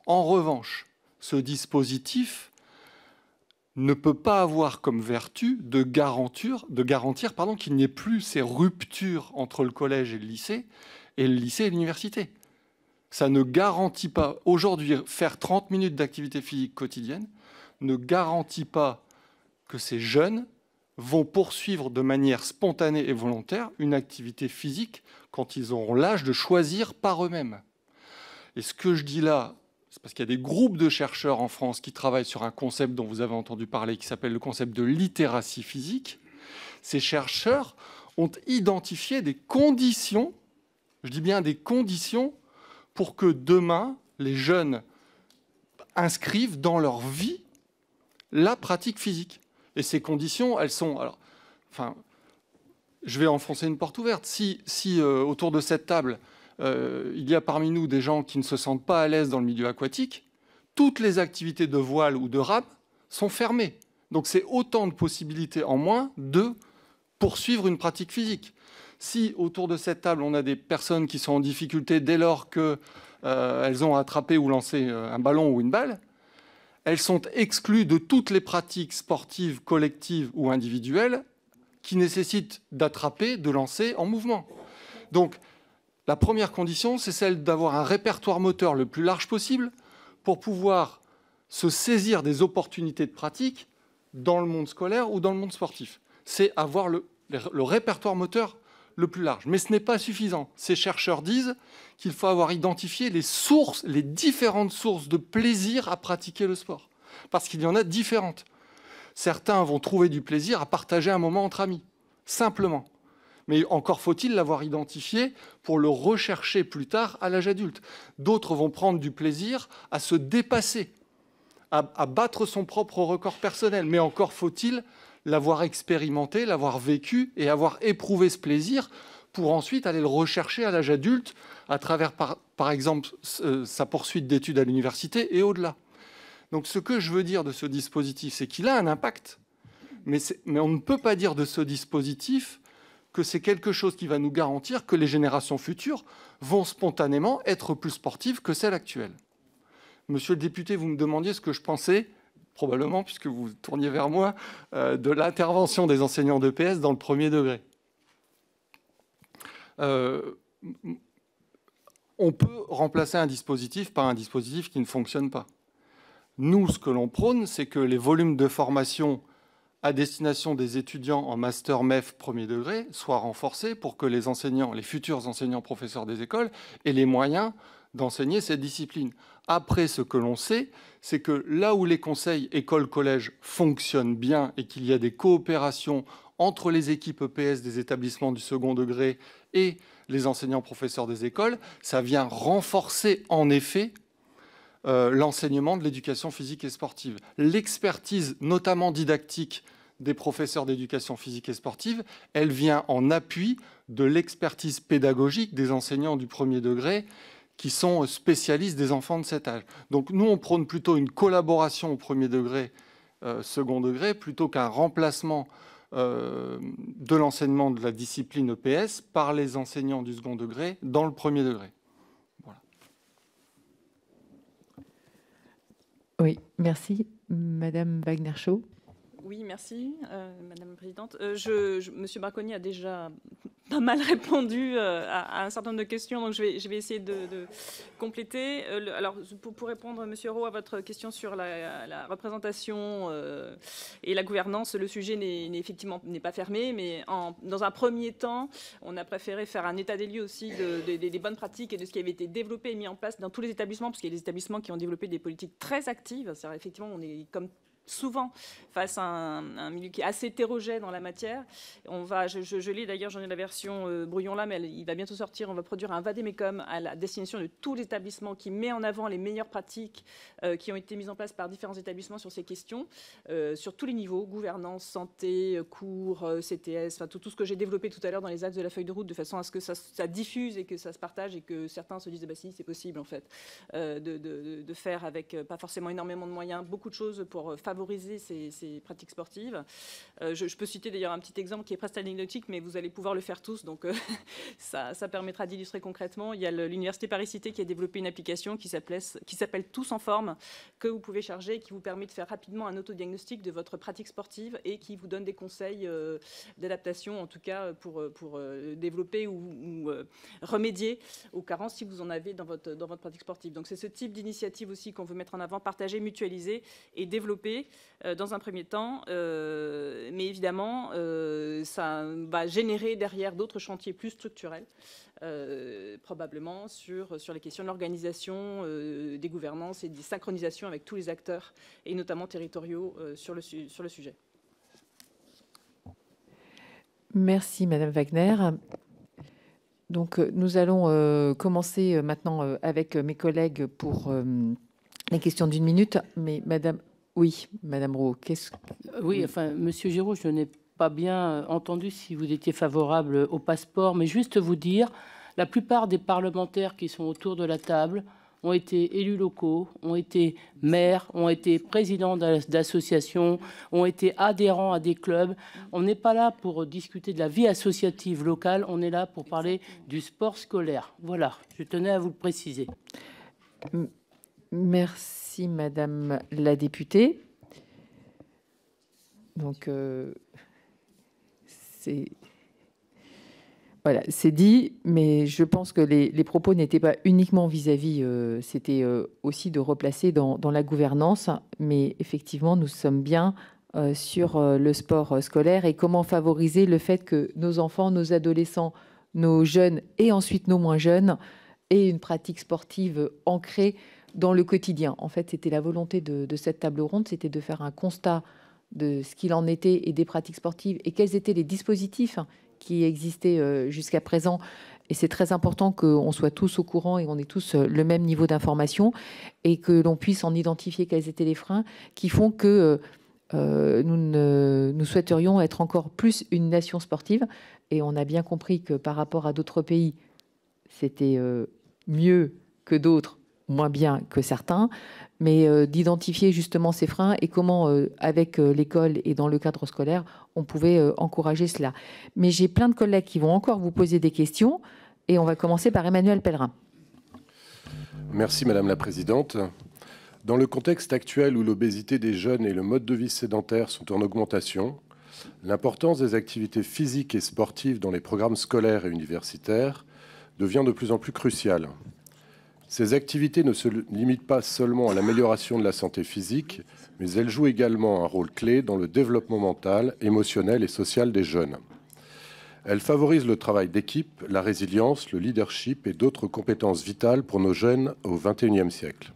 En revanche, ce dispositif ne peut pas avoir comme vertu de garantir, de garantir pardon, qu'il n'y ait plus ces ruptures entre le collège et le lycée, et le lycée et l'université. Ça ne garantit pas, aujourd'hui, faire 30 minutes d'activité physique quotidienne ne garantit pas que ces jeunes vont poursuivre de manière spontanée et volontaire une activité physique quand ils auront l'âge de choisir par eux-mêmes. Et ce que je dis là, c'est parce qu'il y a des groupes de chercheurs en France qui travaillent sur un concept dont vous avez entendu parler, qui s'appelle le concept de littératie physique. Ces chercheurs ont identifié des conditions, je dis bien des conditions, pour que demain, les jeunes inscrivent dans leur vie la pratique physique. Et ces conditions, elles sont. Alors, enfin, je vais enfoncer une porte ouverte. Si, si euh, autour de cette table, euh, il y a parmi nous des gens qui ne se sentent pas à l'aise dans le milieu aquatique, toutes les activités de voile ou de rame sont fermées. Donc c'est autant de possibilités en moins de poursuivre une pratique physique. Si autour de cette table, on a des personnes qui sont en difficulté dès lors qu'elles euh, ont attrapé ou lancé un ballon ou une balle, elles sont exclues de toutes les pratiques sportives collectives ou individuelles qui nécessitent d'attraper, de lancer en mouvement. Donc, la première condition, c'est celle d'avoir un répertoire moteur le plus large possible pour pouvoir se saisir des opportunités de pratique dans le monde scolaire ou dans le monde sportif. C'est avoir le, le répertoire moteur le plus large. Mais ce n'est pas suffisant. Ces chercheurs disent qu'il faut avoir identifié les sources, les différentes sources de plaisir à pratiquer le sport. Parce qu'il y en a différentes. Certains vont trouver du plaisir à partager un moment entre amis, simplement. Mais encore faut-il l'avoir identifié pour le rechercher plus tard à l'âge adulte. D'autres vont prendre du plaisir à se dépasser, à, à battre son propre record personnel. Mais encore faut-il l'avoir expérimenté, l'avoir vécu et avoir éprouvé ce plaisir pour ensuite aller le rechercher à l'âge adulte à travers, par, exemple, euh, sa poursuite d'études à l'université et au-delà. Donc ce que je veux dire de ce dispositif, c'est qu'il a un impact. Mais, mais, on ne peut pas dire de ce dispositif que c'est quelque chose qui va nous garantir que les générations futures vont spontanément être plus sportives que celles actuelles. Monsieur le député, vous me demandiez ce que je pensais probablement, puisque vous tourniez vers moi, euh, de l'intervention des enseignants de PS dans le premier degré. Euh, on peut remplacer un dispositif par un dispositif qui ne fonctionne pas. Nous, ce que l'on prône, c'est que les volumes de formation à destination des étudiants en master MEF premier degré soient renforcés pour que les enseignants, les futurs enseignants professeurs des écoles, aient les moyens d'enseigner cette discipline. Après, ce que l'on sait, c'est que là où les conseils école-collège fonctionnent bien et qu'il y a des coopérations entre les équipes EPS des établissements du second degré et les enseignants-professeurs des écoles, ça vient renforcer en effet euh, l'enseignement de l'éducation physique et sportive. L'expertise, notamment didactique, des professeurs d'éducation physique et sportive, elle vient en appui de l'expertise pédagogique des enseignants du premier degré qui sont spécialistes des enfants de cet âge. Donc nous, on prône plutôt une collaboration au premier degré, euh, second degré, plutôt qu'un remplacement euh, de l'enseignement de la discipline EPS par les enseignants du second degré dans le premier degré. Voilà. Oui, merci. Madame Wagner-Chaud oui, merci, euh, Madame la Présidente. Euh, je, Monsieur Barconi a déjà pas mal répondu euh, à, un certain nombre de questions, donc je vais, je vais essayer de, compléter. alors, pour, répondre, Monsieur Rowe, à votre question sur la, représentation et la gouvernance, le sujet n'est effectivement n'est pas fermé, mais dans un premier temps, on a préféré faire un état des lieux aussi des bonnes pratiques et de ce qui avait été développé et mis en place dans tous les établissements, parce qu'il y a des établissements qui ont développé des politiques très actives. C'est-à-dire, effectivement, on est comme souvent face à un, un, milieu qui est assez hétérogène en la matière. On va, je, je, l'ai d'ailleurs, j'en ai la version euh, brouillon là, mais il va bientôt sortir. On va produire un vademecum à la destination de tous les établissements qui met en avant les meilleures pratiques euh, qui ont été mises en place par différents établissements sur ces questions, euh, sur tous les niveaux, gouvernance, santé, cours, CTS, enfin tout, ce que j'ai développé tout à l'heure dans les axes de la feuille de route, de façon à ce que ça, diffuse et que ça se partage et que certains se disent, ah bah, si, c'est possible en fait de, de, faire avec pas forcément énormément de moyens, beaucoup de choses pour favoriser favoriser ces, pratiques sportives. Euh, je, peux citer d'ailleurs un petit exemple qui est presque anecdotique, mais vous allez pouvoir le faire tous, donc euh, ça, permettra d'illustrer concrètement. Il y a l'Université Paris-Cité qui a développé une application qui s'appelle Tous en forme, que vous pouvez charger qui vous permet de faire rapidement un autodiagnostic de votre pratique sportive et qui vous donne des conseils euh, d'adaptation, en tout cas pour, pour développer ou, remédier aux carences si vous en avez dans votre, dans votre pratique sportive. Donc c'est ce type d'initiative aussi qu'on veut mettre en avant, partager, mutualiser et développer. Euh, dans un premier temps, euh, mais évidemment, euh, ça va générer derrière d'autres chantiers plus structurels, probablement sur, sur les questions de l'organisation, des gouvernances et des synchronisations avec tous les acteurs, et notamment territoriaux, sur, le sur le sujet. Merci, Madame Wagner. Donc, nous allons commencer maintenant avec mes collègues pour les questions d'une minute. Mais Madame oui, Madame Roux. Qu'est-ce... Euh, oui, enfin, Monsieur Giraud, je n'ai pas bien euh, entendu si vous étiez favorable au passeport, mais juste vous dire, la plupart des parlementaires qui sont autour de la table ont été élus locaux, ont été maires, ont été présidents d'associations, ont été adhérents à des clubs. On n'est pas là pour discuter de la vie associative locale, on est là pour parler du sport scolaire. Voilà, je tenais à vous le préciser. Merci, madame la députée. Donc, euh, c'est. Voilà, c'est dit, mais je pense que les, propos n'étaient pas uniquement vis-à-vis, euh, c'était euh, aussi de replacer dans, la gouvernance, mais effectivement, nous sommes bien sur le sport scolaire et comment favoriser le fait que nos enfants, nos adolescents, nos jeunes et ensuite nos moins jeunes aient une pratique sportive ancrée dans le quotidien. En fait, c'était la volonté de, cette table ronde, c'était de faire un constat de ce qu'il en était et des pratiques sportives et quels étaient les dispositifs qui existaient euh, jusqu'à présent. Et c'est très important qu'on soit tous au courant et qu'on ait tous euh, le même niveau d'information et que l'on puisse en identifier quels étaient les freins qui font que euh, nous, nous souhaiterions être encore plus une nation sportive. Et on a bien compris que par rapport à d'autres pays, c'était mieux que d'autres moins bien que certains, mais euh, d'identifier justement ces freins et comment, euh, avec euh, l'école et dans le cadre scolaire, on pouvait encourager cela. Mais j'ai plein de collègues qui vont encore vous poser des questions et on va commencer par Emmanuel Pellerin. Merci Madame la Présidente. Dans le contexte actuel où l'obésité des jeunes et le mode de vie sédentaire sont en augmentation, l'importance des activités physiques et sportives dans les programmes scolaires et universitaires devient de plus en plus cruciale. Ces activités ne se limitent pas seulement à l'amélioration de la santé physique, mais elles jouent également un rôle clé dans le développement mental, émotionnel et social des jeunes. Elles favorisent le travail d'équipe, la résilience, le leadership et d'autres compétences vitales pour nos jeunes au XXIe siècle.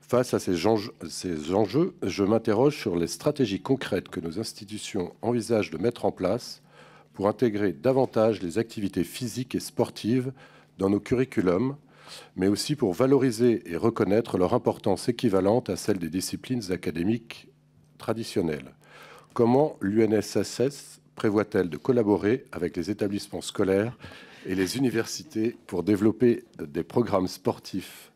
Face à ces, enjeux, ces enjeux je m'interroge sur les stratégies concrètes que nos institutions envisagent de mettre en place pour intégrer davantage les activités physiques et sportives dans nos curriculums mais aussi pour valoriser et reconnaître leur importance équivalente à celle des disciplines académiques traditionnelles. Comment l'UNSSS prévoit-elle de collaborer avec les établissements scolaires et les universités pour développer des programmes sportifs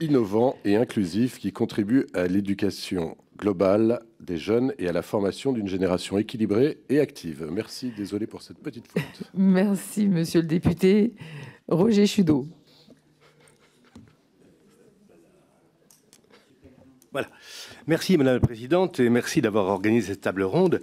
innovants et inclusifs qui contribuent à l'éducation globale des jeunes et à la formation d'une génération équilibrée et active. Merci, désolé pour cette petite faute. Merci, monsieur le député. Roger Chudeau. Voilà. Merci Madame la Présidente et merci d'avoir organisé cette table ronde.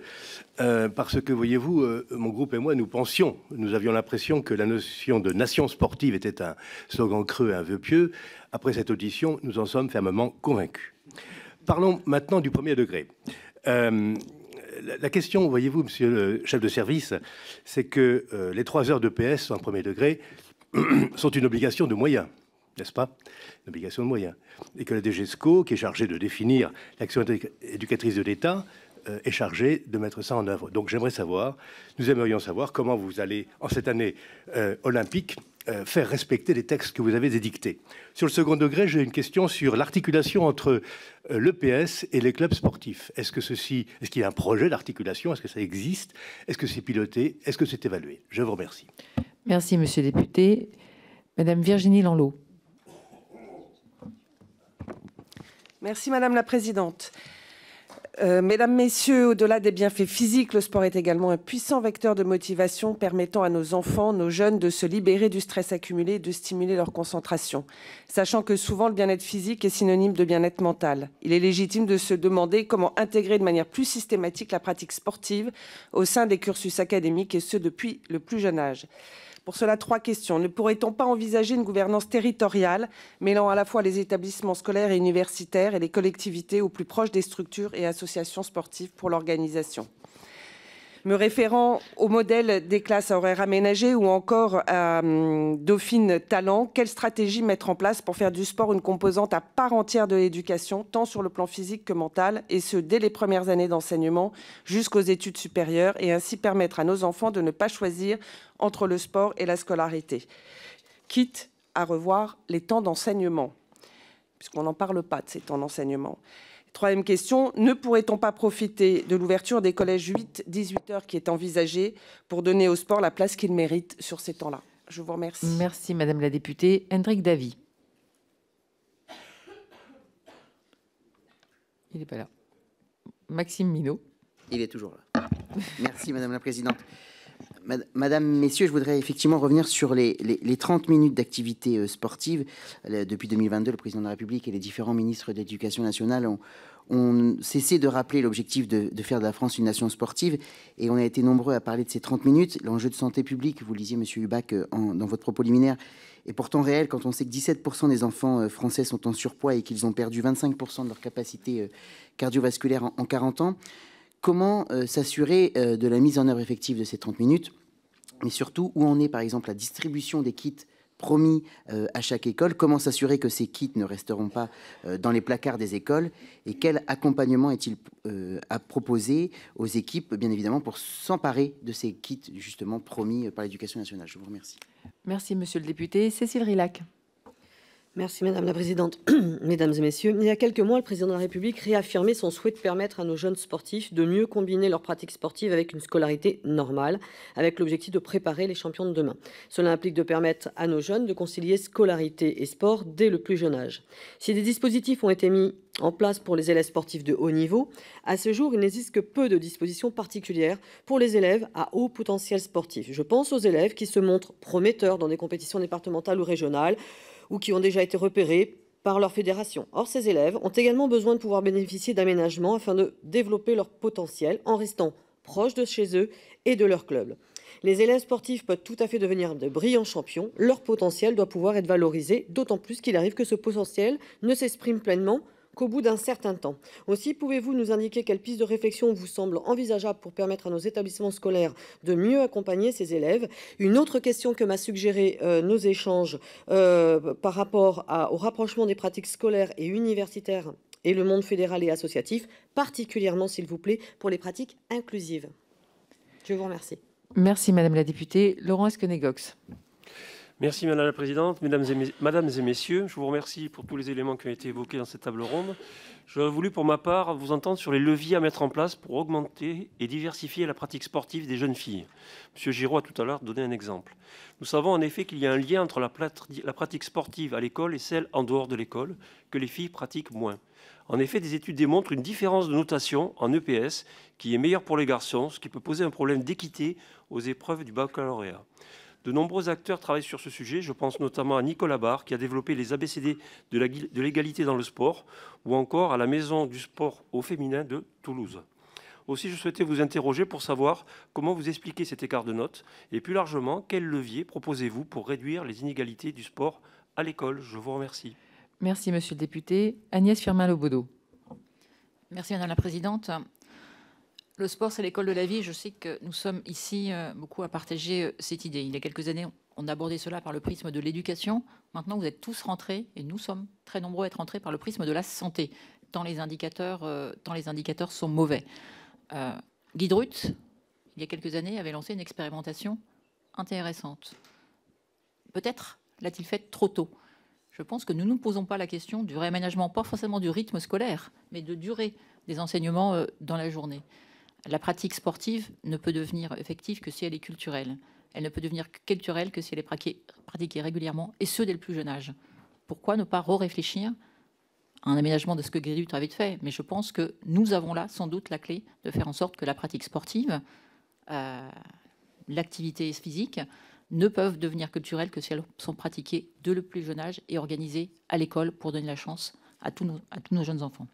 Euh, parce que, voyez-vous, euh, mon groupe et moi, nous pensions, nous avions l'impression que la notion de nation sportive était un slogan creux, et un vœu pieux. Après cette audition, nous en sommes fermement convaincus. Parlons maintenant du premier degré. Euh, la question, voyez-vous, monsieur le chef de service, c'est que les trois heures de PS en premier degré, sont une obligation de moyens, n'est-ce pas Une obligation de moyens. Et que la DGESCO, qui est chargée de définir l'action éducatrice de l'État, euh, est chargée de mettre ça en œuvre. Donc j'aimerais savoir, nous aimerions savoir comment vous allez, en cette année euh, olympique, euh, faire respecter les textes que vous avez édictés. Sur le second degré, j'ai une question sur l'articulation entre le l'EPS et les clubs sportifs. Est-ce que ceci, est-ce qu'il y a un projet d'articulation Est-ce que ça existe Est-ce que c'est piloté Est-ce que c'est évalué Je vous remercie. Merci, monsieur le député. Madame Virginie Lanlot. Merci, madame la présidente. Euh, mesdames, Messieurs, au-delà des bienfaits physiques, le sport est également un puissant vecteur de motivation permettant à nos enfants, nos jeunes de se libérer du stress accumulé et de stimuler leur concentration. Sachant que souvent le bien-être physique est synonyme de bien-être mental, il est légitime de se demander comment intégrer de manière plus systématique la pratique sportive au sein des cursus académiques et ce depuis le plus jeune âge. Pour cela, trois questions. Ne pourrait-on pas envisager une gouvernance territoriale mêlant à la fois les établissements scolaires et universitaires et les collectivités au plus proche des structures et associations sportives pour l'organisation me référant au modèle des classes à horaires aménagées ou encore à hum, Dauphine Talent, quelle stratégie mettre en place pour faire du sport une composante à part entière de l'éducation, tant sur le plan physique que mental, et ce dès les premières années d'enseignement jusqu'aux études supérieures, et ainsi permettre à nos enfants de ne pas choisir entre le sport et la scolarité, quitte à revoir les temps d'enseignement, puisqu'on n'en parle pas de ces temps d'enseignement. Troisième question, ne pourrait-on pas profiter de l'ouverture des collèges 8-18 heures qui est envisagée pour donner au sport la place qu'il mérite sur ces temps-là Je vous remercie. Merci Madame la députée. Hendrik Davy. Il n'est pas là. Maxime Minot. Il est toujours là. Merci Madame la Présidente. Madame, Messieurs, je voudrais effectivement revenir sur les, 30 minutes d'activité euh, sportive. Depuis 2022, le président de la République et les différents ministres de l'Éducation nationale ont, cessé de rappeler l'objectif de, faire de la France une nation sportive. Et on a été nombreux à parler de ces 30 minutes. L'enjeu de santé publique, vous lisiez, Monsieur Hubac, euh, dans votre propos liminaire, est pourtant réel quand on sait que 17% des enfants euh, français sont en surpoids et qu'ils ont perdu 25% de leur capacité cardiovasculaire en, en 40 ans comment euh, s'assurer euh, de la mise en œuvre effective de ces 30 minutes, mais surtout où en est par exemple la distribution des kits promis euh, à chaque école, comment s'assurer que ces kits ne resteront pas dans les placards des écoles et quel accompagnement est-il à proposer aux équipes, bien évidemment, pour s'emparer de ces kits justement promis par l'éducation nationale. Je vous remercie. Merci, monsieur le député. Cécile Rilac. Merci Madame la Présidente. Mesdames et Messieurs, il y a quelques mois, le Président de la République réaffirmait son souhait de permettre à nos jeunes sportifs de mieux combiner leurs pratiques sportives avec une scolarité normale, avec l'objectif de préparer les champions de demain. Cela implique de permettre à nos jeunes de concilier scolarité et sport dès le plus jeune âge. Si des dispositifs ont été mis en place pour les élèves sportifs de haut niveau, à ce jour, il n'existe que peu de dispositions particulières pour les élèves à haut potentiel sportif. Je pense aux élèves qui se montrent prometteurs dans des compétitions départementales ou régionales, ou qui ont déjà été repérés par leur fédération. Or, ces élèves ont également besoin de pouvoir bénéficier d'aménagements afin de développer leur potentiel en restant proches de chez eux et de leur club. Les élèves sportifs peuvent tout à fait devenir de brillants champions. Leur potentiel doit pouvoir être valorisé, d'autant plus qu'il arrive que ce potentiel ne s'exprime pleinement qu'au bout d'un certain temps. Aussi, pouvez-vous nous indiquer quelles pistes de réflexion vous semble envisageables pour permettre à nos établissements scolaires de mieux accompagner ces élèves Une autre question que m'a suggéré euh, nos échanges euh, par rapport au rapprochement des pratiques scolaires et universitaires et le monde fédéral et associatif, particulièrement, s'il vous plaît, pour les pratiques inclusives. Je vous remercie. Merci, Madame la députée. Laurent Esquenegox. Merci Madame la Présidente, Mesdames et, Messieurs. Je vous remercie pour tous les éléments qui ont été évoqués dans cette table ronde. J'aurais voulu pour ma part vous entendre sur les leviers à mettre en place pour augmenter et diversifier la pratique sportive des jeunes filles. Monsieur Giraud a tout à l'heure donné un exemple. Nous savons en effet qu'il y a un lien entre la pratique sportive à l'école et celle en dehors de l'école, que les filles pratiquent moins. En effet, des études démontrent une différence de notation en EPS qui est meilleure pour les garçons, ce qui peut poser un problème d'équité aux épreuves du baccalauréat. De nombreux acteurs travaillent sur ce sujet. Je pense notamment à Nicolas Barre, qui a développé les ABCD de l'égalité dans le sport, ou encore à la Maison du sport au féminin de Toulouse. Aussi, je souhaitais vous interroger pour savoir comment vous expliquez cet écart de notes et plus largement, quels leviers proposez-vous pour réduire les inégalités du sport à l'école Je vous remercie. Merci, monsieur le député. Agnès firmin lobodeau Merci, madame la présidente. Le sport, c'est l'école de la vie. Je sais que nous sommes ici euh, beaucoup à partager euh, cette idée. Il y a quelques années, on abordait cela par le prisme de l'éducation. Maintenant, vous êtes tous rentrés, et nous sommes très nombreux à être rentrés par le prisme de la santé, tant les indicateurs, euh, les indicateurs sont mauvais. Guy Drut, il y a quelques années, avait lancé une expérimentation intéressante. Peut-être l'a-t-il faite trop tôt. Je pense que nous ne nous posons pas la question du réaménagement, pas forcément du rythme scolaire, mais de durée des enseignements dans la journée. La pratique sportive ne peut devenir effective que si elle est culturelle. Elle ne peut devenir culturelle que si elle est pratiquée régulièrement, et ce dès le plus jeune âge. Pourquoi ne pas réfléchir à un aménagement de ce que Grédut avait fait Mais je pense que nous avons là sans doute la clé de faire en sorte que la pratique sportive, euh, l'activité physique, ne peuvent devenir culturelles que si elles sont pratiquées dès le plus jeune âge et organisées à l'école pour donner la chance à tous nos, à tous nos jeunes enfants.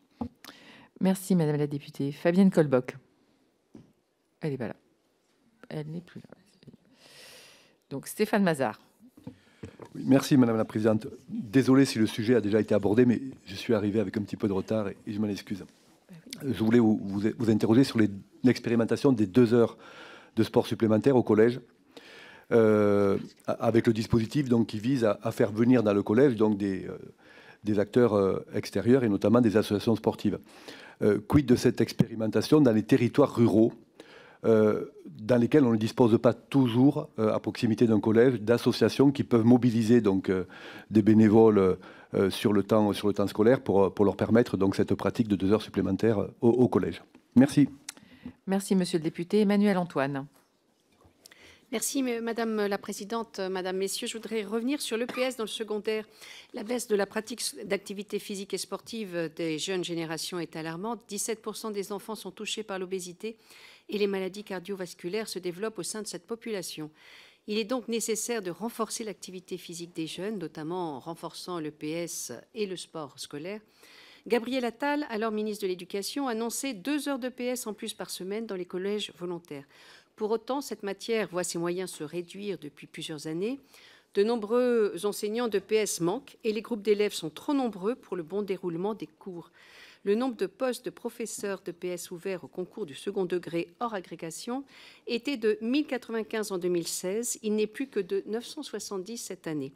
Merci Madame la députée. Fabienne kolbock elle n'est pas là. Elle n'est plus là. Donc Stéphane Mazard. merci Madame la Présidente. Désolé si le sujet a déjà été abordé, mais je suis arrivé avec un petit peu de retard et, je m'en excuse. Bah je voulais vous, interroger sur l'expérimentation des deux heures de sport supplémentaires au collège. Euh, avec le dispositif donc, qui vise à, faire venir dans le collège donc, des, euh, acteurs euh, extérieurs et notamment des associations sportives. quid de cette expérimentation dans les territoires ruraux euh, dans lesquels on ne dispose pas toujours, euh, à proximité d'un collège, d'associations qui peuvent mobiliser donc, euh, des bénévoles sur, le temps, sur le temps scolaire pour, pour leur permettre donc, cette pratique de deux heures supplémentaires au, collège. Merci. Merci, monsieur le député. Emmanuel Antoine. Merci Madame la Présidente, Madame, Messieurs. Je voudrais revenir sur l'EPS dans le secondaire. La baisse de la pratique d'activité physique et sportive des jeunes générations est alarmante. 17% des enfants sont touchés par l'obésité et les maladies cardiovasculaires se développent au sein de cette population. Il est donc nécessaire de renforcer l'activité physique des jeunes, notamment en renforçant le PS et le sport scolaire. Gabriel Attal, alors ministre de l'Éducation, annoncé deux heures de PS en plus par semaine dans les collèges volontaires. Pour autant, cette matière voit ses moyens se réduire depuis plusieurs années. De nombreux enseignants de PS manquent et les groupes d'élèves sont trop nombreux pour le bon déroulement des cours le nombre de postes de professeurs de PS ouverts au concours du second degré hors agrégation était de 1095 en 2016. Il n'est plus que de 970 cette année.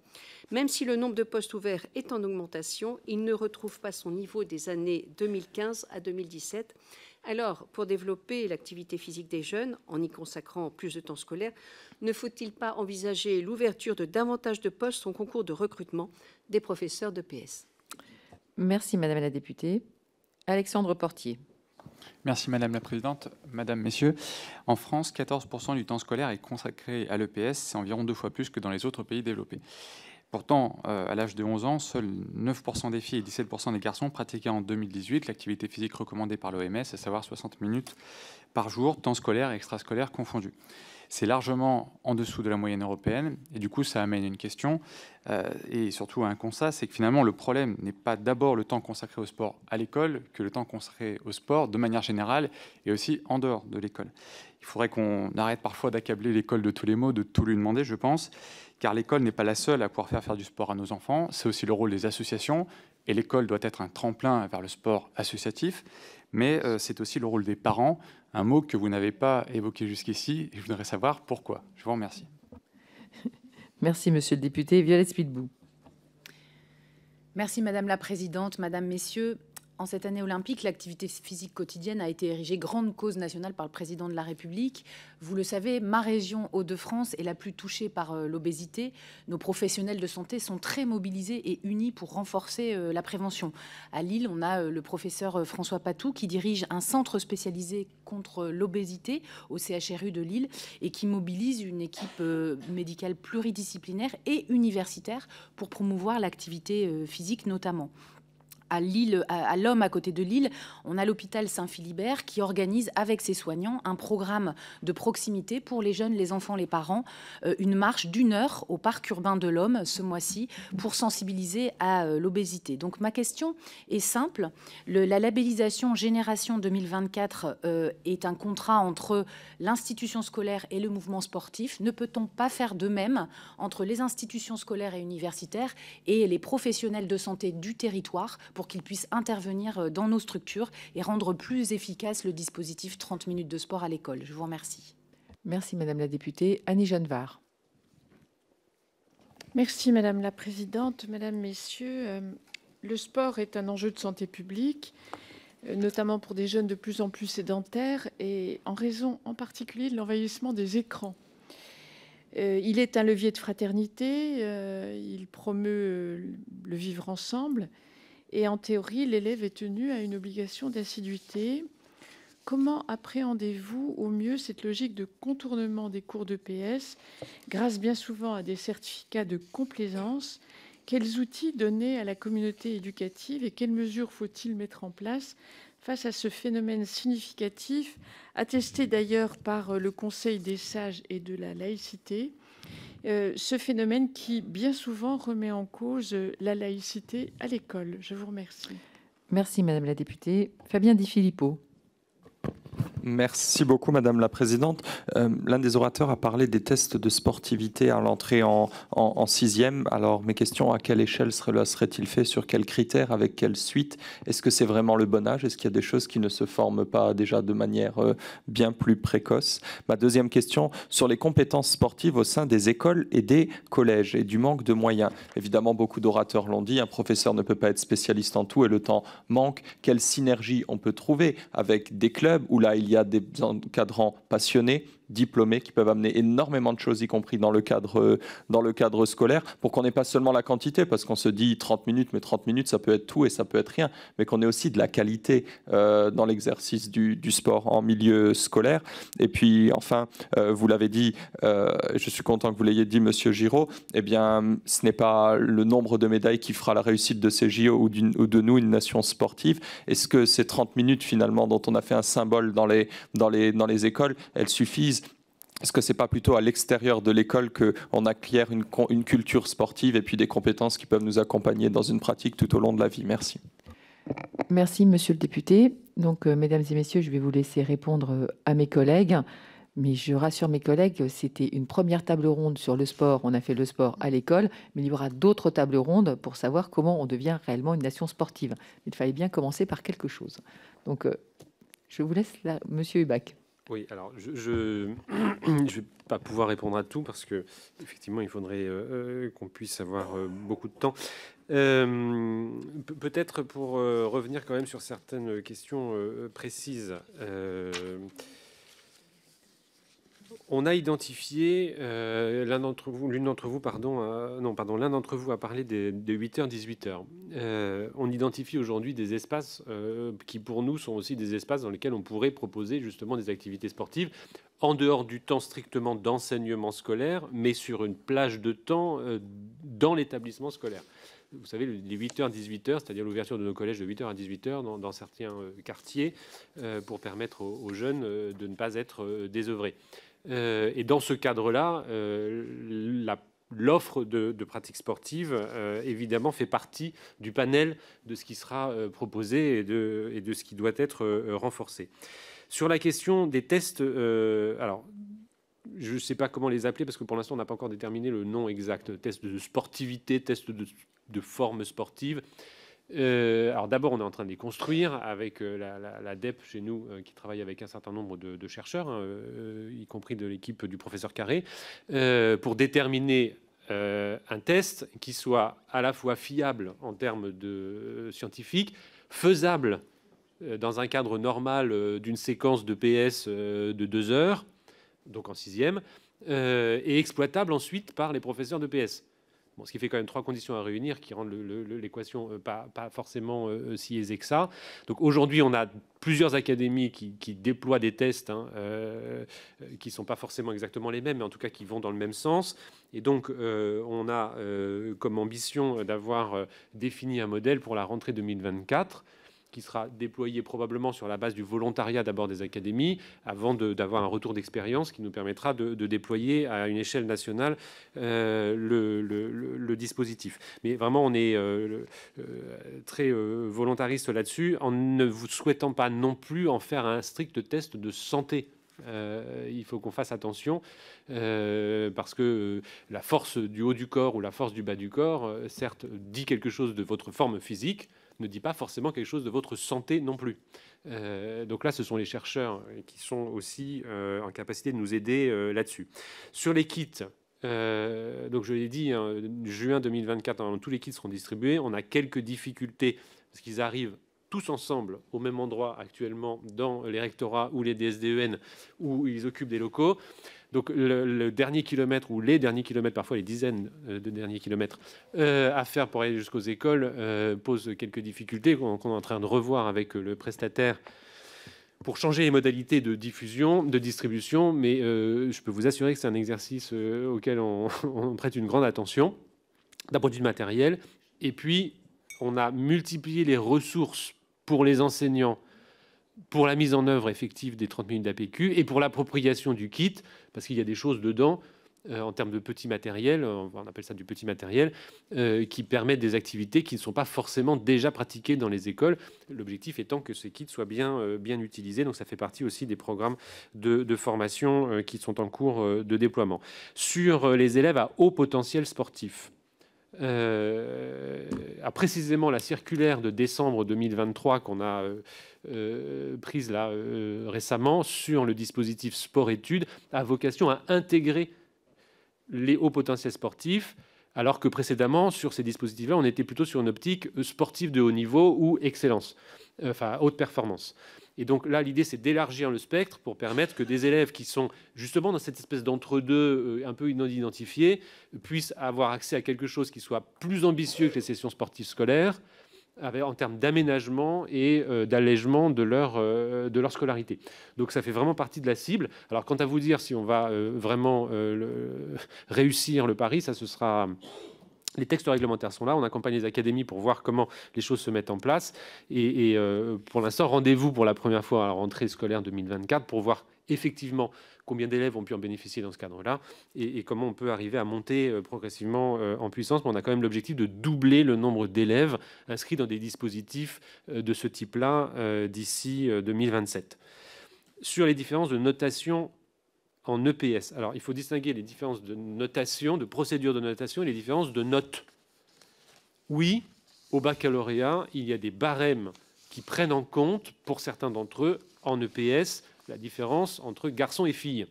Même si le nombre de postes ouverts est en augmentation, il ne retrouve pas son niveau des années 2015 à 2017. Alors, pour développer l'activité physique des jeunes, en y consacrant plus de temps scolaire, ne faut-il pas envisager l'ouverture de davantage de postes au concours de recrutement des professeurs de PS Merci, Madame la députée. Alexandre Portier. Merci Madame la Présidente. Madame, Messieurs, en France, 14% du temps scolaire est consacré à l'EPS, c'est environ deux fois plus que dans les autres pays développés. Pourtant, euh, à l'âge de 11 ans, seuls 9% des filles et 17% des garçons pratiquaient en 2018 l'activité physique recommandée par l'OMS, à savoir 60 minutes par jour, temps scolaire et extrascolaire confondus c'est largement en dessous de la moyenne européenne. Et du coup, ça amène une question euh, et surtout un constat, c'est que finalement, le problème n'est pas d'abord le temps consacré au sport à l'école que le temps consacré au sport de manière générale et aussi en dehors de l'école. Il faudrait qu'on arrête parfois d'accabler l'école de tous les mots, de tout lui demander, je pense, car l'école n'est pas la seule à pouvoir faire faire du sport à nos enfants. C'est aussi le rôle des associations et l'école doit être un tremplin vers le sport associatif mais euh, c'est aussi le rôle des parents, un mot que vous n'avez pas évoqué jusqu'ici, et je voudrais savoir pourquoi. Je vous remercie. Merci, monsieur le député. Violette Spidbou. Merci, madame la présidente, madame, messieurs. En cette année olympique, l'activité physique quotidienne a été érigée grande cause nationale par le président de la République. Vous le savez, ma région Hauts-de-France est la plus touchée par euh, l'obésité. Nos professionnels de santé sont très mobilisés et unis pour renforcer euh, la prévention. À Lille, on a euh, le professeur François Patou qui dirige un centre spécialisé contre l'obésité au CHRU de Lille et qui mobilise une équipe médicale pluridisciplinaire et universitaire pour promouvoir l'activité physique notamment à Lille, à, l'homme à côté de Lille, on a l'hôpital Saint-Philibert qui organise avec ses soignants un programme de proximité pour les jeunes, les enfants, les parents, euh, une marche d'une heure au parc urbain de l'homme ce mois-ci pour sensibiliser à euh, l'obésité. Donc ma question est simple. la labellisation Génération 2024 euh, est un contrat entre l'institution scolaire et le mouvement sportif. Ne peut-on pas faire de même entre les institutions scolaires et universitaires et les professionnels de santé du territoire pour qu'ils puissent intervenir euh, dans nos structures et rendre plus efficace le dispositif 30 minutes de sport à l'école. Je vous remercie. Merci Madame la députée. Annie Genevard. Merci Madame la Présidente, Mesdames, Messieurs. Euh, le sport est un enjeu de santé publique, euh, notamment pour des jeunes de plus en plus sédentaires et en raison en particulier de l'envahissement des écrans. Il est un levier de fraternité, il promeut le vivre ensemble, et en théorie, l'élève est tenu à une obligation d'assiduité. Comment appréhendez-vous au mieux cette logique de contournement des cours de PS grâce bien souvent à des certificats de complaisance Quels outils donner à la communauté éducative et quelles mesures faut-il mettre en place face à ce phénomène significatif, attesté d'ailleurs par le Conseil des sages et de la laïcité euh, ce phénomène qui bien souvent remet en cause euh, la laïcité à l'école. Je vous remercie. Merci Madame la députée. Fabien Di Filippo. Merci beaucoup, Madame la Présidente. Euh, l'un des orateurs a parlé des tests de sportivité à l'entrée en, sixième. Alors, mes questions, à quelle échelle serait-il fait Sur quels critères Avec quelle suite Est-ce que c'est vraiment le bon âge Est-ce qu'il y a des choses qui ne se forment pas déjà de manière euh, bien plus précoce Ma deuxième question, sur les compétences sportives au sein des écoles et des collèges et du manque de moyens. Évidemment, beaucoup d'orateurs l'ont dit, un professeur ne peut pas être spécialiste en tout et le temps manque. Quelle synergie on peut trouver avec des clubs où là, il il y a des encadrants passionnés diplômés qui peuvent amener énormément de choses, y compris dans le cadre, euh, dans le cadre scolaire, pour qu'on n'ait pas seulement la quantité, parce qu'on se dit 30 minutes, mais 30 minutes, ça peut être tout et ça peut être rien, mais qu'on ait aussi de la qualité euh, dans l'exercice du, du, sport en milieu scolaire. Et puis, enfin, euh, vous l'avez dit, je suis content que vous l'ayez dit, Monsieur Giraud, eh bien, ce n'est pas le nombre de médailles qui fera la réussite de ces JO ou, ou de nous, une nation sportive. Est-ce que ces 30 minutes, finalement, dont on a fait un symbole dans les, dans les, dans les écoles, elles suffisent est-ce que c'est pas plutôt à l'extérieur de l'école qu'on acquiert une, une, culture sportive et puis des compétences qui peuvent nous accompagner dans une pratique tout au long de la vie Merci. Merci, monsieur le député. Donc, euh, mesdames et messieurs, je vais vous laisser répondre euh, à mes collègues. Mais je rassure mes collègues, c'était une première table ronde sur le sport. On a fait le sport à l'école, mais il y aura d'autres tables rondes pour savoir comment on devient réellement une nation sportive. Il fallait bien commencer par quelque chose. Donc, euh, je vous laisse là, monsieur Hubac. Oui, alors je ne vais pas pouvoir répondre à tout parce que effectivement il faudrait euh, euh, qu'on puisse avoir euh, beaucoup de temps. Peut-être pour revenir quand même sur certaines questions précises. On a identifié, euh, l'un d'entre vous, l'une d'entre vous, pardon, non, pardon, l'un d'entre vous a parlé des, 8h, euh, 18h. on identifie aujourd'hui des espaces euh, qui, pour nous, sont aussi des espaces dans lesquels on pourrait proposer justement des activités sportives en dehors du temps strictement d'enseignement scolaire, mais sur une plage de temps dans l'établissement scolaire. Vous savez, les 8h, 18h, c'est-à-dire l'ouverture de nos collèges de 8h à 18h dans, certains quartiers pour permettre aux, aux jeunes de ne pas être désœuvrés. Euh, et dans ce cadre-là, euh, l'offre de, pratiques sportives, euh, évidemment, fait partie du panel de ce qui sera proposé et de, ce qui doit être renforcé. Sur la question des tests, alors, je ne sais pas comment les appeler parce que pour l'instant, on n'a pas encore déterminé le nom exact. Test de sportivité, test de forme sportive. Euh, alors d'abord, on est en train de les construire avec euh, la, DEP chez nous, euh, qui travaille avec un certain nombre de, chercheurs, hein, y compris de l'équipe du professeur Carré, pour déterminer un test qui soit à la fois fiable en termes de scientifique, faisable dans un cadre normal d'une séquence de PS de deux heures, donc en sixième, et exploitable ensuite par les professeurs de PS ce qui fait quand même trois conditions à réunir qui rendent l'équation euh, pas, forcément euh, euh, si aisée que ça. Donc aujourd'hui, on a plusieurs académies qui, déploient des tests hein, qui ne sont pas forcément exactement les mêmes, mais en tout cas qui vont dans le même sens. Et donc, on a comme ambition d'avoir défini un modèle pour la rentrée 2024 qui sera déployé probablement sur la base du volontariat d'abord des académies, avant d'avoir un retour d'expérience qui nous permettra de, déployer à une échelle nationale euh, le, dispositif. Mais vraiment, on est euh, euh, très volontariste là-dessus, en ne vous souhaitant pas non plus en faire un strict test de santé. il faut qu'on fasse attention parce que la force du haut du corps ou la force du bas du corps, certes, dit quelque chose de votre forme physique, ne dit pas forcément quelque chose de votre santé non plus. Euh, donc là, ce sont les chercheurs qui sont aussi euh, en capacité de nous aider euh, là-dessus. Sur les kits, donc je l'ai dit, hein, juin 2024, tous les kits seront distribués. On a quelques difficultés parce qu'ils arrivent tous ensemble au même endroit actuellement dans les rectorats ou les DSDEN où ils occupent des locaux. Donc le, dernier kilomètre ou les derniers kilomètres, parfois les dizaines euh, de derniers kilomètres euh, à faire pour aller jusqu'aux écoles euh, pose quelques difficultés qu'on est en train de revoir avec le prestataire pour changer les modalités de diffusion, de distribution, mais je peux vous assurer que c'est un exercice auquel on, prête une grande attention d'un point matériel. Et puis, on a multiplié les ressources pour les enseignants pour la mise en œuvre effective des 30 minutes d'APQ et pour l'appropriation du kit, parce qu'il y a des choses dedans. Euh, en termes de petit matériel, euh, on appelle ça du petit matériel, euh, qui permettent des activités qui ne sont pas forcément déjà pratiquées dans les écoles. L'objectif étant que ces kits soient bien, bien utilisés. Donc ça fait partie aussi des programmes de formation qui sont en cours de déploiement. Sur les élèves à haut potentiel sportif, euh, à précisément la circulaire de décembre 2023 qu'on a euh, euh, prise là récemment sur le dispositif sport-études a vocation à intégrer les hauts potentiels sportifs, alors que précédemment, sur ces dispositifs-là, on était plutôt sur une optique sportive de haut niveau ou excellence, enfin haute performance. Et donc là, l'idée, c'est d'élargir le spectre pour permettre que des élèves qui sont justement dans cette espèce d'entre-deux euh, un peu inidentifiés puissent avoir accès à quelque chose qui soit plus ambitieux que les sessions sportives scolaires en termes d'aménagement et euh, d'allègement de leur, euh, de leur scolarité. Donc ça fait vraiment partie de la cible. Alors quant à vous dire si on va vraiment réussir le pari, ça ce sera les textes réglementaires sont là, on accompagne les académies pour voir comment les choses se mettent en place. Et, euh, pour l'instant, rendez-vous pour la première fois à la rentrée scolaire 2024 pour voir effectivement combien d'élèves ont pu en bénéficier dans ce cadre-là et, et, comment on peut arriver à monter euh, progressivement euh, en puissance. on a quand même l'objectif de doubler le nombre d'élèves inscrits dans des dispositifs de ce type-là d'ici 2027. Sur les différences de notation en EPS. Alors, il faut distinguer les différences de notation, de procédure de notation et les différences de notes. Oui, au baccalauréat, il y a des barèmes qui prennent en compte, pour certains d'entre eux, en EPS, la différence entre garçons et filles.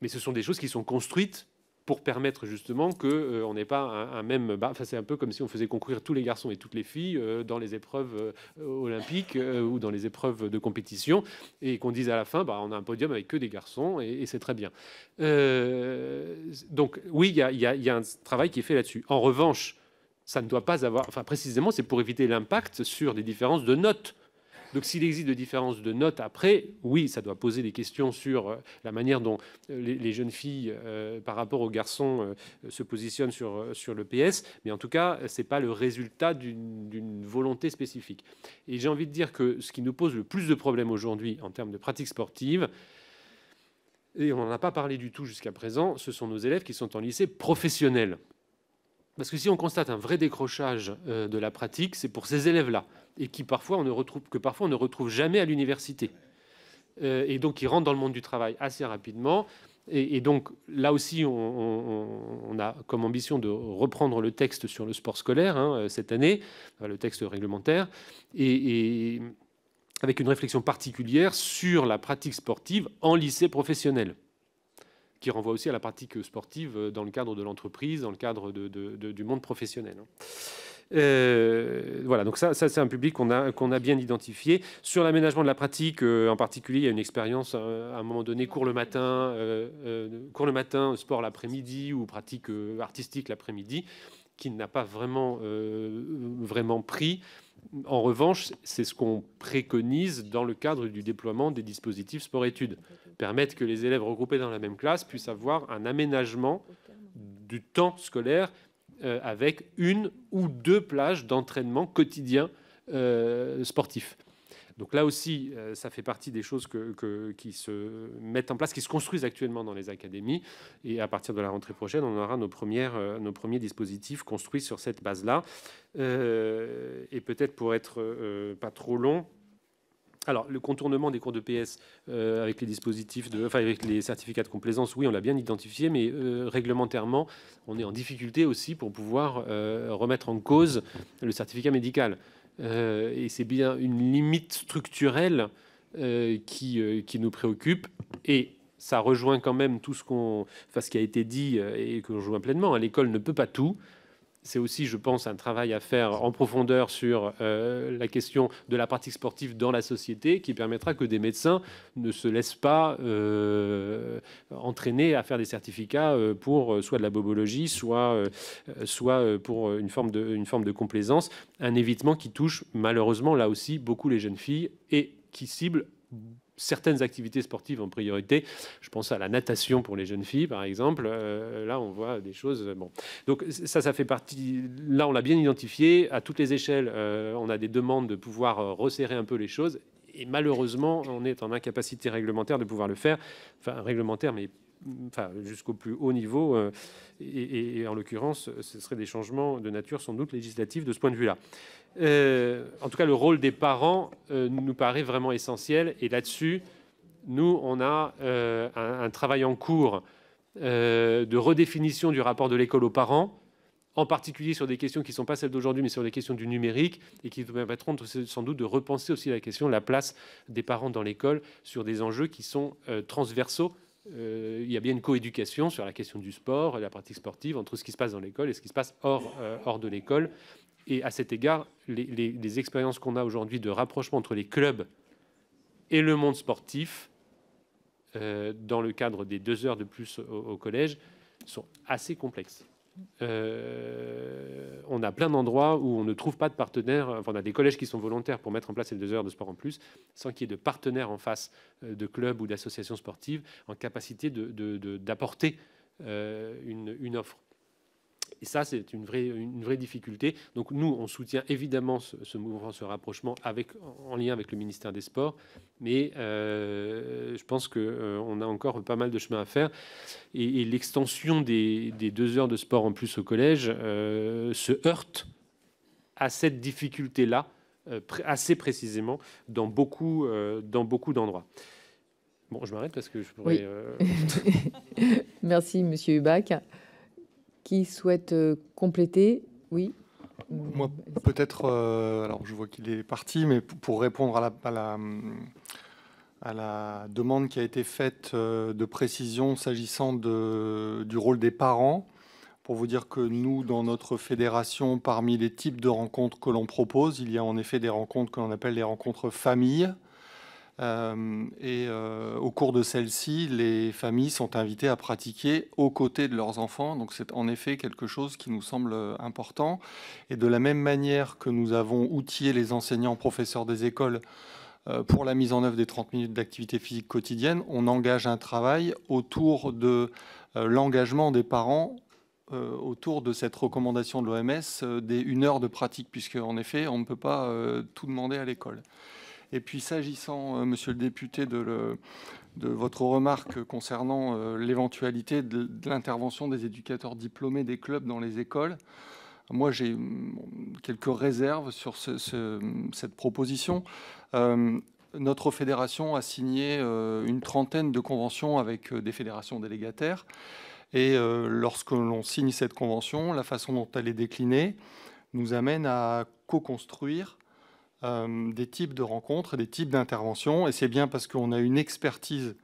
Mais ce sont des choses qui sont construites pour permettre justement que euh, on n'ait pas un, même Enfin, c'est un peu comme si on faisait concourir tous les garçons et toutes les filles euh, dans les épreuves euh, olympiques ou dans les épreuves de compétition et qu'on dise à la fin, bah, on a un podium avec que des garçons et, c'est très bien. donc oui, il y, y a, un travail qui est fait là-dessus. En revanche, ça ne doit pas avoir. Enfin, précisément, c'est pour éviter l'impact sur les différences de notes donc s'il existe de différences de notes après, oui, ça doit poser des questions sur euh, la manière dont euh, les, jeunes filles euh, par rapport aux garçons se positionnent sur, sur le PS, mais en tout cas, ce n'est pas le résultat d'une volonté spécifique. Et j'ai envie de dire que ce qui nous pose le plus de problèmes aujourd'hui en termes de pratiques sportives, et on n'en a pas parlé du tout jusqu'à présent, ce sont nos élèves qui sont en lycée professionnel. Parce que si on constate un vrai décrochage euh, de la pratique, c'est pour ces élèves-là, et qui parfois on ne retrouve, que parfois on ne retrouve jamais à l'université. Euh, et donc ils rentrent dans le monde du travail assez rapidement. Et, donc là aussi, on, a comme ambition de reprendre le texte sur le sport scolaire hein, euh, cette année, le texte réglementaire, et avec une réflexion particulière sur la pratique sportive en lycée professionnel qui renvoie aussi à la pratique sportive euh, dans le cadre de l'entreprise, dans le cadre du monde professionnel. Hein. Euh, voilà, donc ça, ça c'est un public qu'on a, a bien identifié. Sur l'aménagement de la pratique, euh, en particulier, il y a une expérience à un moment donné, cours le matin, cours le matin, sport l'après-midi ou pratique artistique l'après-midi, qui n'a pas vraiment, vraiment pris. En revanche, c'est ce qu'on préconise dans le cadre du déploiement des dispositifs sport-études permettent que les élèves regroupés dans la même classe puissent avoir un aménagement du temps scolaire euh, avec une ou deux plages d'entraînement quotidien euh, sportif. Donc là aussi, euh, ça fait partie des choses que, qui se mettent en place, qui se construisent actuellement dans les académies. Et à partir de la rentrée prochaine, on aura nos, premières, nos premiers dispositifs construits sur cette base-là. et peut-être pour être pas trop long, alors, le contournement des cours de PS euh, avec les dispositifs, de, enfin, avec les certificats de complaisance, oui, on l'a bien identifié, mais euh, réglementairement, on est en difficulté aussi pour pouvoir euh, remettre en cause le certificat médical. et c'est bien une limite structurelle qui, nous préoccupe. Et ça rejoint quand même tout ce, qu'on, ce qui a été dit et que je rejoins pleinement. Hein, l'école ne peut pas tout c'est aussi, je pense, un travail à faire en profondeur sur euh, la question de la pratique sportive dans la société qui permettra que des médecins ne se laissent pas euh, entraîner à faire des certificats euh, pour soit de la bobologie, soit, soit pour une forme, de, une forme de complaisance. Un évitement qui touche malheureusement là aussi beaucoup les jeunes filles et qui cible certaines activités sportives en priorité. Je pense à la natation pour les jeunes filles, par exemple. Euh, là, on voit des choses. Euh, bon. Donc ça, ça fait partie. Là, on l'a bien identifié. À toutes les échelles, euh, on a des demandes de pouvoir resserrer un peu les choses. Et malheureusement, on est en incapacité réglementaire de pouvoir le faire. Enfin, réglementaire, mais enfin, jusqu'au plus haut niveau. Euh, et, en l'occurrence, ce seraient des changements de nature sans doute législative de ce point de vue-là. Euh, en tout cas, le rôle des parents euh, nous paraît vraiment essentiel. Et là-dessus, nous, on a un, travail en cours de redéfinition du rapport de l'école aux parents en particulier sur des questions qui ne sont pas celles d'aujourd'hui, mais sur les questions du numérique, et qui nous permettront sans doute de repenser aussi la question de la place des parents dans l'école sur des enjeux qui sont transversaux euh, il y a bien une coéducation sur la question du sport, et la pratique sportive, entre ce qui se passe dans l'école et ce qui se passe hors, euh, de l'école. Et à cet égard, les, expériences qu'on a aujourd'hui de rapprochement entre les clubs et le monde sportif, euh, dans le cadre des deux heures de plus au collège, sont assez complexes. Euh, on a plein d'endroits où on ne trouve pas de partenaires. Enfin, on a des collèges qui sont volontaires pour mettre en place les deux heures de sport en plus, sans qu'il y ait de partenaires en face euh, de clubs ou d'associations sportives en capacité d'apporter euh, une, offre. Et ça, c'est une vraie, une vraie difficulté. Donc nous, on soutient évidemment ce, mouvement, ce rapprochement avec, en lien avec le ministère des Sports. Mais euh, je pense qu'on euh, a encore pas mal de chemin à faire. Et, l'extension des, deux heures de sport en plus au collège euh, se heurte à cette difficulté-là assez précisément dans beaucoup dans beaucoup d'endroits. Bon, je m'arrête parce que je pourrais. Merci, Monsieur Hubac qui souhaite euh, compléter. Oui. Moi, peut-être, euh, alors je vois qu'il est parti, mais pour répondre à la, à la demande qui a été faite euh, de précision s'agissant du rôle des parents, pour vous dire que nous, dans notre fédération, parmi les types de rencontres que l'on propose, il y a en effet des rencontres que l'on appelle les rencontres famille, euh, et euh, au cours de celle-ci, les familles sont invitées à pratiquer aux côtés de leurs enfants. Donc c'est en effet quelque chose qui nous semble euh, important. Et de la même manière que nous avons outillé les enseignants, professeurs des écoles, pour la mise en œuvre des 30 minutes d'activité physique quotidienne, on engage un travail autour de l'engagement des parents autour de cette recommandation de l'OMS des une heure de pratique, puisque en effet, on ne peut pas tout demander à l'école. Et puis s'agissant, euh, monsieur le député, de, votre remarque concernant euh, l'éventualité de, l'intervention des éducateurs diplômés des clubs dans les écoles, moi j'ai quelques réserves sur cette proposition. Euh, notre fédération a signé une trentaine de conventions avec des fédérations délégataires. Et lorsque l'on signe cette convention, la façon dont elle est déclinée nous amène à co-construire euh, des types de rencontres, des types d'interventions. Et c'est bien parce qu'on a une expertise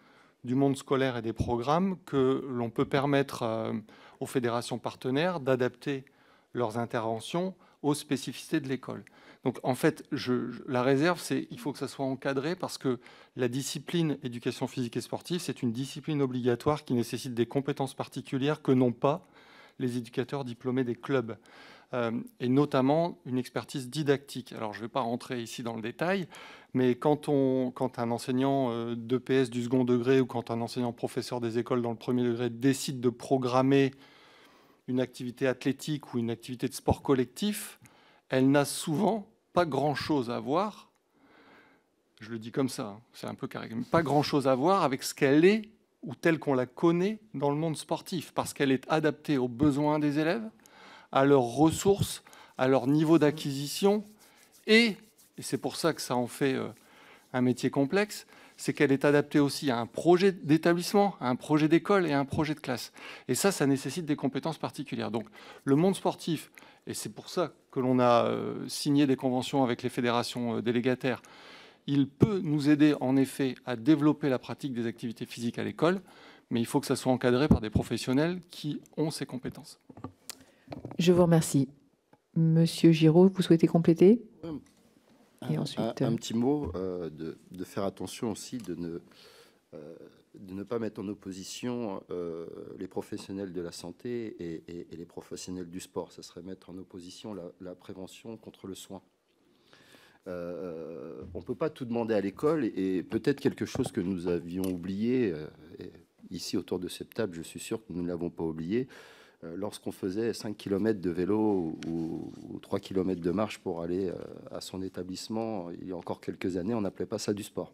du monde scolaire et des programmes que l'on peut permettre euh, aux fédérations partenaires d'adapter leurs interventions aux spécificités de l'école. Donc en fait, la réserve, c'est il faut que ça soit encadré parce que la discipline éducation physique et sportive, c'est une discipline obligatoire qui nécessite des compétences particulières que n'ont pas les éducateurs diplômés des clubs. Euh, et notamment une expertise didactique. Alors je ne vais pas rentrer ici dans le détail, mais quand, un enseignant euh, d'EPS du second degré ou quand un enseignant professeur des écoles dans le premier degré décide de programmer une activité athlétique ou une activité de sport collectif, elle n'a souvent pas grand-chose à voir, je le dis comme ça, hein, c'est un peu carré, pas grand-chose à voir avec ce qu'elle est ou telle qu'on la connaît dans le monde sportif, parce qu'elle est adaptée aux besoins des élèves, à leurs ressources, à leur niveau d'acquisition, et, c'est pour ça que ça en fait euh, un métier complexe, c'est qu'elle est adaptée aussi à un projet d'établissement, à un projet d'école et à un projet de classe. Et ça, ça nécessite des compétences particulières. Donc le monde sportif, et c'est pour ça que l'on a euh, signé des conventions avec les fédérations euh, délégataires, il peut nous aider en effet à développer la pratique des activités physiques à l'école, mais il faut que ça soit encadré par des professionnels qui ont ces compétences. Je vous remercie. Monsieur Giraud, vous souhaitez compléter Et un, ensuite... un, euh, petit mot euh, de, faire attention aussi de ne, euh, pas mettre en opposition les professionnels de la santé et, les professionnels du sport. Ça serait mettre en opposition la, prévention contre le soin. on ne peut pas tout demander à l'école et, peut-être quelque chose que nous avions oublié, ici autour de cette table, je suis sûr que nous ne l'avons pas oublié, euh, lorsqu'on faisait 5 km de vélo ou, 3 km de marche pour aller euh, à son établissement il y a encore quelques années, on n'appelait pas ça du sport.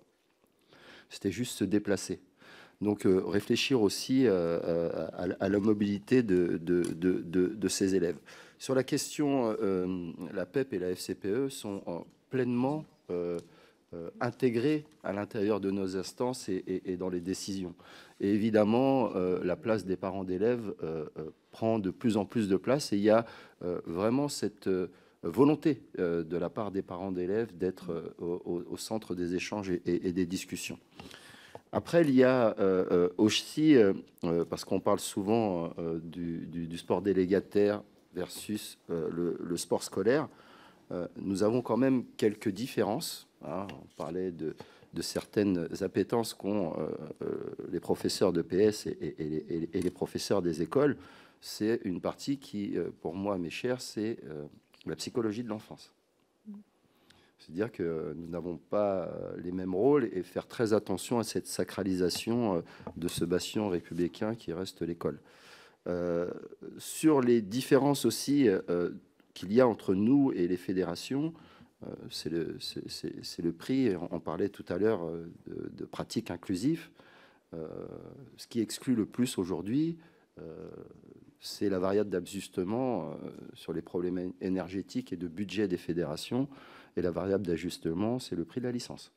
C'était juste se déplacer. Donc euh, réfléchir aussi à, la mobilité de, ces élèves. Sur la question, la PEP e et la FCPE sont pleinement intégrés à l'intérieur de nos instances et dans les décisions évidemment, euh, la place des parents d'élèves euh, euh, prend de plus en plus de place et il y a vraiment cette volonté de la part des parents d'élèves d'être au, centre des échanges et, des discussions. Après, il y a aussi, parce qu'on parle souvent du, sport délégataire versus le, sport scolaire, nous avons quand même quelques différences. Hein. On parlait de, de certaines appétences qu'ont euh, euh, les professeurs de PS et, les, professeurs des écoles. C'est une partie qui, euh, pour moi, mes chers, c'est la psychologie de l'enfance. C'est-à-dire que nous n'avons pas les mêmes rôles et faire très attention à cette sacralisation de ce bastion républicain qui reste l'école. sur les différences aussi qu'il y a entre nous et les fédérations, euh, c'est le, prix. On, parlait tout à l'heure euh, de, de, pratiques inclusives. Euh, ce qui exclut le plus aujourd'hui, c'est la variable d'ajustement sur les problèmes énergétiques et de budget des fédérations. Et la variable d'ajustement, c'est le prix de la licence.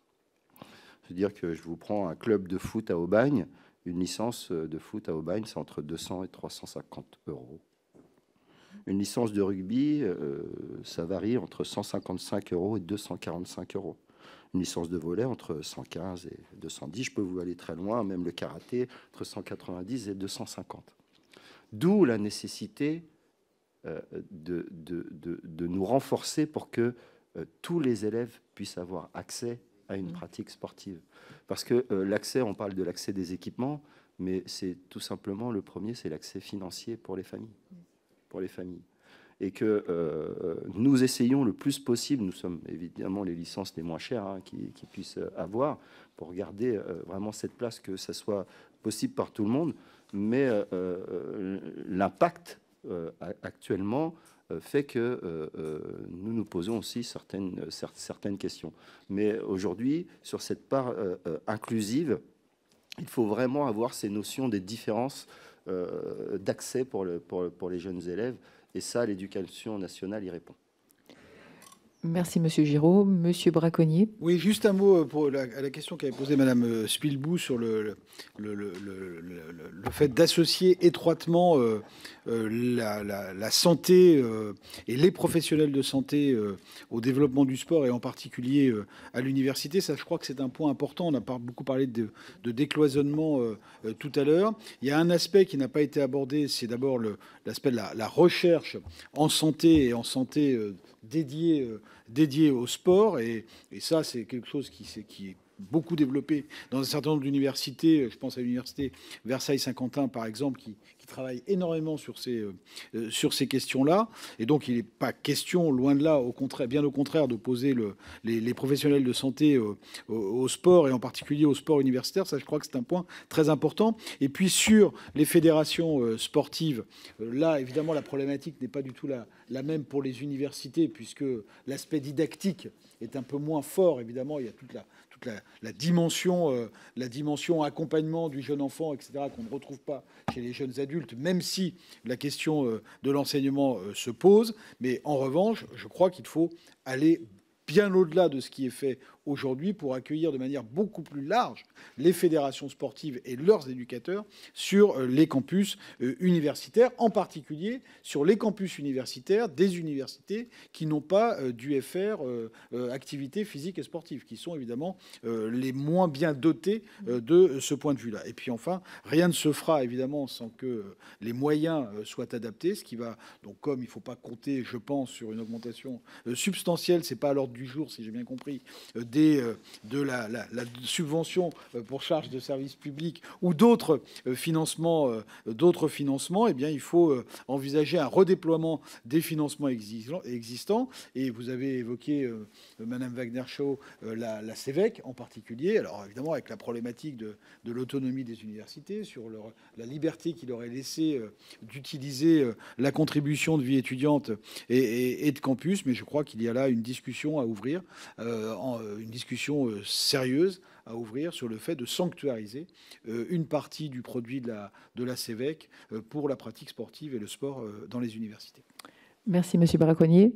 C'est-à-dire que je vous prends un club de foot à Aubagne, une licence de foot à Aubagne, c'est entre 200 et 350 euros. Une licence de rugby, euh, ça varie entre 155 euros et 245 euros. Une licence de volet entre 115 et 210. Je peux vous aller très loin, même le karaté entre 190 et 250. D'où la nécessité euh, de, de, nous renforcer pour que euh, tous les élèves puissent avoir accès à une mmh. pratique sportive. Parce que l'accès, on parle de l'accès des équipements, mais c'est tout simplement le premier, c'est l'accès financier pour les familles pour les familles. Et que euh, nous essayons le plus possible, nous sommes évidemment les licences les moins chères hein, qui, puissent euh, avoir, pour garder euh, vraiment cette place, que ça soit possible par tout le monde. Mais l'impact actuellement fait que nous nous posons aussi certaines, certaines questions. Mais aujourd'hui, sur cette part inclusive, il faut vraiment avoir ces notions des différences euh, d'accès pour, le, pour, pour les jeunes élèves. Et ça, l'éducation nationale y répond. Merci, Monsieur Giraud. Monsieur Braconnier. Oui, juste un mot euh, pour la, à la question qu'avait posée Madame euh, Spilbou sur le, le, le, le fait d'associer étroitement euh, la, la, santé et les professionnels de santé au développement du sport et en particulier à l'université. Ça, je crois que c'est un point important. On a beaucoup parlé de, de décloisonnement tout à l'heure. Il y a un aspect qui n'a pas été abordé, c'est d'abord l'aspect de la, recherche en santé et en santé dédiée dédié au sport. Et, ça, c'est quelque chose qui, qui, beaucoup développé dans un certain nombre d'universités. Euh, je pense à l'université Versailles-Saint-Quentin, par exemple, qui, travaille énormément sur ces, euh, euh, sur ces questions-là. Et donc, il n'est pas question, loin de là, au contraire, bien au contraire, d'opposer les, professionnels de santé au, sport, et en particulier au sport universitaire. Ça, je crois que c'est un point très important. Et puis, sur les fédérations sportives, là, évidemment, la problématique n'est pas du tout la, la même pour les universités, puisque l'aspect didactique est un peu moins fort. Évidemment, il y a toute la, la, dimension, euh, la dimension accompagnement du jeune enfant, etc., qu'on ne retrouve pas chez les jeunes adultes, même si la question euh, de l'enseignement euh, se pose. Mais en revanche, je crois qu'il faut aller bien au-delà de ce qui est fait aujourd'hui pour accueillir de manière beaucoup plus large les fédérations sportives et leurs éducateurs sur euh, les campus euh, universitaires, en particulier sur les campus universitaires des universités qui n'ont pas euh, d'UFR activité activités et sportive, qui sont évidemment les moins bien dotés de ce point de vue-là. Et puis enfin, rien ne se fera évidemment sans que les moyens soient adaptés, ce qui va, donc comme il ne faut pas compter, je pense, sur une augmentation substantielle, c'est pas à l'ordre du jour, si j'ai bien compris, euh, de la, subvention euh, pour charge de services publics ou d'autres euh, financements, d'autres financements, et eh bien, il faut envisager un redéploiement des financements existants. Et vous avez évoqué, Madame Wagner-Shaw, la, la en particulier. Alors, évidemment, avec la problématique de, l'autonomie des universités, sur leur, la liberté qu'il aurait laissé d'utiliser la contribution de vie étudiante et, de campus. Mais je crois qu'il y a là une discussion à ouvrir, en, une discussion euh, sérieuse à ouvrir sur le fait de sanctuariser euh, une partie du produit de la, de la CEVEC euh, pour la pratique sportive et le sport dans les universités. Merci, Monsieur Braconnier.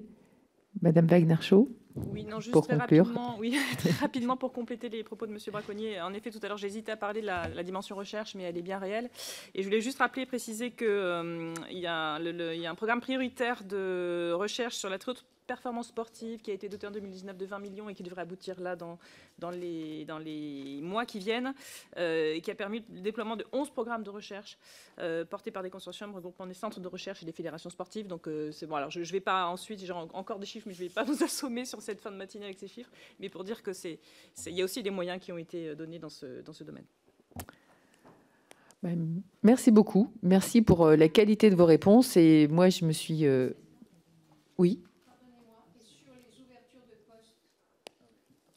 Madame Wagner-Chaud oui, non, juste très Rapidement, oui, très rapidement pour compléter les propos de M. Braconnier. En effet, tout à l'heure, j'hésitais à parler de la, dimension recherche, mais elle est bien réelle. Et je voulais juste rappeler et préciser qu'il il y, a un programme prioritaire de recherche sur la très performance sportive qui a été dotée en 2019 de 20 millions et qui devrait aboutir là dans, dans, les, dans les mois qui viennent, euh, et qui a permis le déploiement de 11 programmes de recherche euh, portés par des consortiums regroupant des centres de recherche et des fédérations sportives. Donc euh, c'est bon, alors je ne vais pas ensuite, j'ai encore des chiffres, mais je ne vais pas vous assommer sur cette fin de matinée avec ces chiffres, mais pour dire que c'est, il y a aussi des moyens qui ont été donnés dans ce, dans ce domaine. Ben, merci beaucoup. Merci pour la qualité de vos réponses. Et moi, je me suis... Oui.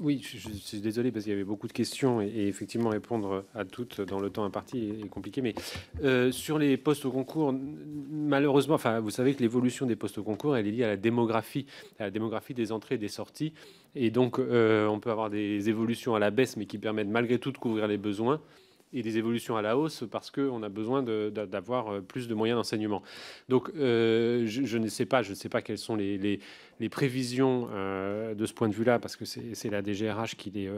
Oui, je, suis désolé parce qu'il y avait beaucoup de questions et, effectivement répondre à toutes dans le temps imparti est, compliqué. Mais euh, sur les postes au concours, malheureusement, enfin, vous savez que l'évolution des postes au concours, elle est liée à la démographie, à la démographie des entrées et des sorties. Et donc, euh, on peut avoir des évolutions à la baisse, mais qui permettent malgré tout de couvrir les besoins et des évolutions à la hausse parce qu'on a besoin d'avoir euh, plus de moyens d'enseignement. Donc, euh, je, ne sais pas, je ne sais pas quelles sont les, prévisions euh, de ce point de vue-là parce que c'est la DGRH qui les,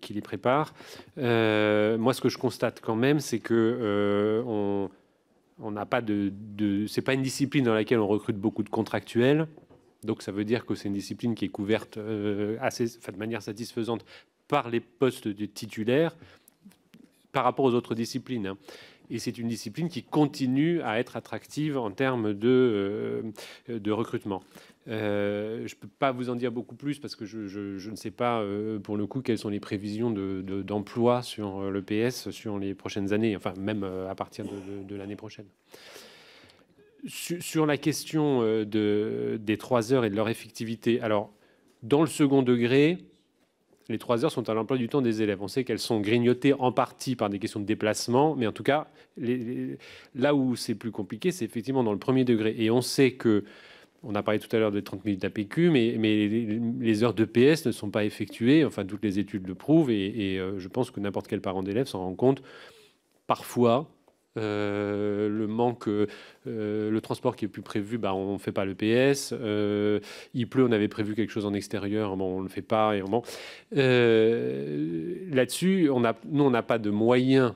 qui les prépare. moi, ce que je constate quand même, c'est que on on n'a pas de, c'est pas une discipline dans laquelle on recrute beaucoup de contractuels. Donc ça veut dire que c'est une discipline qui est couverte assez, de manière satisfaisante par les postes de titulaires par rapport aux autres disciplines. Hein. Et c'est une discipline qui continue à être attractive en termes de, euh, de recrutement. Euh, je ne peux pas vous en dire beaucoup plus parce que je, ne sais pas euh, pour le coup quelles sont les prévisions d'emploi de, sur l'EPS sur les prochaines années, enfin même à partir de, l'année prochaine. Sur, sur, la question des trois heures et de leur effectivité, alors dans le second degré, les trois heures sont à l'emploi du temps des élèves. On sait qu'elles sont grignotées en partie par des questions de déplacement, mais en tout cas, là où c'est plus compliqué, c'est effectivement dans le premier degré. Et on sait que on a parlé tout à l'heure des 30 minutes d'APQ, mais, les, heures de PS ne sont pas effectuées. Enfin, toutes les études le prouvent, et, et euh, je pense que n'importe quel parent d'élève s'en rend compte. Parfois, euh, le manque, euh, le transport qui est plus prévu, bah, on ne fait pas le PS. Euh, il pleut, on avait prévu quelque chose en extérieur, on ne le fait pas. Et Là-dessus, on nous, on n'a pas de moyens.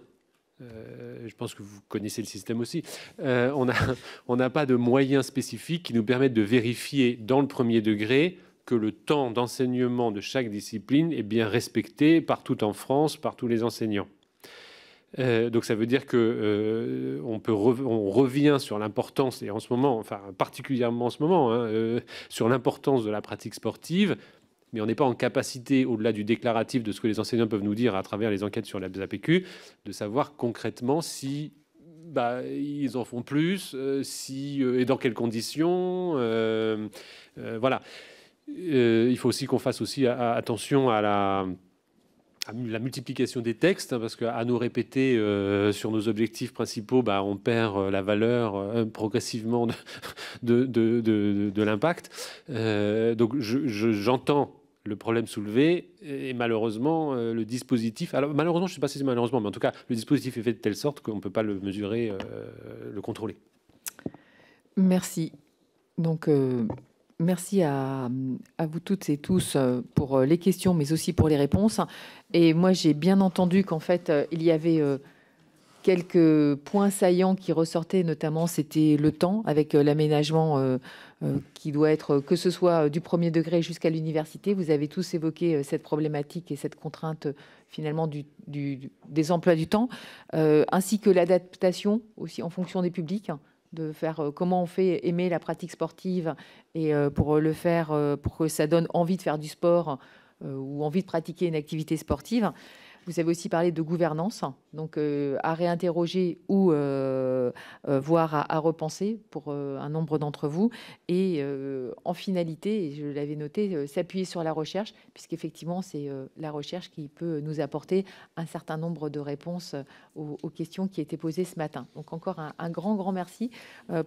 je pense que vous connaissez le système aussi. on n'a pas de moyens spécifiques qui nous permettent de vérifier dans le premier degré que le temps d'enseignement de chaque discipline est bien respecté partout en France, par tous les enseignants. Euh, donc ça veut dire que euh, on peut on revient sur l'importance et en ce moment, enfin particulièrement en ce moment, hein, euh, sur l'importance de la pratique sportive. Mais on n'est pas en capacité, au-delà du déclaratif de ce que les enseignants peuvent nous dire à travers les enquêtes sur la BAPQ, de savoir concrètement si bah, ils en font plus, si et dans quelles conditions. voilà. il faut aussi qu'on fasse aussi attention à la la multiplication des textes, hein, parce qu'à nous répéter euh, sur nos objectifs principaux, bah, on perd euh, la valeur euh, progressivement de, l'impact. donc j'entends le problème soulevé et malheureusement le dispositif, alors malheureusement je ne sais pas si c'est malheureusement, mais en tout cas le dispositif est fait de telle sorte qu'on ne peut pas le mesurer, le contrôler. Merci. Donc Merci à, vous toutes et tous euh, pour euh, les questions, mais aussi pour les réponses. Et moi, j'ai bien entendu qu'en fait, euh, il y avait quelques points saillants qui ressortaient, notamment c'était le temps avec l'aménagement qui doit être, que ce soit du premier degré jusqu'à l'université. Vous avez tous évoqué cette problématique et cette contrainte finalement des emplois du temps, ainsi que l'adaptation aussi en fonction des publics de faire euh, comment on fait aimer la pratique sportive et euh, pour euh, le faire, pour que ça donne envie de faire du sport ou envie de pratiquer une activité sportive. Vous avez aussi parlé de gouvernance, donc euh, à réinterroger ou euh, euh, voire à, repenser pour un nombre d'entre vous. Et en finalité, je l'avais noté, s'appuyer sur la recherche, puisqu'effectivement, c'est la recherche qui peut nous apporter un certain nombre de réponses aux, questions qui étaient posées ce matin. Donc encore un, grand, grand merci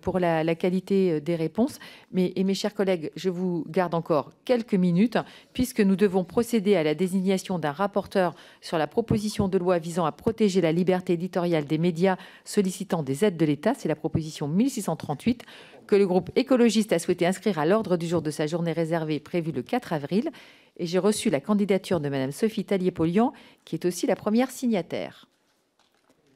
pour la, qualité des réponses. Mais, et mes chers collègues, je vous garde encore quelques minutes, puisque nous devons procéder à la désignation d'un rapporteur sur la proposition de loi visant à protéger la liberté éditoriale des médias sollicitant des aides de l'État. C'est la proposition 1638 que le groupe écologiste a souhaité inscrire à l'ordre du jour de sa journée réservée prévue le 4 avril. Et j'ai reçu la candidature de Mme Sophie tallier qui est aussi la première signataire.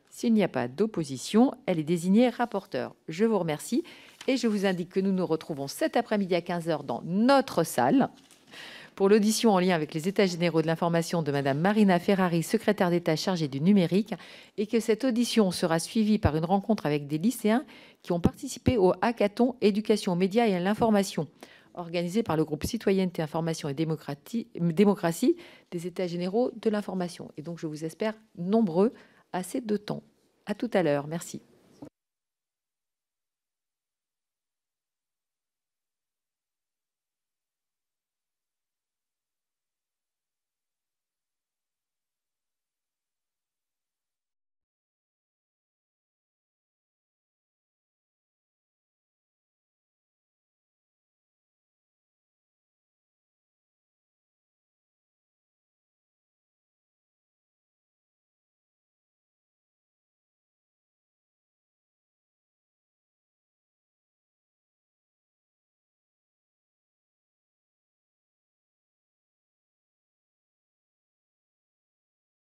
S'il n'y a pas d'opposition, elle est désignée rapporteure. Je vous remercie et je vous indique que nous nous retrouvons cet après-midi à 15h dans notre salle. Pour l'audition en lien avec les États généraux de l'information de Madame Marina Ferrari, secrétaire d'État chargée du numérique, et que cette audition sera suivie par une rencontre avec des lycéens qui ont participé au hackathon Éducation aux médias et à l'information organisé par le groupe Citoyenneté, Information et Démocratie, Démocratie des États généraux de l'information. Et donc, je vous espère nombreux à ces deux temps. À tout à l'heure. Merci.